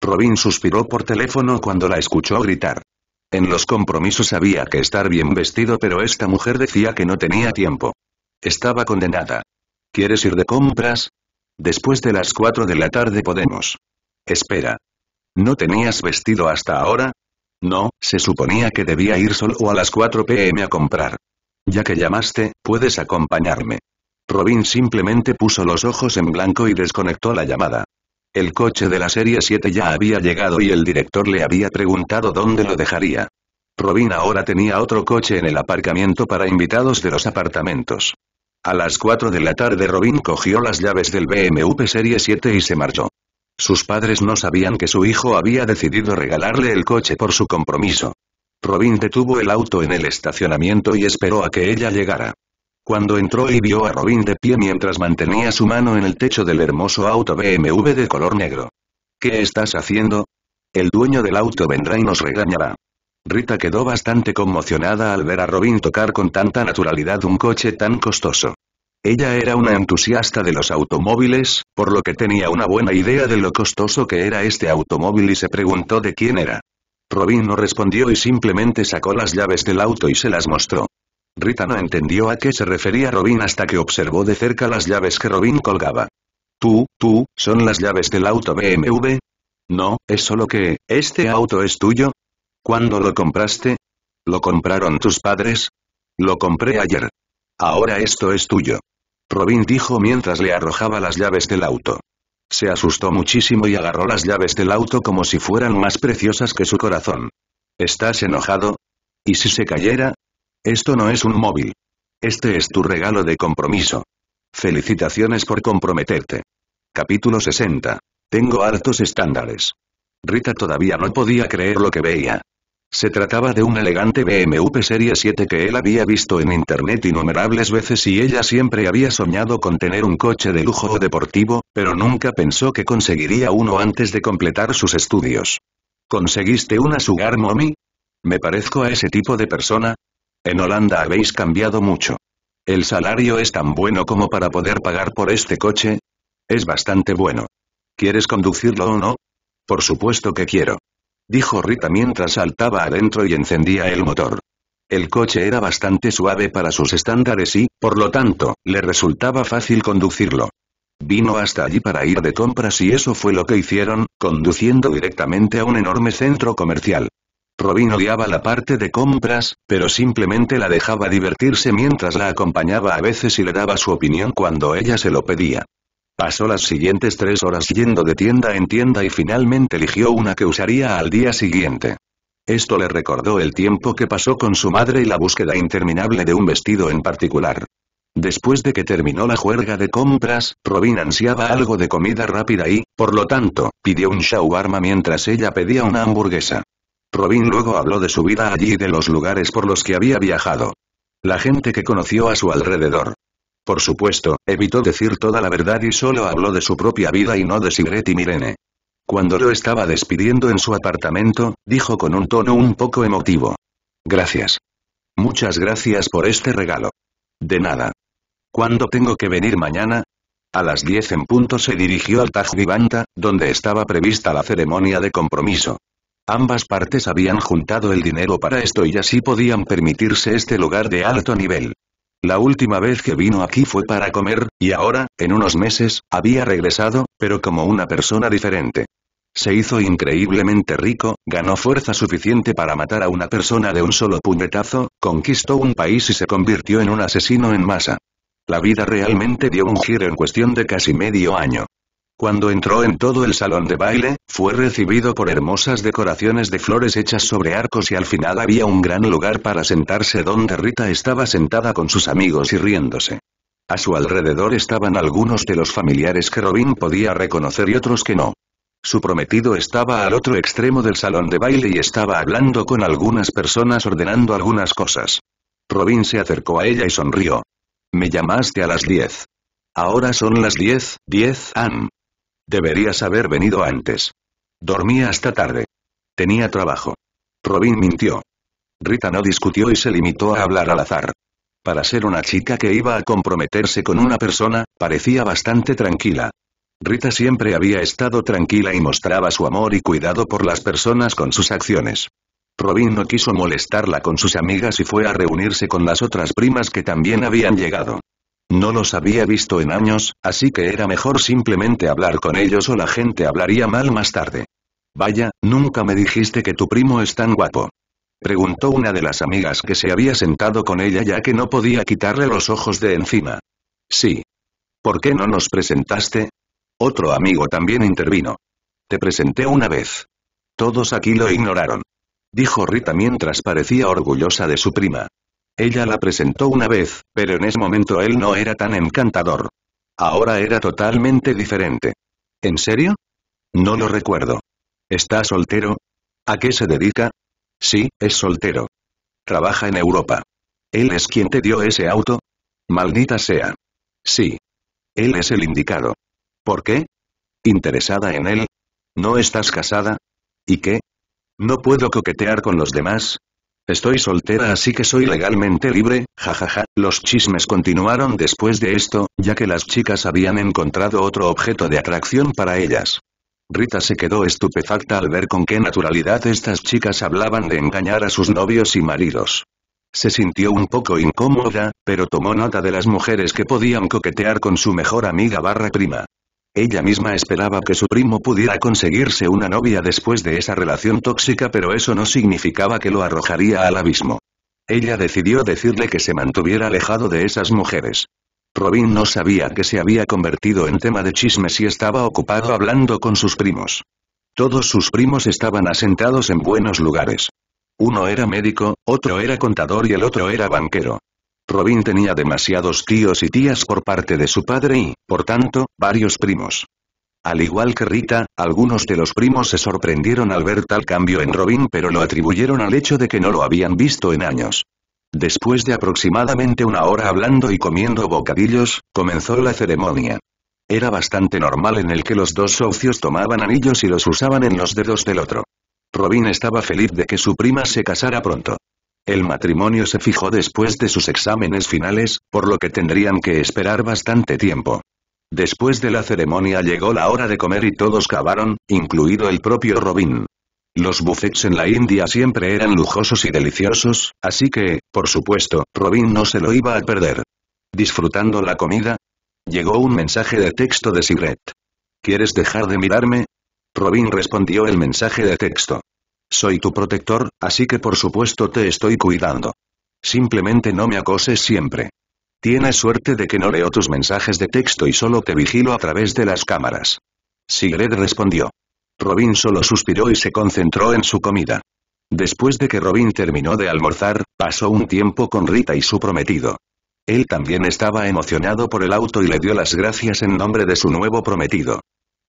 Robin suspiró por teléfono cuando la escuchó gritar. En los compromisos había que estar bien vestido pero esta mujer decía que no tenía tiempo. Estaba condenada. ¿Quieres ir de compras? Después de las 4 de la tarde podemos. Espera. ¿No tenías vestido hasta ahora? No, se suponía que debía ir solo a las 4 pm a comprar. Ya que llamaste, puedes acompañarme. Robin simplemente puso los ojos en blanco y desconectó la llamada. El coche de la Serie 7 ya había llegado y el director le había preguntado dónde lo dejaría. Robin ahora tenía otro coche en el aparcamiento para invitados de los apartamentos. A las 4 de la tarde Robin cogió las llaves del BMW Serie 7 y se marchó. Sus padres no sabían que su hijo había decidido regalarle el coche por su compromiso. Robin detuvo el auto en el estacionamiento y esperó a que ella llegara. Cuando entró y vio a Robin de pie mientras mantenía su mano en el techo del hermoso auto BMW de color negro. ¿Qué estás haciendo? El dueño del auto vendrá y nos regañará. Rita quedó bastante conmocionada al ver a Robin tocar con tanta naturalidad un coche tan costoso. Ella era una entusiasta de los automóviles, por lo que tenía una buena idea de lo costoso que era este automóvil y se preguntó de quién era. Robin no respondió y simplemente sacó las llaves del auto y se las mostró. Rita no entendió a qué se refería Robin hasta que observó de cerca las llaves que Robin colgaba. Tú, tú, ¿son las llaves del auto BMW? No, es solo que, ¿este auto es tuyo? ¿Cuándo lo compraste? ¿Lo compraron tus padres? Lo compré ayer. Ahora esto es tuyo. Robin dijo mientras le arrojaba las llaves del auto. Se asustó muchísimo y agarró las llaves del auto como si fueran más preciosas que su corazón. ¿Estás enojado? ¿Y si se cayera? Esto no es un móvil. Este es tu regalo de compromiso. Felicitaciones por comprometerte. Capítulo 60. Tengo altos estándares. Rita todavía no podía creer lo que veía. Se trataba de un elegante BMW Serie 7 que él había visto en internet innumerables veces y ella siempre había soñado con tener un coche de lujo o deportivo, pero nunca pensó que conseguiría uno antes de completar sus estudios. ¿Conseguiste una Sugar Mommy? ¿Me parezco a ese tipo de persona? En Holanda habéis cambiado mucho. ¿El salario es tan bueno como para poder pagar por este coche? Es bastante bueno. ¿Quieres conducirlo o no? Por supuesto que quiero. Dijo Rita mientras saltaba adentro y encendía el motor. El coche era bastante suave para sus estándares y, por lo tanto, le resultaba fácil conducirlo. Vino hasta allí para ir de compras y eso fue lo que hicieron, conduciendo directamente a un enorme centro comercial. Robin odiaba la parte de compras, pero simplemente la dejaba divertirse mientras la acompañaba a veces y le daba su opinión cuando ella se lo pedía. Pasó las siguientes tres horas yendo de tienda en tienda y finalmente eligió una que usaría al día siguiente. Esto le recordó el tiempo que pasó con su madre y la búsqueda interminable de un vestido en particular. Después de que terminó la juerga de compras, Robin ansiaba algo de comida rápida y, por lo tanto, pidió un shawarma mientras ella pedía una hamburguesa. Robin luego habló de su vida allí y de los lugares por los que había viajado. La gente que conoció a su alrededor. Por supuesto, evitó decir toda la verdad y solo habló de su propia vida y no de Sigret y Mirene. Cuando lo estaba despidiendo en su apartamento, dijo con un tono un poco emotivo. Gracias. Muchas gracias por este regalo. De nada. ¿Cuándo tengo que venir mañana? A las 10 en punto se dirigió al Taj Vivanta, donde estaba prevista la ceremonia de compromiso. Ambas partes habían juntado el dinero para esto y así podían permitirse este lugar de alto nivel. La última vez que vino aquí fue para comer, y ahora, en unos meses, había regresado, pero como una persona diferente. Se hizo increíblemente rico, ganó fuerza suficiente para matar a una persona de un solo puñetazo, conquistó un país y se convirtió en un asesino en masa. La vida realmente dio un giro en cuestión de casi medio año. Cuando entró en todo el salón de baile, fue recibido por hermosas decoraciones de flores hechas sobre arcos y al final había un gran lugar para sentarse donde Rita estaba sentada con sus amigos y riéndose. A su alrededor estaban algunos de los familiares que Robin podía reconocer y otros que no. Su prometido estaba al otro extremo del salón de baile y estaba hablando con algunas personas ordenando algunas cosas. Robin se acercó a ella y sonrió. Me llamaste a las diez. Ahora son las diez, diez Anne. Deberías haber venido antes. Dormía hasta tarde. Tenía trabajo. Robin mintió. Rita no discutió y se limitó a hablar al azar. Para ser una chica que iba a comprometerse con una persona, parecía bastante tranquila. Rita siempre había estado tranquila y mostraba su amor y cuidado por las personas con sus acciones. Robin no quiso molestarla con sus amigas y fue a reunirse con las otras primas que también habían llegado. No los había visto en años, así que era mejor simplemente hablar con ellos o la gente hablaría mal más tarde. Vaya, nunca me dijiste que tu primo es tan guapo. Preguntó una de las amigas que se había sentado con ella ya que no podía quitarle los ojos de encima. Sí. ¿Por qué no nos presentaste? Otro amigo también intervino. Te presenté una vez. Todos aquí lo ignoraron. Dijo Rita mientras parecía orgullosa de su prima. Ella la presentó una vez, pero en ese momento él no era tan encantador. Ahora era totalmente diferente. ¿En serio? No lo recuerdo. ¿Está soltero? ¿A qué se dedica? Sí, es soltero. Trabaja en Europa. ¿Él es quien te dio ese auto? Maldita sea. Sí. Él es el indicado. ¿Por qué? ¿Interesada en él? ¿No estás casada? ¿Y qué? ¿No puedo coquetear con los demás? Estoy soltera así que soy legalmente libre, jajaja. Los chismes continuaron después de esto, ya que las chicas habían encontrado otro objeto de atracción para ellas. Rita se quedó estupefacta al ver con qué naturalidad estas chicas hablaban de engañar a sus novios y maridos. Se sintió un poco incómoda, pero tomó nota de las mujeres que podían coquetear con su mejor amiga barra prima. Ella misma esperaba que su primo pudiera conseguirse una novia después de esa relación tóxica pero eso no significaba que lo arrojaría al abismo. Ella decidió decirle que se mantuviera alejado de esas mujeres. Robin no sabía que se había convertido en tema de chismes y estaba ocupado hablando con sus primos. Todos sus primos estaban asentados en buenos lugares. Uno era médico, otro era contador y el otro era banquero. Robin tenía demasiados tíos y tías por parte de su padre y, por tanto, varios primos. Al igual que Rita, algunos de los primos se sorprendieron al ver tal cambio en Robin pero lo atribuyeron al hecho de que no lo habían visto en años. Después de aproximadamente una hora hablando y comiendo bocadillos, comenzó la ceremonia. Era bastante normal en el que los dos socios tomaban anillos y los usaban en los dedos del otro. Robin estaba feliz de que su prima se casara pronto. El matrimonio se fijó después de sus exámenes finales, por lo que tendrían que esperar bastante tiempo. Después de la ceremonia llegó la hora de comer y todos cavaron, incluido el propio Robin. Los buffets en la India siempre eran lujosos y deliciosos, así que, por supuesto, Robin no se lo iba a perder. Disfrutando la comida, llegó un mensaje de texto de Sigret. ¿Quieres dejar de mirarme? Robin respondió el mensaje de texto. Soy tu protector, así que por supuesto te estoy cuidando. Simplemente no me acoses siempre. Tienes suerte de que no leo tus mensajes de texto y solo te vigilo a través de las cámaras. Sigred respondió. Robin solo suspiró y se concentró en su comida. Después de que Robin terminó de almorzar, pasó un tiempo con Rita y su prometido. Él también estaba emocionado por el auto y le dio las gracias en nombre de su nuevo prometido.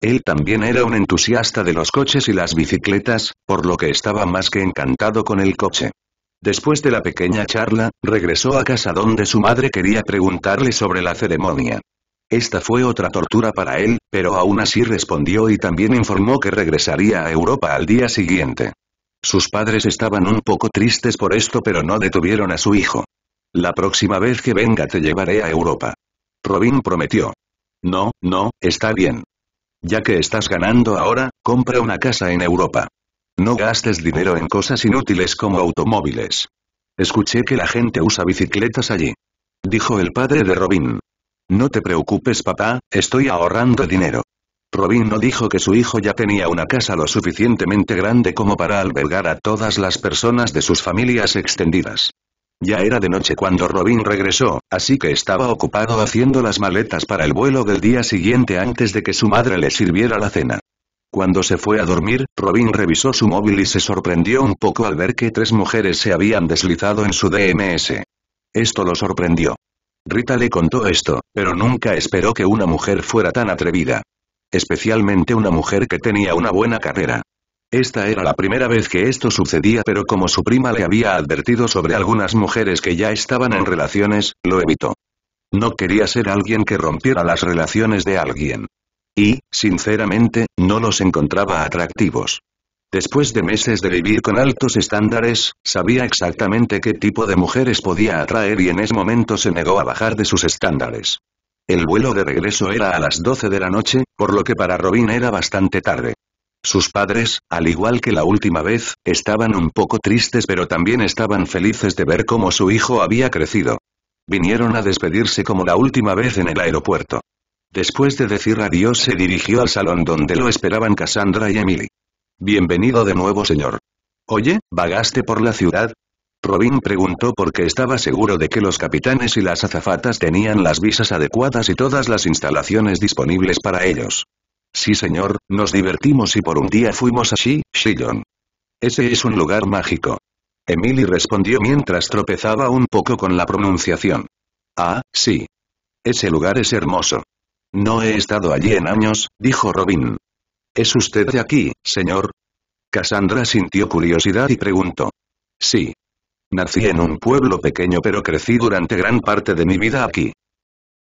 Él también era un entusiasta de los coches y las bicicletas, por lo que estaba más que encantado con el coche. Después de la pequeña charla, regresó a casa donde su madre quería preguntarle sobre la ceremonia. Esta fue otra tortura para él, pero aún así respondió y también informó que regresaría a Europa al día siguiente. Sus padres estaban un poco tristes por esto pero no detuvieron a su hijo. La próxima vez que venga te llevaré a Europa. Robin prometió. No, no, está bien. Ya que estás ganando ahora, compra una casa en Europa. No gastes dinero en cosas inútiles como automóviles. Escuché que la gente usa bicicletas allí. Dijo el padre de Robin. No te preocupes papá, estoy ahorrando dinero. Robin no dijo que su hijo ya tenía una casa lo suficientemente grande como para albergar a todas las personas de sus familias extendidas. Ya era de noche cuando Robin regresó, así que estaba ocupado haciendo las maletas para el vuelo del día siguiente antes de que su madre le sirviera la cena. Cuando se fue a dormir, Robin revisó su móvil y se sorprendió un poco al ver que tres mujeres se habían deslizado en su DMS. Esto lo sorprendió. Rita le contó esto, pero nunca esperó que una mujer fuera tan atrevida. Especialmente una mujer que tenía una buena carrera. Esta era la primera vez que esto sucedía pero como su prima le había advertido sobre algunas mujeres que ya estaban en relaciones, lo evitó. No quería ser alguien que rompiera las relaciones de alguien. Y, sinceramente, no los encontraba atractivos. Después de meses de vivir con altos estándares, sabía exactamente qué tipo de mujeres podía atraer y en ese momento se negó a bajar de sus estándares. El vuelo de regreso era a las 12 de la noche, por lo que para Robin era bastante tarde. Sus padres, al igual que la última vez, estaban un poco tristes pero también estaban felices de ver cómo su hijo había crecido. Vinieron a despedirse como la última vez en el aeropuerto. Después de decir adiós se dirigió al salón donde lo esperaban Cassandra y Emily. Bienvenido de nuevo señor. Oye, ¿vagaste por la ciudad? Robin preguntó porque estaba seguro de que los capitanes y las azafatas tenían las visas adecuadas y todas las instalaciones disponibles para ellos. Sí señor, nos divertimos y por un día fuimos allí, Shi, Ese es un lugar mágico. Emily respondió mientras tropezaba un poco con la pronunciación. Ah, sí. Ese lugar es hermoso. No he estado allí en años, dijo Robin. ¿Es usted de aquí, señor? Cassandra sintió curiosidad y preguntó. Sí. Nací en un pueblo pequeño pero crecí durante gran parte de mi vida aquí.